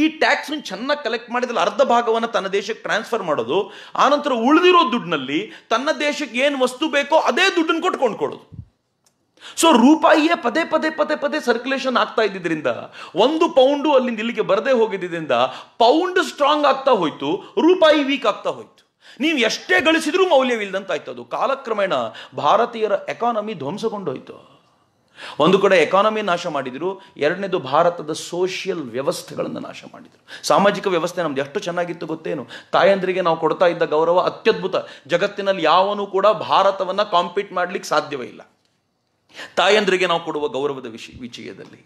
ಈ ಟ್ಯಾಕ್ಸ್ ಚೆನ್ನಾಗಿ ಕಲೆಕ್ಟ್ ಮಾಡಿದ್ರೆ ಅರ್ಧ ಭಾಗವನ್ನು ತನ್ನ ದೇಶಕ್ಕೆ ಟ್ರಾನ್ಸ್ಫರ್ ಮಾಡೋದು ಆನಂತರ ಉಳಿದಿರೋ ದುಡ್ಡಿನಲ್ಲಿ ತನ್ನ ದೇಶಕ್ಕೆ ಏನು ವಸ್ತು ಬೇಕೋ ಅದೇ ದುಡ್ಡನ್ನು ಕೊಟ್ಟು ಕೊಡೋದು ಸೊ ರೂಪಾಯಿಯೇ ಪದೇ ಪದೇ ಪದೇ ಪದೇ ಸರ್ಕ್ಯುಲೇಷನ್ ಆಗ್ತಾ ಇದ್ದಿದ್ರಿಂದ ಒಂದು ಪೌಂಡು ಅಲ್ಲಿಂದ ಇಲ್ಲಿಗೆ ಬರದೇ ಹೋಗಿದ್ದರಿಂದ ಪೌಂಡ್ ಸ್ಟ್ರಾಂಗ್ ಆಗ್ತಾ ಹೋಯ್ತು ರೂಪಾಯಿ ವೀಕ್ ಆಗ್ತಾ ಹೋಯ್ತು ನೀವು ಎಷ್ಟೇ ಗಳಿಸಿದ್ರೂ ಮೌಲ್ಯವಿಲ್ಲದಂತಾಯ್ತು ಅದು ಕಾಲಕ್ರಮೇಣ ಭಾರತೀಯರ ಎಕಾನಮಿ ಧ್ವಂಸಗೊಂಡೋಯ್ತು ಒಂದು ಕಡೆ ಎಕಾನಮಿ ನಾಶ ಮಾಡಿದ್ರು ಎರಡನೇದು ಭಾರತದ ಸೋಷಿಯಲ್ ವ್ಯವಸ್ಥೆಗಳನ್ನು ನಾಶ ಮಾಡಿದರು ಸಾಮಾಜಿಕ ವ್ಯವಸ್ಥೆ ನಮ್ದು ಎಷ್ಟು ಚೆನ್ನಾಗಿತ್ತು ಗೊತ್ತೇನು ತಾಯಂದ್ರಿಗೆ ನಾವು ಕೊಡ್ತಾ ಇದ್ದ ಗೌರವ ಅತ್ಯದ್ಭುತ ಜಗತ್ತಿನಲ್ಲಿ ಯಾವನೂ ಕೂಡ ಭಾರತವನ್ನು ಕಾಂಪೀಟ್ ಮಾಡಲಿಕ್ಕೆ ಸಾಧ್ಯವೇ ಇಲ್ಲ ತಾಯಂದ್ರಿಗೆ ನಾವು ಕೊಡುವ ಗೌರವದ ವಿಷಯ ವಿಷಯದಲ್ಲಿ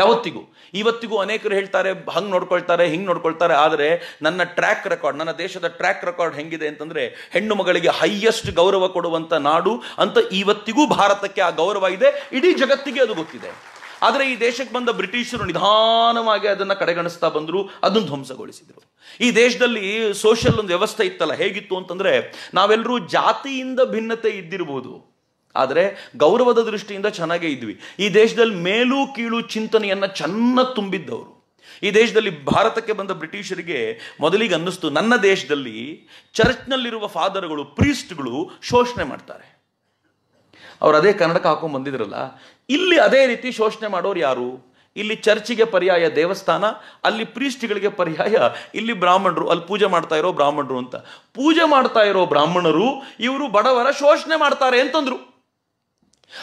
ಯಾವತ್ತಿಗೂ ಇವತ್ತಿಗೂ ಅನೇಕರು ಹೇಳ್ತಾರೆ ಹಂಗೆ ನೋಡ್ಕೊಳ್ತಾರೆ ಹಿಂಗೆ ನೋಡ್ಕೊಳ್ತಾರೆ ಆದರೆ ನನ್ನ ಟ್ರ್ಯಾಕ್ ರೆಕಾರ್ಡ್ ನನ್ನ ದೇಶದ ಟ್ರ್ಯಾಕ್ ರೆಕಾರ್ಡ್ ಹೆಂಗಿದೆ ಅಂತಂದರೆ ಹೆಣ್ಣು ಮಗಳಿಗೆ ಹೈಯೆಸ್ಟ್ ಗೌರವ ಕೊಡುವಂಥ ನಾಡು ಅಂತ ಇವತ್ತಿಗೂ ಭಾರತಕ್ಕೆ ಆ ಗೌರವ ಇದೆ ಇಡೀ ಜಗತ್ತಿಗೆ ಅದು ಗೊತ್ತಿದೆ ಆದರೆ ಈ ದೇಶಕ್ಕೆ ಬಂದ ಬ್ರಿಟಿಷರು ನಿಧಾನವಾಗಿ ಅದನ್ನು ಕಡೆಗಣಿಸ್ತಾ ಬಂದರು ಅದನ್ನು ಧ್ವಂಸಗೊಳಿಸಿದರು ಈ ದೇಶದಲ್ಲಿ ಸೋಷಿಯಲ್ ಒಂದು ವ್ಯವಸ್ಥೆ ಇತ್ತಲ್ಲ ಹೇಗಿತ್ತು ಅಂತಂದರೆ ನಾವೆಲ್ಲರೂ ಜಾತಿಯಿಂದ ಭಿನ್ನತೆ ಇದ್ದಿರ್ಬೋದು ಆದರೆ ಗೌರವದ ದೃಷ್ಟಿಯಿಂದ ಚೆನ್ನಾಗೇ ಇದ್ವಿ ಈ ದೇಶದಲ್ಲಿ ಮೇಲೂ ಕೀಳು ಚಿಂತನೆಯನ್ನು ಚೆನ್ನಾಗಿ ತುಂಬಿದ್ದವರು ಈ ದೇಶದಲ್ಲಿ ಭಾರತಕ್ಕೆ ಬಂದ ಬ್ರಿಟಿಷರಿಗೆ ಮೊದಲಿಗೆ ಅನ್ನಿಸ್ತು ನನ್ನ ದೇಶದಲ್ಲಿ ಚರ್ಚ್ನಲ್ಲಿರುವ ಫಾದರ್ಗಳು ಪ್ರೀಸ್ಟ್ಗಳು ಶೋಷಣೆ ಮಾಡ್ತಾರೆ ಅವರು ಅದೇ ಕನ್ನಡಕ್ಕೆ ಹಾಕೊಂಡು ಬಂದಿದ್ರಲ್ಲ ಇಲ್ಲಿ ಅದೇ ರೀತಿ ಶೋಷಣೆ ಮಾಡೋರು ಯಾರು ಇಲ್ಲಿ ಚರ್ಚಿಗೆ ಪರ್ಯಾಯ ದೇವಸ್ಥಾನ ಅಲ್ಲಿ ಪ್ರೀಸ್ಟ್ಗಳಿಗೆ ಪರ್ಯಾಯ ಇಲ್ಲಿ ಬ್ರಾಹ್ಮಣರು ಅಲ್ಲಿ ಪೂಜೆ ಮಾಡ್ತಾ ಇರೋ ಬ್ರಾಹ್ಮಣರು ಅಂತ ಪೂಜೆ ಮಾಡ್ತಾ ಇರೋ ಬ್ರಾಹ್ಮಣರು ಇವರು ಬಡವರ ಶೋಷಣೆ ಮಾಡ್ತಾರೆ ಅಂತಂದ್ರು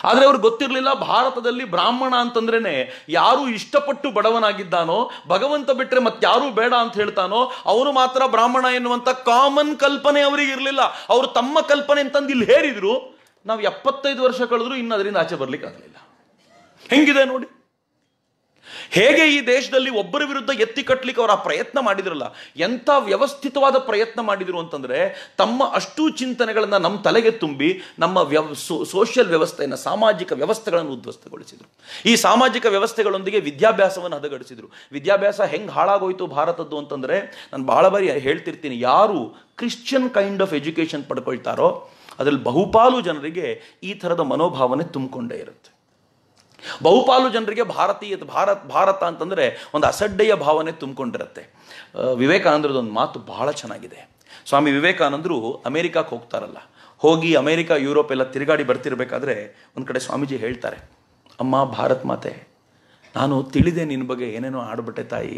ಆದರೆ ಅವ್ರಿಗೆ ಗೊತ್ತಿರಲಿಲ್ಲ ಭಾರತದಲ್ಲಿ ಬ್ರಾಹ್ಮಣ ಅಂತಂದ್ರೇನೆ ಯಾರು ಇಷ್ಟಪಟ್ಟು ಬಡವನಾಗಿದ್ದಾನೋ ಭಗವಂತ ಬಿಟ್ಟರೆ ಮತ್ತಾರೂ ಬೇಡ ಅಂತ ಹೇಳ್ತಾನೋ ಅವನು ಮಾತ್ರ ಬ್ರಾಹ್ಮಣ ಎನ್ನುವಂಥ ಕಾಮನ್ ಕಲ್ಪನೆ ಅವರಿಗೆ ಇರಲಿಲ್ಲ ಅವರು ತಮ್ಮ ಕಲ್ಪನೆ ಅಂತಂದು ಇಲ್ಲಿ ಹೇರಿದ್ರು ನಾವು ಎಪ್ಪತ್ತೈದು ವರ್ಷ ಕಳೆದ್ರು ಇನ್ನು ಅದರಿಂದ ಆಚೆ ಬರ್ಲಿಕ್ಕೆ ಆಗಲಿಲ್ಲ ಹೆಂಗಿದೆ ನೋಡಿ ಹೇಗೆ ಈ ದೇಶದಲ್ಲಿ ಒಬ್ಬರ ವಿರುದ್ಧ ಎತ್ತಿ ಕಟ್ಟಲಿಕ್ಕೆ ಆ ಪ್ರಯತ್ನ ಮಾಡಿದ್ರಲ್ಲ ಎಂಥ ವ್ಯವಸ್ಥಿತವಾದ ಪ್ರಯತ್ನ ಮಾಡಿದರು ಅಂತಂದರೆ ತಮ್ಮ ಅಷ್ಟು ಚಿಂತನೆಗಳನ್ನು ನಮ್ಮ ತಲೆಗೆ ತುಂಬಿ ನಮ್ಮ ವ್ಯವ ಸೋಷಿಯಲ್ ವ್ಯವಸ್ಥೆಯನ್ನು ಸಾಮಾಜಿಕ ವ್ಯವಸ್ಥೆಗಳನ್ನು ಉದ್ವಸ್ತಗೊಳಿಸಿದರು ಈ ಸಾಮಾಜಿಕ ವ್ಯವಸ್ಥೆಗಳೊಂದಿಗೆ ವಿದ್ಯಾಭ್ಯಾಸವನ್ನು ಹದಗಡಿಸಿದರು ವಿದ್ಯಾಭ್ಯಾಸ ಹೆಂಗೆ ಹಾಳಾಗೋಯ್ತು ಭಾರತದ್ದು ಅಂತಂದರೆ ನಾನು ಭಾಳ ಬಾರಿ ಹೇಳ್ತಿರ್ತೀನಿ ಯಾರು ಕ್ರಿಶ್ಚಿಯನ್ ಕೈಂಡ್ ಆಫ್ ಎಜುಕೇಷನ್ ಪಡ್ಕೊಳ್ತಾರೋ ಅದರಲ್ಲಿ ಬಹುಪಾಲು ಜನರಿಗೆ ಈ ಥರದ ಮನೋಭಾವನೆ ತುಂಬಿಕೊಂಡೇ ಇರುತ್ತೆ ಬಹುಪಾಲು ಜನರಿಗೆ ಭಾರತೀಯ ಭಾರತ್ ಭಾರತ ಅಂತಂದರೆ ಒಂದು ಅಸಡ್ಡೆಯ ಭಾವನೆ ತುಂಬಿಕೊಂಡಿರುತ್ತೆ ವಿವೇಕಾನಂದರದ್ದು ಒಂದು ಮಾತು ಬಹಳ ಚೆನ್ನಾಗಿದೆ ಸ್ವಾಮಿ ವಿವೇಕಾನಂದರು ಅಮೇರಿಕಾಕ್ಕೆ ಹೋಗ್ತಾರಲ್ಲ ಹೋಗಿ ಅಮೇರಿಕಾ ಯುರೋಪ್ ಎಲ್ಲ ತಿರುಗಾಡಿ ಬರ್ತಿರ್ಬೇಕಾದ್ರೆ ಒಂದು ಕಡೆ ಸ್ವಾಮೀಜಿ ಹೇಳ್ತಾರೆ ಅಮ್ಮ ಭಾರತ್ ಮಾತೆ ನಾನು ತಿಳಿದೆ ನಿನ್ನ ಬಗ್ಗೆ ಏನೇನೋ ಆಡ್ಬಿಟ್ಟೆ ತಾಯಿ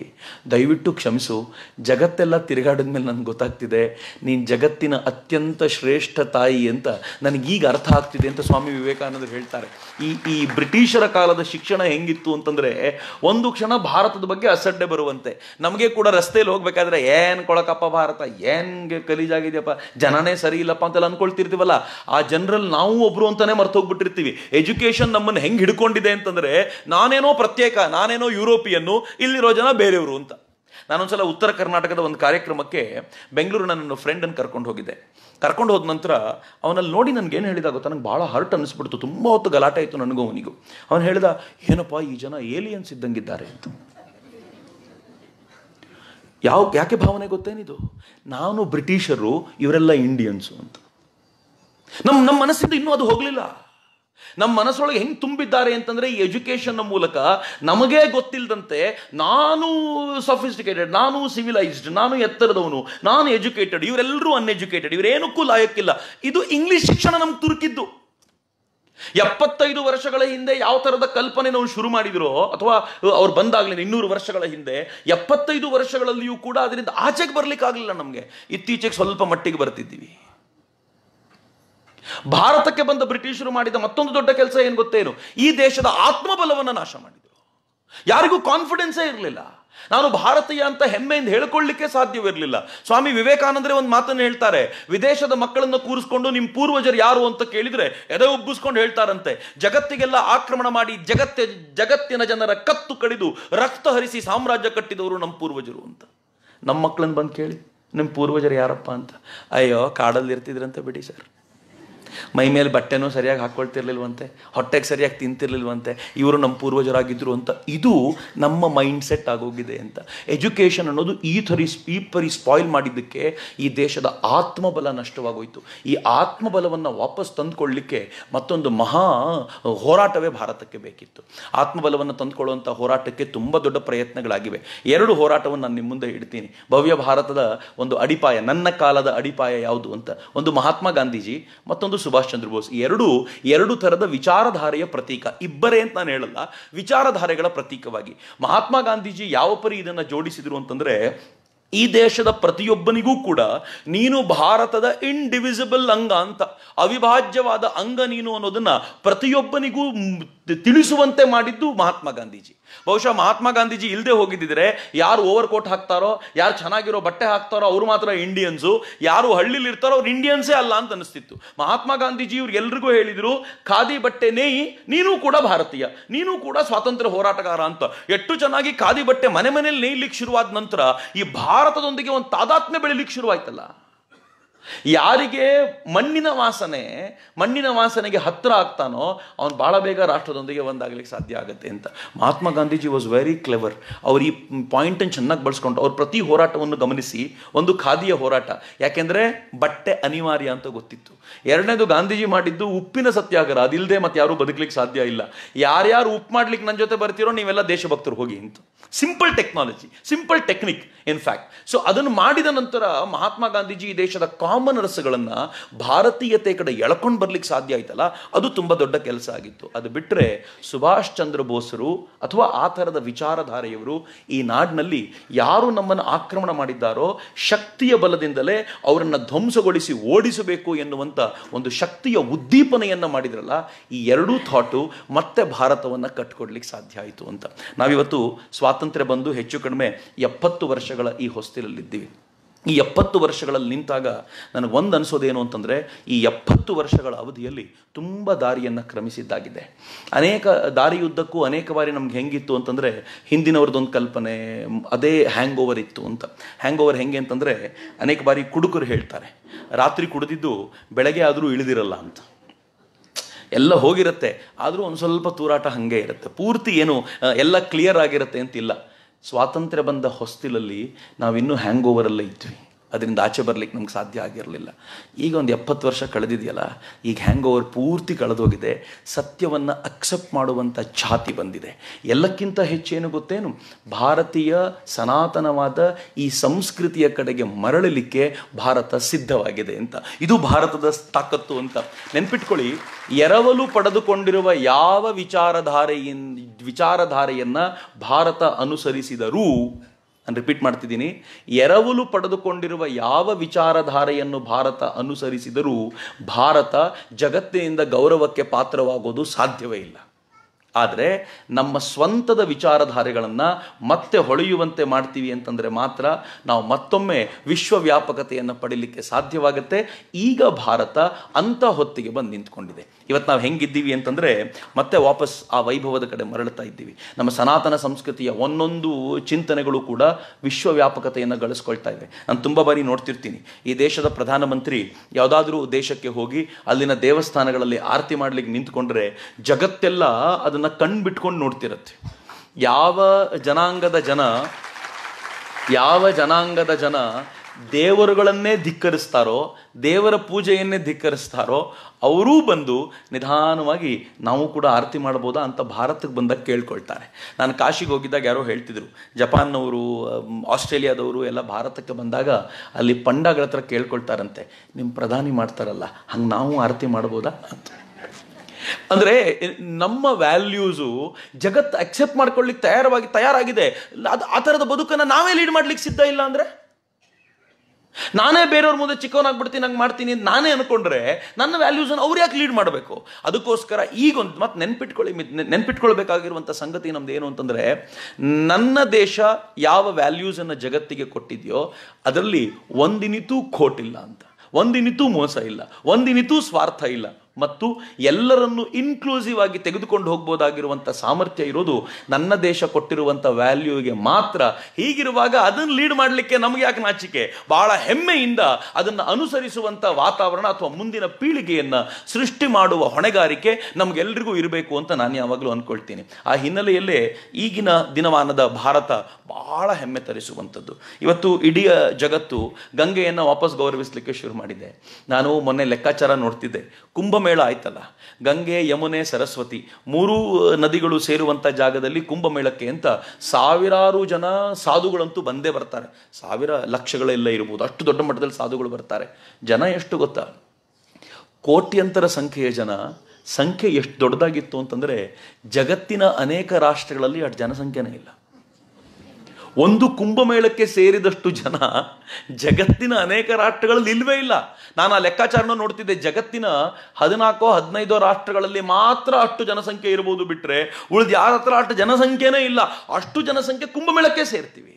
ದಯವಿಟ್ಟು ಕ್ಷಮಿಸು ಜಗತ್ತೆಲ್ಲ ತಿರುಗಾಡಿದ್ಮೇಲೆ ಮೇಲೆ ನನಗೆ ಗೊತ್ತಾಗ್ತಿದೆ ನೀನು ಜಗತ್ತಿನ ಅತ್ಯಂತ ಶ್ರೇಷ್ಠ ತಾಯಿ ಅಂತ ನನಗೀಗ ಅರ್ಥ ಆಗ್ತಿದೆ ಅಂತ ಸ್ವಾಮಿ ವಿವೇಕಾನಂದರು ಹೇಳ್ತಾರೆ ಈ ಈ ಬ್ರಿಟಿಷರ ಕಾಲದ ಶಿಕ್ಷಣ ಹೆಂಗಿತ್ತು ಅಂತಂದರೆ ಒಂದು ಕ್ಷಣ ಭಾರತದ ಬಗ್ಗೆ ಅಸಡ್ಡೆ ಬರುವಂತೆ ನಮಗೆ ಕೂಡ ರಸ್ತೆಯಲ್ಲಿ ಹೋಗಬೇಕಾದ್ರೆ ಏನು ಕೊಳಕಪ್ಪ ಭಾರತ ಏನ್ಗೆ ಕಲೀಜಾಗಿದೆಯಪ್ಪ ಜನನೇ ಸರಿ ಇಲ್ಲಪ್ಪ ಅಂತೆಲ್ಲ ಅನ್ಕೊಳ್ತಿರ್ತೀವಲ್ಲ ಆ ಜನರಲ್ಲಿ ನಾವು ಒಬ್ರು ಅಂತಲೇ ಮರ್ತೋಗ್ಬಿಟ್ಟಿರ್ತೀವಿ ಎಜುಕೇಷನ್ ನಮ್ಮನ್ನು ಹೆಂಗೆ ಹಿಡ್ಕೊಂಡಿದೆ ಅಂತಂದರೆ ನಾನೇನೋ ಪ್ರತ್ಯೇಕ ಪ್ರತ್ಯೇಕ ನಾನೇನೋ ಯುರೋಪಿಯನ್ನು ಇಲ್ಲಿರೋ ಜನ ಬೇರೆಯವರು ಅಂತ ನಾನೊಂದ್ಸಲ ಉತ್ತರ ಕರ್ನಾಟಕದ ಒಂದು ಕಾರ್ಯಕ್ರಮಕ್ಕೆ ಬೆಂಗಳೂರು ನನ್ನ ಫ್ರೆಂಡನ್ನು ಕರ್ಕೊಂಡು ಹೋಗಿದ್ದೆ ಕರ್ಕೊಂಡು ಹೋದ ನಂತರ ಅವನಲ್ಲಿ ನೋಡಿ ನನಗೇನು ಹೇಳಿದ ಗೊತ್ತಾ ನನಗೆ ಭಾಳ ಹರ್ಟ್ ಅನ್ನಿಸ್ಬಿಡ್ತು ತುಂಬ ಹೊತ್ತು ಗಲಾಟೆ ಆಯಿತು ನನಗೂ ಅವನಿಗೂ ಅವನು ಹೇಳಿದ ಏನಪ್ಪ ಈ ಜನ ಏಲಿಯನ್ಸ್ ಇದ್ದಂಗಿದ್ದಾರೆ ಅಂತ ಯಾವ ಯಾಕೆ ಭಾವನೆ ಗೊತ್ತೇನಿದು ನಾನು ಬ್ರಿಟಿಷರು ಇವರೆಲ್ಲ ಇಂಡಿಯನ್ಸು ಅಂತ ನಮ್ಮ ನಮ್ಮ ಮನಸ್ಸಿಂದ ಇನ್ನೂ ಅದು ಹೋಗಲಿಲ್ಲ ನಮ್ಮ ಮನಸ್ಸೊಳಗೆ ಹೆಂಗೆ ತುಂಬಿದ್ದಾರೆ ಅಂತಂದರೆ ಈ ಎಜುಕೇಷನ್ನ ಮೂಲಕ ನಮಗೇ ಗೊತ್ತಿಲ್ಲದಂತೆ ನಾನು ಸಫಿಸ್ಟಿಕೇಟೆಡ್ ನಾನು ಸಿವಿಲೈಸ್ಡ್ ನಾನು ಎತ್ತರದವನು ನಾನು ಎಜುಕೇಟೆಡ್ ಇವರೆಲ್ಲರೂ ಅನ್ಎಜುಕೇಟೆಡ್ ಇವರೇನಕ್ಕೂ ಲಾಯಕ್ಕಿಲ್ಲ ಇದು ಇಂಗ್ಲಿಷ್ ಶಿಕ್ಷಣ ನಮ್ಗೆ ತುರುಕಿದ್ದು ಎಪ್ಪತ್ತೈದು ವರ್ಷಗಳ ಹಿಂದೆ ಯಾವ ಥರದ ಕಲ್ಪನೆ ನಾವು ಶುರು ಮಾಡಿದಿರೋ ಅಥವಾ ಅವ್ರು ಬಂದಾಗಲಿಲ್ಲ ಇನ್ನೂರು ವರ್ಷಗಳ ಹಿಂದೆ ಎಪ್ಪತ್ತೈದು ವರ್ಷಗಳಲ್ಲಿಯೂ ಕೂಡ ಅದರಿಂದ ಆಚೆಗೆ ಬರಲಿಕ್ಕಾಗಲಿಲ್ಲ ನಮಗೆ ಇತ್ತೀಚೆಗೆ ಸ್ವಲ್ಪ ಮಟ್ಟಿಗೆ ಬರ್ತಿದ್ದೀವಿ ಭಾರತಕ್ಕೆ ಬಂದ ಬ್ರಿಟಿಷರು ಮಾಡಿದ ಮತ್ತೊಂದು ದೊಡ್ಡ ಕೆಲಸ ಏನು ಗೊತ್ತೇನು ಈ ದೇಶದ ಆತ್ಮಬಲವನ್ನು ನಾಶ ಮಾಡಿದರು ಯಾರಿಗೂ ಕಾನ್ಫಿಡೆನ್ಸೇ ಇರಲಿಲ್ಲ ನಾನು ಭಾರತೀಯ ಅಂತ ಹೆಮ್ಮೆಯಿಂದ ಹೇಳ್ಕೊಳ್ಳಿಕ್ಕೆ ಸಾಧ್ಯವಿರಲಿಲ್ಲ ಸ್ವಾಮಿ ವಿವೇಕಾನಂದರೇ ಒಂದು ಮಾತನ್ನು ಹೇಳ್ತಾರೆ ವಿದೇಶದ ಮಕ್ಕಳನ್ನು ಕೂರಿಸ್ಕೊಂಡು ನಿಮ್ಮ ಪೂರ್ವಜರು ಯಾರು ಅಂತ ಕೇಳಿದರೆ ಎದೆ ಉಬ್ಬಿಸ್ಕೊಂಡು ಹೇಳ್ತಾರಂತೆ ಜಗತ್ತಿಗೆಲ್ಲ ಆಕ್ರಮಣ ಮಾಡಿ ಜಗತ್ತೆ ಜಗತ್ತಿನ ಜನರ ಕತ್ತು ಕಡಿದು ರಕ್ತ ಹರಿಸಿ ಸಾಮ್ರಾಜ್ಯ ಕಟ್ಟಿದವರು ನಮ್ಮ ಪೂರ್ವಜರು ಅಂತ ನಮ್ಮ ಮಕ್ಕಳನ್ನು ಬಂದು ಕೇಳಿ ನಿಮ್ಮ ಪೂರ್ವಜರು ಯಾರಪ್ಪ ಅಂತ ಅಯ್ಯೋ ಕಾಡಲ್ಲಿ ಇರ್ತಿದ್ರಂತೆ ಬಿಡಿ ಸರ್ ಮೈ ಮೇಲೆ ಬಟ್ಟೆನೂ ಸರಿಯಾಗಿ ಹಾಕ್ಕೊಳ್ತಿರ್ಲಿಲ್ವಂತೆ ಹೊಟ್ಟೆಗೆ ಸರಿಯಾಗಿ ತಿಂತಿರ್ಲಿಲ್ವಂತೆ ಇವರು ನಮ್ಮ ಪೂರ್ವಜರಾಗಿದ್ದರು ಅಂತ ಇದು ನಮ್ಮ ಮೈಂಡ್ ಸೆಟ್ ಆಗೋಗಿದೆ ಅಂತ ಎಜುಕೇಷನ್ ಅನ್ನೋದು ಈ ಥರಿ ಈ ಪರಿ ಸ್ಪಾಯ್ಲ್ ಮಾಡಿದ್ದಕ್ಕೆ ಈ ದೇಶದ ಆತ್ಮಬಲ ನಷ್ಟವಾಗೋಯಿತು ಈ ಆತ್ಮಬಲವನ್ನು ವಾಪಸ್ ತಂದುಕೊಳ್ಳಿಕ್ಕೆ ಮತ್ತೊಂದು ಮಹಾ ಹೋರಾಟವೇ ಭಾರತಕ್ಕೆ ಬೇಕಿತ್ತು ಆತ್ಮಬಲವನ್ನು ತಂದುಕೊಳ್ಳುವಂಥ ಹೋರಾಟಕ್ಕೆ ತುಂಬ ದೊಡ್ಡ ಪ್ರಯತ್ನಗಳಾಗಿವೆ ಎರಡು ಹೋರಾಟವನ್ನು ನಾನು ನಿಮ್ಮ ಮುಂದೆ ಇಡ್ತೀನಿ ಭವ್ಯ ಭಾರತದ ಒಂದು ಅಡಿಪಾಯ ನನ್ನ ಕಾಲದ ಅಡಿಪಾಯ ಯಾವುದು ಅಂತ ಒಂದು ಮಹಾತ್ಮ ಗಾಂಧೀಜಿ ಮತ್ತೊಂದು ಸುಭಾಷ್ ಚಂದ್ರ ಬೋಸ್ ಎರಡು ಎರಡು ಥರದ ವಿಚಾರಧಾರೆಯ ಪ್ರತೀಕ ಇಬ್ಬರೇ ಅಂತ ನಾನು ಹೇಳಲ್ಲ ವಿಚಾರಧಾರೆಗಳ ಪ್ರತೀಕವಾಗಿ ಮಹಾತ್ಮ ಗಾಂಧೀಜಿ ಯಾವ ಪರಿ ಇದನ್ನು ಜೋಡಿಸಿದರು ಅಂತಂದರೆ ಈ ದೇಶದ ಪ್ರತಿಯೊಬ್ಬನಿಗೂ ಕೂಡ ನೀನು ಭಾರತದ ಇಂಡಿವಿಸಿಬಲ್ ಅಂಗ ಅಂತ ಅವಿಭಾಜ್ಯವಾದ ಅಂಗ ನೀನು ಅನ್ನೋದನ್ನ ಪ್ರತಿಯೊಬ್ಬನಿಗೂ ತಿಳಿಸುವಂತೆ ಮಾಡಿದ್ದು ಮಹಾತ್ಮ ಗಾಂಧೀಜಿ ಬಹುಶಃ ಮಹಾತ್ಮ ಗಾಂಧೀಜಿ ಇಲ್ಲದೆ ಹೋಗಿದ್ದಿದ್ರೆ ಯಾರು ಓವರ್ ಕೋಟ್ ಹಾಕ್ತಾರೋ ಯಾರು ಚೆನ್ನಾಗಿರೋ ಬಟ್ಟೆ ಹಾಕ್ತಾರೋ ಅವ್ರು ಮಾತ್ರ ಇಂಡಿಯನ್ಸು ಯಾರು ಹಳ್ಳಿಲಿ ಇರ್ತಾರೋ ಅವ್ರು ಇಂಡಿಯನ್ಸೇ ಅಲ್ಲ ಅಂತ ಅನಿಸ್ತಿತ್ತು ಮಹಾತ್ಮ ಗಾಂಧೀಜಿ ಇವ್ರು ಎಲ್ರಿಗೂ ಹೇಳಿದರು ಖಾದಿ ಬಟ್ಟೆ ನೇಯಿ ನೀನು ಕೂಡ ಭಾರತೀಯ ನೀನು ಕೂಡ ಸ್ವಾತಂತ್ರ್ಯ ಹೋರಾಟಗಾರ ಅಂತ ಎಷ್ಟು ಚೆನ್ನಾಗಿ ಖಾದಿ ಬಟ್ಟೆ ಮನೆ ಮನೇಲಿ ನೇಯ್ಲಿಕ್ಕೆ ಶುರುವಾದ ನಂತರ ಈ ಭಾರತದೊಂದಿಗೆ ಒಂದು ತಾದಾತ್ಮ್ಯ ಬೆಳಿಲಿಕ್ಕೆ ಶುರುವಾಯ್ತಲ್ಲ ಯಾರಿಗೆ ಮಣ್ಣಿನ ವಾಸನೆ ಮಣ್ಣಿನ ವಾಸನೆಗೆ ಹತ್ತಿರ ಆಗ್ತಾನೋ ಅವನು ಭಾಳ ಬೇಗ ರಾಷ್ಟ್ರದೊಂದಿಗೆ ಒಂದಾಗಲಿಕ್ಕೆ ಸಾಧ್ಯ ಆಗುತ್ತೆ ಅಂತ Mahatma Gandhiji was very clever ಅವ್ರು ಈ ಪಾಯಿಂಟನ್ನು ಚೆನ್ನಾಗಿ ಬಳಸ್ಕೊಂಡು ಅವ್ರ ಪ್ರತಿ ಹೋರಾಟವನ್ನು ಗಮನಿಸಿ ಒಂದು ಖಾದಿಯ ಹೋರಾಟ ಯಾಕೆಂದರೆ ಬಟ್ಟೆ ಅನಿವಾರ್ಯ ಅಂತ ಗೊತ್ತಿತ್ತು ಎರಡನೇದು ಗಾಂಧೀಜಿ ಮಾಡಿದ್ದು ಉಪ್ಪಿನ ಸತ್ಯಾಗ್ರಹ ಅದಿಲ್ಲದೆ ಮತ್ತೆ ಯಾರೂ ಬದುಕಲಿಕ್ಕೆ ಸಾಧ್ಯ ಇಲ್ಲ ಯಾರ್ಯಾರು ಉಪ್ಪು ಮಾಡ್ಲಿಕ್ಕೆ ನನ್ನ ಜೊತೆ ಬರ್ತೀರೋ ನೀವೆಲ್ಲ ದೇಶಭಕ್ತರು ಹೋಗಿ ಅಂತ simple technology simple technique in fact so ಅದನ್ನು ಮಾಡಿದ ನಂತರ ಮಹಾತ್ಮ ಗಾಂಧೀಜಿ ಈ ದೇಶದ ಕಾಮ್ ಸಾಮರಸ್ಯಗಳನ್ನು ಭಾರತೀಯತೆ ಕಡೆ ಎಳ್ಕೊಂಡು ಬರ್ಲಿಕ್ಕೆ ಸಾಧ್ಯ ಆಯ್ತಲ್ಲ ಅದು ತುಂಬಾ ದೊಡ್ಡ ಕೆಲಸ ಆಗಿತ್ತು ಅದು ಬಿಟ್ಟರೆ ಸುಭಾಷ್ ಚಂದ್ರ ಬೋಸರು ಅಥವಾ ಆ ಥರದ ವಿಚಾರಧಾರೆಯವರು ಈ ನಾಡಿನಲ್ಲಿ ಯಾರು ನಮ್ಮನ್ನು ಆಕ್ರಮಣ ಮಾಡಿದ್ದಾರೋ ಶಕ್ತಿಯ ಬಲದಿಂದಲೇ ಅವರನ್ನು ಧ್ವಂಸಗೊಳಿಸಿ ಓಡಿಸಬೇಕು ಎನ್ನುವಂಥ ಒಂದು ಶಕ್ತಿಯ ಉದ್ದೀಪನೆಯನ್ನ ಮಾಡಿದ್ರಲ್ಲ ಈ ಎರಡೂ ಥಾಟು ಮತ್ತೆ ಭಾರತವನ್ನು ಕಟ್ಕೊಡ್ಲಿಕ್ಕೆ ಸಾಧ್ಯ ಆಯಿತು ಅಂತ ನಾವಿವತ್ತು ಸ್ವಾತಂತ್ರ್ಯ ಬಂದು ಹೆಚ್ಚು ಕಡಿಮೆ ಎಪ್ಪತ್ತು ವರ್ಷಗಳ ಈ ಹೊಸ್ತಿಲಲ್ಲಿದ್ದೀವಿ ಈ ಎಪ್ಪತ್ತು ವರ್ಷಗಳಲ್ಲಿ ನಿಂತಾಗ ನನಗೆ ಒಂದು ಅನಿಸೋದೇನು ಅಂತಂದರೆ ಈ ಎಪ್ಪತ್ತು ವರ್ಷಗಳ ಅವಧಿಯಲ್ಲಿ ತುಂಬ ದಾರಿಯನ್ನು ಕ್ರಮಿಸಿದ್ದಾಗಿದೆ ಅನೇಕ ದಾರಿಯುದ್ದಕ್ಕೂ ಅನೇಕ ಬಾರಿ ನಮ್ಗೆ ಹೆಂಗಿತ್ತು ಅಂತಂದರೆ ಹಿಂದಿನವ್ರದ್ದೊಂದು ಕಲ್ಪನೆ ಅದೇ ಹ್ಯಾಂಗ್ ಓವರ್ ಇತ್ತು ಅಂತ ಹ್ಯಾಂಗ್ ಓವರ್ ಹೆಂಗೆ ಅಂತಂದರೆ ಅನೇಕ ಬಾರಿ ಕುಡುಕರು ಹೇಳ್ತಾರೆ ರಾತ್ರಿ ಕುಡಿದಿದ್ದು ಬೆಳಗ್ಗೆ ಆದರೂ ಇಳಿದಿರಲ್ಲ ಅಂತ ಎಲ್ಲ ಹೋಗಿರುತ್ತೆ ಆದರೂ ಒಂದು ಸ್ವಲ್ಪ ತೂರಾಟ ಹಾಗೆ ಇರುತ್ತೆ ಪೂರ್ತಿ ಏನು ಎಲ್ಲ ಕ್ಲಿಯರ್ ಆಗಿರುತ್ತೆ ಅಂತಿಲ್ಲ ಸ್ವಾತಂತ್ರ್ಯ ಬಂದ ಹೊಸ್ತಿಲಲ್ಲಿ ನಾವಿನ್ನೂ ಹ್ಯಾಂಗ್ ಓವರಲ್ಲೇ ಇದ್ವಿ ಅದರಿಂದ ಆಚೆ ಬರಲಿಕ್ಕೆ ನಮ್ಗೆ ಸಾಧ್ಯ ಆಗಿರಲಿಲ್ಲ ಈಗ ಒಂದು ಎಪ್ಪತ್ತು ವರ್ಷ ಕಳೆದಿದೆಯಲ್ಲ ಈಗ ಹ್ಯಾಂಗ್ ಓವರ್ ಪೂರ್ತಿ ಕಳೆದೋಗಿದೆ ಸತ್ಯವನ್ನು ಅಕ್ಸೆಪ್ಟ್ ಮಾಡುವಂಥ ಛಾತಿ ಬಂದಿದೆ ಎಲ್ಲಕ್ಕಿಂತ ಹೆಚ್ಚೇನು ಗೊತ್ತೇನು ಭಾರತೀಯ ಸನಾತನವಾದ ಈ ಸಂಸ್ಕೃತಿಯ ಕಡೆಗೆ ಮರಳಲಿಕ್ಕೆ ಭಾರತ ಸಿದ್ಧವಾಗಿದೆ ಅಂತ ಇದು ಭಾರತದ ತಾಕತ್ತು ಅಂತ ನೆನ್ಪಿಟ್ಕೊಳ್ಳಿ ಎರವಲು ಪಡೆದುಕೊಂಡಿರುವ ಯಾವ ವಿಚಾರಧಾರೆಯ ವಿಚಾರಧಾರೆಯನ್ನು ಭಾರತ ಅನುಸರಿಸಿದರೂ ನಾನು ರಿಪೀಟ್ ಮಾಡ್ತಿದ್ದೀನಿ ಎರವಲು ಪಡೆದುಕೊಂಡಿರುವ ಯಾವ ವಿಚಾರಧಾರೆಯನ್ನು ಭಾರತ ಅನುಸರಿಸಿದರೂ ಭಾರತ ಜಗತ್ತಿನಿಂದ ಗೌರವಕ್ಕೆ ಪಾತ್ರವಾಗೋದು ಸಾಧ್ಯವೇ ಇಲ್ಲ ಆದರೆ ನಮ್ಮ ಸ್ವಂತದ ವಿಚಾರಧಾರೆಗಳನ್ನು ಮತ್ತೆ ಹೊಳೆಯುವಂತೆ ಮಾಡ್ತೀವಿ ಅಂತಂದರೆ ಮಾತ್ರ ನಾವು ಮತ್ತೊಮ್ಮೆ ವಿಶ್ವವ್ಯಾಪಕತೆಯನ್ನು ಪಡೀಲಿಕ್ಕೆ ಸಾಧ್ಯವಾಗುತ್ತೆ ಈಗ ಭಾರತ ಅಂತ ಹೊತ್ತಿಗೆ ಬಂದು ನಿಂತ್ಕೊಂಡಿದೆ ಇವತ್ತು ನಾವು ಹೆಂಗಿದ್ದೀವಿ ಅಂತಂದರೆ ಮತ್ತೆ ವಾಪಸ್ ಆ ವೈಭವದ ಕಡೆ ಮರಳುತ್ತಾ ಇದ್ದೀವಿ ನಮ್ಮ ಸನಾತನ ಸಂಸ್ಕೃತಿಯ ಒಂದೊಂದು ಚಿಂತನೆಗಳು ಕೂಡ ವಿಶ್ವವ್ಯಾಪಕತೆಯನ್ನು ಗಳಿಸ್ಕೊಳ್ತಾ ಇವೆ ನಾನು ತುಂಬ ಬಾರಿ ನೋಡ್ತಿರ್ತೀನಿ ಈ ದೇಶದ ಪ್ರಧಾನಮಂತ್ರಿ ಯಾವುದಾದ್ರೂ ದೇಶಕ್ಕೆ ಹೋಗಿ ಅಲ್ಲಿನ ದೇವಸ್ಥಾನಗಳಲ್ಲಿ ಆರತಿ ಮಾಡಲಿಕ್ಕೆ ನಿಂತ್ಕೊಂಡ್ರೆ ಜಗತ್ತೆಲ್ಲ ಅದನ್ನು ಅದನ್ನು ಕಣ್ಣು ಬಿಟ್ಕೊಂಡು ನೋಡ್ತಿರತ್ತೆ ಯಾವ ಜನಾಂಗದ ಜನ ಯಾವ ಜನಾಂಗದ ಜನ ದೇವರುಗಳನ್ನೇ ಧಿಕ್ಕರಿಸ್ತಾರೋ ದೇವರ ಪೂಜೆಯನ್ನೇ ಧಿಕ್ಕರಿಸ್ತಾರೋ ಅವರೂ ಬಂದು ನಿಧಾನವಾಗಿ ನಾವು ಕೂಡ ಆರತಿ ಮಾಡ್ಬೋದಾ ಅಂತ ಭಾರತಕ್ಕೆ ಬಂದಾಗ ಕೇಳ್ಕೊಳ್ತಾರೆ ನಾನು ಕಾಶಿಗೆ ಹೋಗಿದ್ದಾಗ ಯಾರೋ ಹೇಳ್ತಿದ್ರು ಜಪಾನ್ನವರು ಆಸ್ಟ್ರೇಲಿಯಾದವರು ಎಲ್ಲ ಭಾರತಕ್ಕೆ ಬಂದಾಗ ಅಲ್ಲಿ ಪಂಡಗಳ ಹತ್ರ ಕೇಳ್ಕೊಳ್ತಾರಂತೆ ನಿಮ್ಮ ಪ್ರಧಾನಿ ಮಾಡ್ತಾರಲ್ಲ ಹಂಗೆ ನಾವು ಆರತಿ ಮಾಡ್ಬೋದಾ ಅಂತ ಅಂದರೆ ನಮ್ಮ ವ್ಯಾಲ್ಯೂಸು ಜಗತ್ತು ಅಕ್ಸೆಪ್ಟ್ ಮಾಡ್ಕೊಳ್ಳಿಕ್ಕೆ ತಯಾರವಾಗಿ ತಯಾರಾಗಿದೆ ಅದು ಆ ಥರದ ಬದುಕನ್ನು ನಾವೇ ಲೀಡ್ ಮಾಡ್ಲಿಕ್ಕೆ ಸಿದ್ಧ ಇಲ್ಲ ಅಂದರೆ ನಾನೇ ಬೇರೆಯವ್ರ ಮುಂದೆ ಚಿಕ್ಕವನಾಗ್ಬಿಡ್ತೀನಿ ನಂಗೆ ಮಾಡ್ತೀನಿ ನಾನೇ ಅಂದ್ಕೊಂಡ್ರೆ ನನ್ನ ವ್ಯಾಲ್ಯೂಸನ್ನು ಅವ್ರು ಯಾಕೆ ಲೀಡ್ ಮಾಡಬೇಕು ಅದಕ್ಕೋಸ್ಕರ ಈಗ ಒಂದು ಮತ್ತೆ ನೆನ್ಪಿಟ್ಕೊಳ್ಳಿ ನೆನ್ಪಿಟ್ಕೊಳ್ಬೇಕಾಗಿರುವಂಥ ಸಂಗತಿ ನಮ್ದು ಏನು ಅಂತಂದರೆ ನನ್ನ ದೇಶ ಯಾವ ವ್ಯಾಲ್ಯೂಸನ್ನು ಜಗತ್ತಿಗೆ ಕೊಟ್ಟಿದೆಯೋ ಅದರಲ್ಲಿ ಒಂದಿನಿತೂ ಖೋಟಿಲ್ಲ ಅಂತ ಒಂದಿನಿತೂ ಮೋಸ ಇಲ್ಲ ಒಂದಿನಿತೂ ಸ್ವಾರ್ಥ ಇಲ್ಲ ಮತ್ತು ಎಲ್ಲರನ್ನು ಇನ್ಕ್ಲೂಸಿವ್ ಆಗಿ ತೆಗೆದುಕೊಂಡು ಹೋಗ್ಬೋದಾಗಿರುವಂಥ ಸಾಮರ್ಥ್ಯ ಇರೋದು ನನ್ನ ದೇಶ ಕೊಟ್ಟಿರುವಂಥ ವ್ಯಾಲ್ಯೂಗೆ ಮಾತ್ರ ಹೀಗಿರುವಾಗ ಅದನ್ನು ಲೀಡ್ ಮಾಡಲಿಕ್ಕೆ ನಮಗೆ ಯಾಕೆ ನಾಚಿಕೆ ಬಹಳ ಹೆಮ್ಮೆಯಿಂದ ಅದನ್ನು ಅನುಸರಿಸುವಂಥ ವಾತಾವರಣ ಅಥವಾ ಮುಂದಿನ ಪೀಳಿಗೆಯನ್ನು ಸೃಷ್ಟಿ ಮಾಡುವ ಹೊಣೆಗಾರಿಕೆ ನಮಗೆಲ್ಲರಿಗೂ ಇರಬೇಕು ಅಂತ ನಾನು ಯಾವಾಗಲೂ ಅಂದ್ಕೊಳ್ತೀನಿ ಆ ಹಿನ್ನೆಲೆಯಲ್ಲೇ ಈಗಿನ ದಿನಮಾನದ ಭಾರತ ಬಹಳ ಹೆಮ್ಮೆ ತರಿಸುವಂಥದ್ದು ಇವತ್ತು ಇಡೀ ಜಗತ್ತು ಗಂಗೆಯನ್ನು ವಾಪಸ್ ಗೌರವಿಸಲಿಕ್ಕೆ ಶುರು ಮಾಡಿದೆ ನಾನು ಮೊನ್ನೆ ಲೆಕ್ಕಾಚಾರ ನೋಡ್ತಿದ್ದೆ ಕುಂಭ ಕುಂಭಮೇಳ ಆಯ್ತಲ್ಲ ಗಂಗೆ ಯಮುನೆ ಸರಸ್ವತಿ ಮೂರೂ ನದಿಗಳು ಸೇರುವಂಥ ಜಾಗದಲ್ಲಿ ಕುಂಭಮೇಳಕ್ಕೆ ಅಂತ ಸಾವಿರಾರು ಜನ ಸಾಧುಗಳಂತೂ ಬಂದೇ ಬರ್ತಾರೆ ಸಾವಿರ ಲಕ್ಷಗಳೆಲ್ಲ ಇರ್ಬೋದು ಅಷ್ಟು ದೊಡ್ಡ ಮಟ್ಟದಲ್ಲಿ ಸಾಧುಗಳು ಬರ್ತಾರೆ ಜನ ಎಷ್ಟು ಗೊತ್ತಾ ಕೋಟ್ಯಂತರ ಸಂಖ್ಯೆಯ ಜನ ಸಂಖ್ಯೆ ಎಷ್ಟು ದೊಡ್ಡದಾಗಿತ್ತು ಅಂತಂದರೆ ಜಗತ್ತಿನ ಅನೇಕ ರಾಷ್ಟ್ರಗಳಲ್ಲಿ ಅಷ್ಟು ಜನಸಂಖ್ಯೆನೇ ಇಲ್ಲ ಒಂದು ಕುಂಭಮೇಳಕ್ಕೆ ಸೇರಿದಷ್ಟು ಜನ ಜಗತ್ತಿನ ಅನೇಕ ರಾಷ್ಟ್ರಗಳಲ್ಲಿ ಇಲ್ವೇ ಇಲ್ಲ ನಾನು ಆ ಲೆಕ್ಕಾಚಾರನ ನೋಡ್ತಿದ್ದೆ ಜಗತ್ತಿನ ಹದಿನಾಲ್ಕೋ ಹದಿನೈದೋ ರಾಷ್ಟ್ರಗಳಲ್ಲಿ ಮಾತ್ರ ಅಷ್ಟು ಜನಸಂಖ್ಯೆ ಇರ್ಬೋದು ಬಿಟ್ಟರೆ ಉಳಿದು ಯಾರ ಹತ್ರ ಅಷ್ಟು ಜನಸಂಖ್ಯೆನೇ ಇಲ್ಲ ಅಷ್ಟು ಜನಸಂಖ್ಯೆ ಕುಂಭಮೇಳಕ್ಕೆ ಸೇರ್ತೀವಿ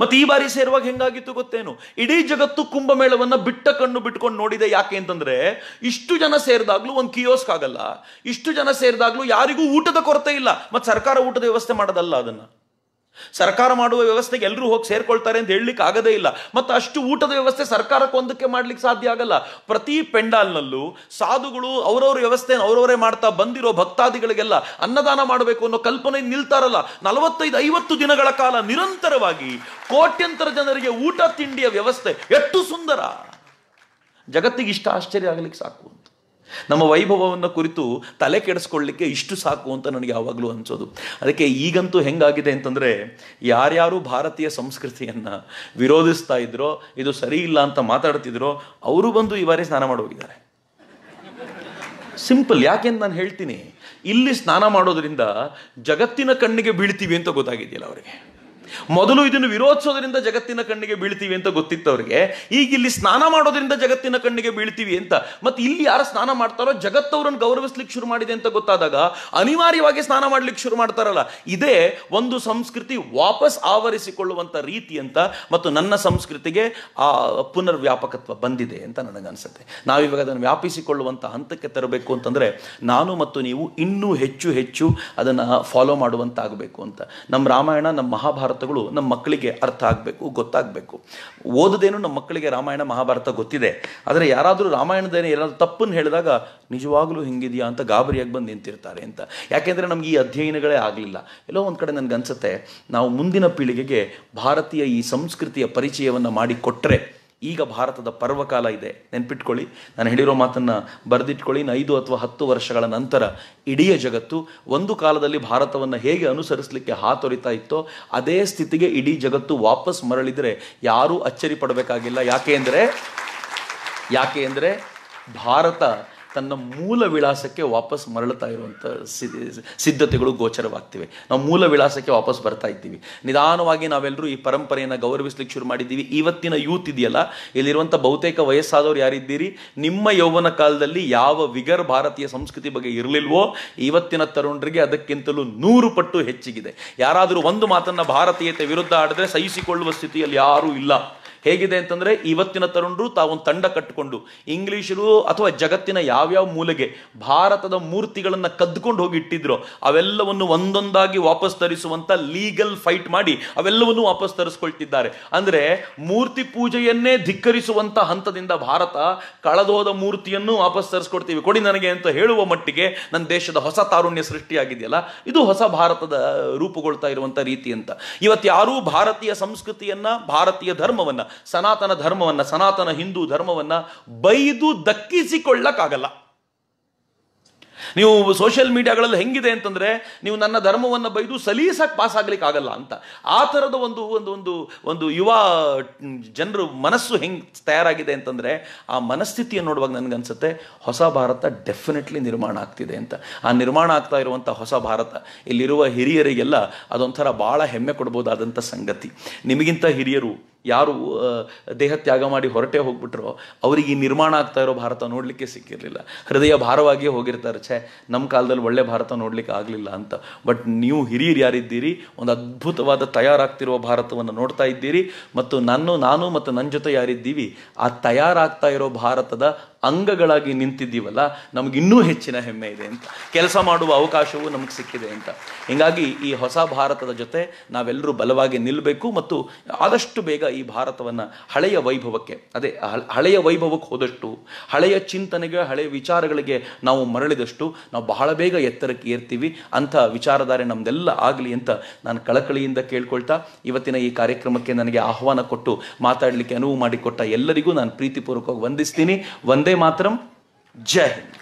ಮತ್ತೆ ಈ ಬಾರಿ ಸೇರುವಾಗ ಹೆಂಗಾಗಿತ್ತು ಗೊತ್ತೇನು ಇಡೀ ಜಗತ್ತು ಕುಂಭಮೇಳವನ್ನು ಬಿಟ್ಟ ಕಣ್ಣು ಬಿಟ್ಕೊಂಡು ನೋಡಿದೆ ಯಾಕೆ ಅಂತಂದ್ರೆ ಇಷ್ಟು ಜನ ಸೇರಿದಾಗ್ಲೂ ಒಂದು ಕಿಯೋಸ್ಕ್ ಆಗಲ್ಲ ಇಷ್ಟು ಜನ ಸೇರಿದಾಗ್ಲೂ ಯಾರಿಗೂ ಊಟದ ಕೊರತೆ ಇಲ್ಲ ಮತ್ತೆ ಸರ್ಕಾರ ಊಟದ ವ್ಯವಸ್ಥೆ ಮಾಡೋದಲ್ಲ ಅದನ್ನು ಸರ್ಕಾರ ಮಾಡುವ ವ್ಯವಸ್ಥೆಗೆ ಎಲ್ಲರೂ ಹೋಗಿ ಸೇರ್ಕೊಳ್ತಾರೆ ಅಂತ ಹೇಳಲಿಕ್ಕೆ ಆಗದೇ ಇಲ್ಲ ಮತ್ತು ಅಷ್ಟು ಊಟದ ವ್ಯವಸ್ಥೆ ಸರ್ಕಾರಕ್ಕೊಂದಕ್ಕೆ ಮಾಡ್ಲಿಕ್ಕೆ ಸಾಧ್ಯ ಆಗಲ್ಲ ಪ್ರತಿ ಪೆಂಡಾಲ್ನಲ್ಲೂ ಸಾಧುಗಳು ಅವರವ್ರ ವ್ಯವಸ್ಥೆಯನ್ನು ಅವರವರೇ ಮಾಡ್ತಾ ಬಂದಿರೋ ಭಕ್ತಾದಿಗಳಿಗೆಲ್ಲ ಅನ್ನದಾನ ಮಾಡಬೇಕು ಅನ್ನೋ ಕಲ್ಪನೆ ನಿಲ್ತಾರಲ್ಲ ನಲವತ್ತೈದು ಐವತ್ತು ದಿನಗಳ ಕಾಲ ನಿರಂತರವಾಗಿ ಕೋಟ್ಯಂತರ ಜನರಿಗೆ ಊಟ ತಿಂಡಿಯ ವ್ಯವಸ್ಥೆ ಎಷ್ಟು ಸುಂದರ ಜಗತ್ತಿಗೆ ಇಷ್ಟ ಆಶ್ಚರ್ಯ ಆಗಲಿಕ್ಕೆ ಸಾಕು ಅಂತ ನಮ್ಮ ವೈಭವವನ್ನು ಕುರಿತು ತಲೆ ಕೆಡಿಸ್ಕೊಳ್ಳಿಕ್ಕೆ ಇಷ್ಟು ಸಾಕು ಅಂತ ನನಗೆ ಯಾವಾಗಲೂ ಅನಿಸೋದು ಅದಕ್ಕೆ ಈಗಂತೂ ಹೆಂಗಾಗಿದೆ ಅಂತಂದರೆ ಯಾರ್ಯಾರು ಭಾರತೀಯ ಸಂಸ್ಕೃತಿಯನ್ನು ವಿರೋಧಿಸ್ತಾ ಇದ್ರೋ ಇದು ಸರಿ ಇಲ್ಲ ಅಂತ ಮಾತಾಡ್ತಿದ್ರೋ ಅವರು ಬಂದು ಈ ಬಾರಿ ಸ್ನಾನ ಮಾಡೋಗಿದ್ದಾರೆ ಸಿಂಪಲ್ ಯಾಕೆಂದು ನಾನು ಹೇಳ್ತೀನಿ ಇಲ್ಲಿ ಸ್ನಾನ ಮಾಡೋದ್ರಿಂದ ಜಗತ್ತಿನ ಕಣ್ಣಿಗೆ ಬೀಳ್ತೀವಿ ಅಂತ ಗೊತ್ತಾಗಿದೆಯಲ್ಲ ಅವರಿಗೆ ಮೊದಲು ಇದನ್ನು ವಿರೋಧಿಸೋದ್ರಿಂದ ಜಗತ್ತಿನ ಕಣ್ಣಿಗೆ ಬೀಳ್ತೀವಿ ಅಂತ ಅವರಿಗೆ ಈಗ ಇಲ್ಲಿ ಸ್ನಾನ ಮಾಡೋದ್ರಿಂದ ಜಗತ್ತಿನ ಕಣ್ಣಿಗೆ ಬೀಳ್ತೀವಿ ಅಂತ ಮತ್ತೆ ಇಲ್ಲಿ ಯಾರು ಸ್ನಾನ ಮಾಡ್ತಾರೋ ಜಗತ್ತವ್ರನ್ನ ಗೌರವಿಸ್ಲಿಕ್ಕೆ ಶುರು ಮಾಡಿದೆ ಅಂತ ಗೊತ್ತಾದಾಗ ಅನಿವಾರ್ಯವಾಗಿ ಸ್ನಾನ ಮಾಡ್ಲಿಕ್ಕೆ ಶುರು ಮಾಡ್ತಾರಲ್ಲ ಇದೇ ಒಂದು ಸಂಸ್ಕೃತಿ ವಾಪಸ್ ಆವರಿಸಿಕೊಳ್ಳುವಂತ ರೀತಿ ಅಂತ ಮತ್ತು ನನ್ನ ಸಂಸ್ಕೃತಿಗೆ ಆ ಪುನರ್ ವ್ಯಾಪಕತ್ವ ಬಂದಿದೆ ಅಂತ ನನಗನ್ಸುತ್ತೆ ನಾವಿವಾಗ ಅದನ್ನು ವ್ಯಾಪಿಸಿಕೊಳ್ಳುವಂತ ಹಂತಕ್ಕೆ ತರಬೇಕು ಅಂತಂದ್ರೆ ನಾನು ಮತ್ತು ನೀವು ಇನ್ನೂ ಹೆಚ್ಚು ಹೆಚ್ಚು ಅದನ್ನು ಫಾಲೋ ಮಾಡುವಂತಾಗಬೇಕು ಅಂತ ನಮ್ಮ ರಾಮಾಯಣ ನಮ್ಮ ಮಹಾಭಾರತ ಮಹಾಭಾರತಗಳು ನಮ್ಮ ಮಕ್ಕಳಿಗೆ ಅರ್ಥ ಆಗಬೇಕು ಗೊತ್ತಾಗಬೇಕು ಓದದೇನು ನಮ್ಮ ಮಕ್ಕಳಿಗೆ ರಾಮಾಯಣ ಮಹಾಭಾರತ ಗೊತ್ತಿದೆ ಆದರೆ ಯಾರಾದರೂ ರಾಮಾಯಣದೇನೆ ಏನಾದರೂ ತಪ್ಪನ್ನು ಹೇಳಿದಾಗ ನಿಜವಾಗಲೂ ಹಿಂಗಿದೆಯಾ ಅಂತ ಗಾಬರಿಯಾಗಿ ಬಂದು ನಿಂತಿರ್ತಾರೆ ಅಂತ ಯಾಕೆಂದರೆ ನಮಗೆ ಈ ಅಧ್ಯಯನಗಳೇ ಆಗಲಿಲ್ಲ ಎಲ್ಲೋ ಒಂದು ಕಡೆ ನನಗನ್ಸುತ್ತೆ ನಾವು ಮುಂದಿನ ಪೀಳಿಗೆಗೆ ಭಾರತೀಯ ಈ ಸಂಸ್ಕೃತಿಯ ಪರಿಚಯವನ್ನು ಮಾಡಿಕೊಟ್ಟರೆ ಈಗ ಭಾರತದ ಪರ್ವಕಾಲ ಇದೆ ನೆನ್ಪಿಟ್ಕೊಳ್ಳಿ ನಾನು ಹೇಳಿರೋ ಮಾತನ್ನು ಬರೆದಿಟ್ಕೊಳ್ಳಿ ಇನ್ನು ಐದು ಅಥವಾ ಹತ್ತು ವರ್ಷಗಳ ನಂತರ ಇಡೀ ಜಗತ್ತು ಒಂದು ಕಾಲದಲ್ಲಿ ಭಾರತವನ್ನು ಹೇಗೆ ಅನುಸರಿಸಲಿಕ್ಕೆ ಹಾತೊರಿತಾ ಇತ್ತೋ ಅದೇ ಸ್ಥಿತಿಗೆ ಇಡೀ ಜಗತ್ತು ವಾಪಸ್ ಮರಳಿದರೆ ಯಾರೂ ಅಚ್ಚರಿ ಪಡಬೇಕಾಗಿಲ್ಲ ಯಾಕೆ ಅಂದರೆ ಯಾಕೆ ಅಂದರೆ ಭಾರತ ತನ್ನ ಮೂಲ ವಿಳಾಸಕ್ಕೆ ವಾಪಸ್ ಮರಳುತ್ತಾ ಇರುವಂಥ ಸಿದ್ಧತೆಗಳು ಗೋಚರವಾಗ್ತಿವೆ ನಾವು ಮೂಲ ವಿಳಾಸಕ್ಕೆ ವಾಪಸ್ ಬರ್ತಾ ಇದ್ದೀವಿ ನಿಧಾನವಾಗಿ ನಾವೆಲ್ಲರೂ ಈ ಪರಂಪರೆಯನ್ನು ಗೌರವಿಸ್ಲಿಕ್ಕೆ ಶುರು ಮಾಡಿದ್ದೀವಿ ಇವತ್ತಿನ ಯೂತ್ ಇದೆಯಲ್ಲ ಇಲ್ಲಿರುವಂಥ ಬಹುತೇಕ ವಯಸ್ಸಾದವರು ಯಾರಿದ್ದೀರಿ ನಿಮ್ಮ ಯೌವನ ಕಾಲದಲ್ಲಿ ಯಾವ ವಿಗರ್ ಭಾರತೀಯ ಸಂಸ್ಕೃತಿ ಬಗ್ಗೆ ಇರಲಿಲ್ವೋ ಇವತ್ತಿನ ತರುಣರಿಗೆ ಅದಕ್ಕಿಂತಲೂ ನೂರು ಪಟ್ಟು ಹೆಚ್ಚಿಗಿದೆ ಯಾರಾದರೂ ಒಂದು ಮಾತನ್ನು ಭಾರತೀಯತೆ ವಿರುದ್ಧ ಆಡಿದ್ರೆ ಸಹಿಸಿಕೊಳ್ಳುವ ಸ್ಥಿತಿಯಲ್ಲಿ ಯಾರೂ ಇಲ್ಲ ಹೇಗಿದೆ ಅಂತಂದರೆ ಇವತ್ತಿನ ತರುಣರು ತಾವೊಂದು ತಂಡ ಕಟ್ಟಿಕೊಂಡು ಇಂಗ್ಲೀಷರು ಅಥವಾ ಜಗತ್ತಿನ ಯಾವ್ಯಾವ ಮೂಲೆಗೆ ಭಾರತದ ಮೂರ್ತಿಗಳನ್ನು ಕದ್ದುಕೊಂಡು ಹೋಗಿ ಇಟ್ಟಿದ್ರು ಅವೆಲ್ಲವನ್ನು ಒಂದೊಂದಾಗಿ ವಾಪಸ್ ತರಿಸುವಂಥ ಲೀಗಲ್ ಫೈಟ್ ಮಾಡಿ ಅವೆಲ್ಲವನ್ನು ವಾಪಸ್ ತರಿಸ್ಕೊಳ್ತಿದ್ದಾರೆ ಅಂದರೆ ಮೂರ್ತಿ ಪೂಜೆಯನ್ನೇ ಧಿಕ್ಕರಿಸುವಂಥ ಹಂತದಿಂದ ಭಾರತ ಕಳೆದೋದ ಮೂರ್ತಿಯನ್ನು ವಾಪಸ್ ತರಿಸ್ಕೊಡ್ತೀವಿ ಕೊಡಿ ನನಗೆ ಅಂತ ಹೇಳುವ ಮಟ್ಟಿಗೆ ನನ್ನ ದೇಶದ ಹೊಸ ತಾರುಣ್ಯ ಸೃಷ್ಟಿಯಾಗಿದೆಯಲ್ಲ ಇದು ಹೊಸ ಭಾರತದ ರೂಪುಗೊಳ್ತಾ ಇರುವಂಥ ರೀತಿ ಅಂತ ಇವತ್ತು ಯಾರೂ ಭಾರತೀಯ ಸಂಸ್ಕೃತಿಯನ್ನು ಭಾರತೀಯ ಧರ್ಮವನ್ನು ಸನಾತನ ಧರ್ಮವನ್ನು ಸನಾತನ ಹಿಂದೂ ಧರ್ಮವನ್ನು ಬೈದು ದಕ್ಕಿಸಿಕೊಳ್ಳಕ್ಕಾಗಲ್ಲ ನೀವು ಸೋಷಿಯಲ್ ಮೀಡಿಯಾಗಳಲ್ಲಿ ಹೆಂಗಿದೆ ಅಂತಂದರೆ ನೀವು ನನ್ನ ಧರ್ಮವನ್ನು ಬೈದು ಸಲೀಸಕ್ಕೆ ಪಾಸ್ ಆಗಲಿಕ್ಕಾಗಲ್ಲ ಅಂತ ಆ ಥರದ ಒಂದು ಒಂದು ಒಂದು ಒಂದು ಯುವ ಜನರು ಮನಸ್ಸು ಹೆಂಗೆ ತಯಾರಾಗಿದೆ ಅಂತಂದರೆ ಆ ಮನಸ್ಥಿತಿಯನ್ನು ನೋಡುವಾಗ ನನಗನ್ಸುತ್ತೆ ಹೊಸ ಭಾರತ ಡೆಫಿನೆಟ್ಲಿ ನಿರ್ಮಾಣ ಆಗ್ತಿದೆ ಅಂತ ಆ ನಿರ್ಮಾಣ ಆಗ್ತಾ ಇರುವಂಥ ಹೊಸ ಭಾರತ ಇಲ್ಲಿರುವ ಹಿರಿಯರಿಗೆಲ್ಲ ಅದೊಂಥರ ಭಾಳ ಹೆಮ್ಮೆ ಕೊಡ್ಬೋದಾದಂಥ ಸಂಗತಿ ನಿಮಗಿಂತ ಹಿರಿಯರು ಯಾರು ದೇಹ ತ್ಯಾಗ ಮಾಡಿ ಹೊರಟೇ ಹೋಗ್ಬಿಟ್ರೋ ಅವರಿಗೆ ಈ ನಿರ್ಮಾಣ ಆಗ್ತಾ ಇರೋ ಭಾರತ ನೋಡಲಿಕ್ಕೆ ಸಿಕ್ಕಿರಲಿಲ್ಲ ಹೃದಯ ಭಾರವಾಗಿಯೇ ಹೋಗಿರ್ತಾರೆ ಛೆ ನಮ್ಮ ಕಾಲದಲ್ಲಿ ಒಳ್ಳೆ ಭಾರತ ನೋಡಲಿಕ್ಕೆ ಆಗಲಿಲ್ಲ ಅಂತ ಬಟ್ ನೀವು ಹಿರಿಯರು ಯಾರಿದ್ದೀರಿ ಒಂದು ಅದ್ಭುತವಾದ ತಯಾರಾಗ್ತಿರುವ ಭಾರತವನ್ನು ನೋಡ್ತಾ ಇದ್ದೀರಿ ಮತ್ತು ನಾನು ನಾನು ಮತ್ತು ನನ್ನ ಜೊತೆ ಯಾರಿದ್ದೀವಿ ಆ ತಯಾರಾಗ್ತಾ ಇರೋ ಭಾರತದ ಅಂಗಗಳಾಗಿ ನಿಂತಿದ್ದೀವಲ್ಲ ನಮಗಿನ್ನೂ ಹೆಚ್ಚಿನ ಹೆಮ್ಮೆ ಇದೆ ಅಂತ ಕೆಲಸ ಮಾಡುವ ಅವಕಾಶವೂ ನಮಗೆ ಸಿಕ್ಕಿದೆ ಅಂತ ಹೀಗಾಗಿ ಈ ಹೊಸ ಭಾರತದ ಜೊತೆ ನಾವೆಲ್ಲರೂ ಬಲವಾಗಿ ನಿಲ್ಲಬೇಕು ಮತ್ತು ಆದಷ್ಟು ಬೇಗ ಈ ಭಾರತವನ್ನು ಹಳೆಯ ವೈಭವಕ್ಕೆ ಅದೇ ಹಳೆಯ ವೈಭವಕ್ಕೆ ಹೋದಷ್ಟು ಹಳೆಯ ಚಿಂತನೆಗೆ ಹಳೆಯ ವಿಚಾರಗಳಿಗೆ ನಾವು ಮರಳಿದಷ್ಟು ನಾವು ಬಹಳ ಬೇಗ ಎತ್ತರಕ್ಕೆ ಏರ್ತೀವಿ ಅಂಥ ವಿಚಾರಧಾರೆ ನಮ್ದೆಲ್ಲ ಆಗಲಿ ಅಂತ ನಾನು ಕಳಕಳಿಯಿಂದ ಕೇಳ್ಕೊಳ್ತಾ ಇವತ್ತಿನ ಈ ಕಾರ್ಯಕ್ರಮಕ್ಕೆ ನನಗೆ ಆಹ್ವಾನ ಕೊಟ್ಟು ಮಾತಾಡಲಿಕ್ಕೆ ಅನುವು ಮಾಡಿಕೊಟ್ಟ ಎಲ್ಲರಿಗೂ ನಾನು ಪ್ರೀತಿಪೂರ್ವಕವಾಗಿ ವಂದಿಸ್ತೀನಿ वंदे मातरम जय हिंद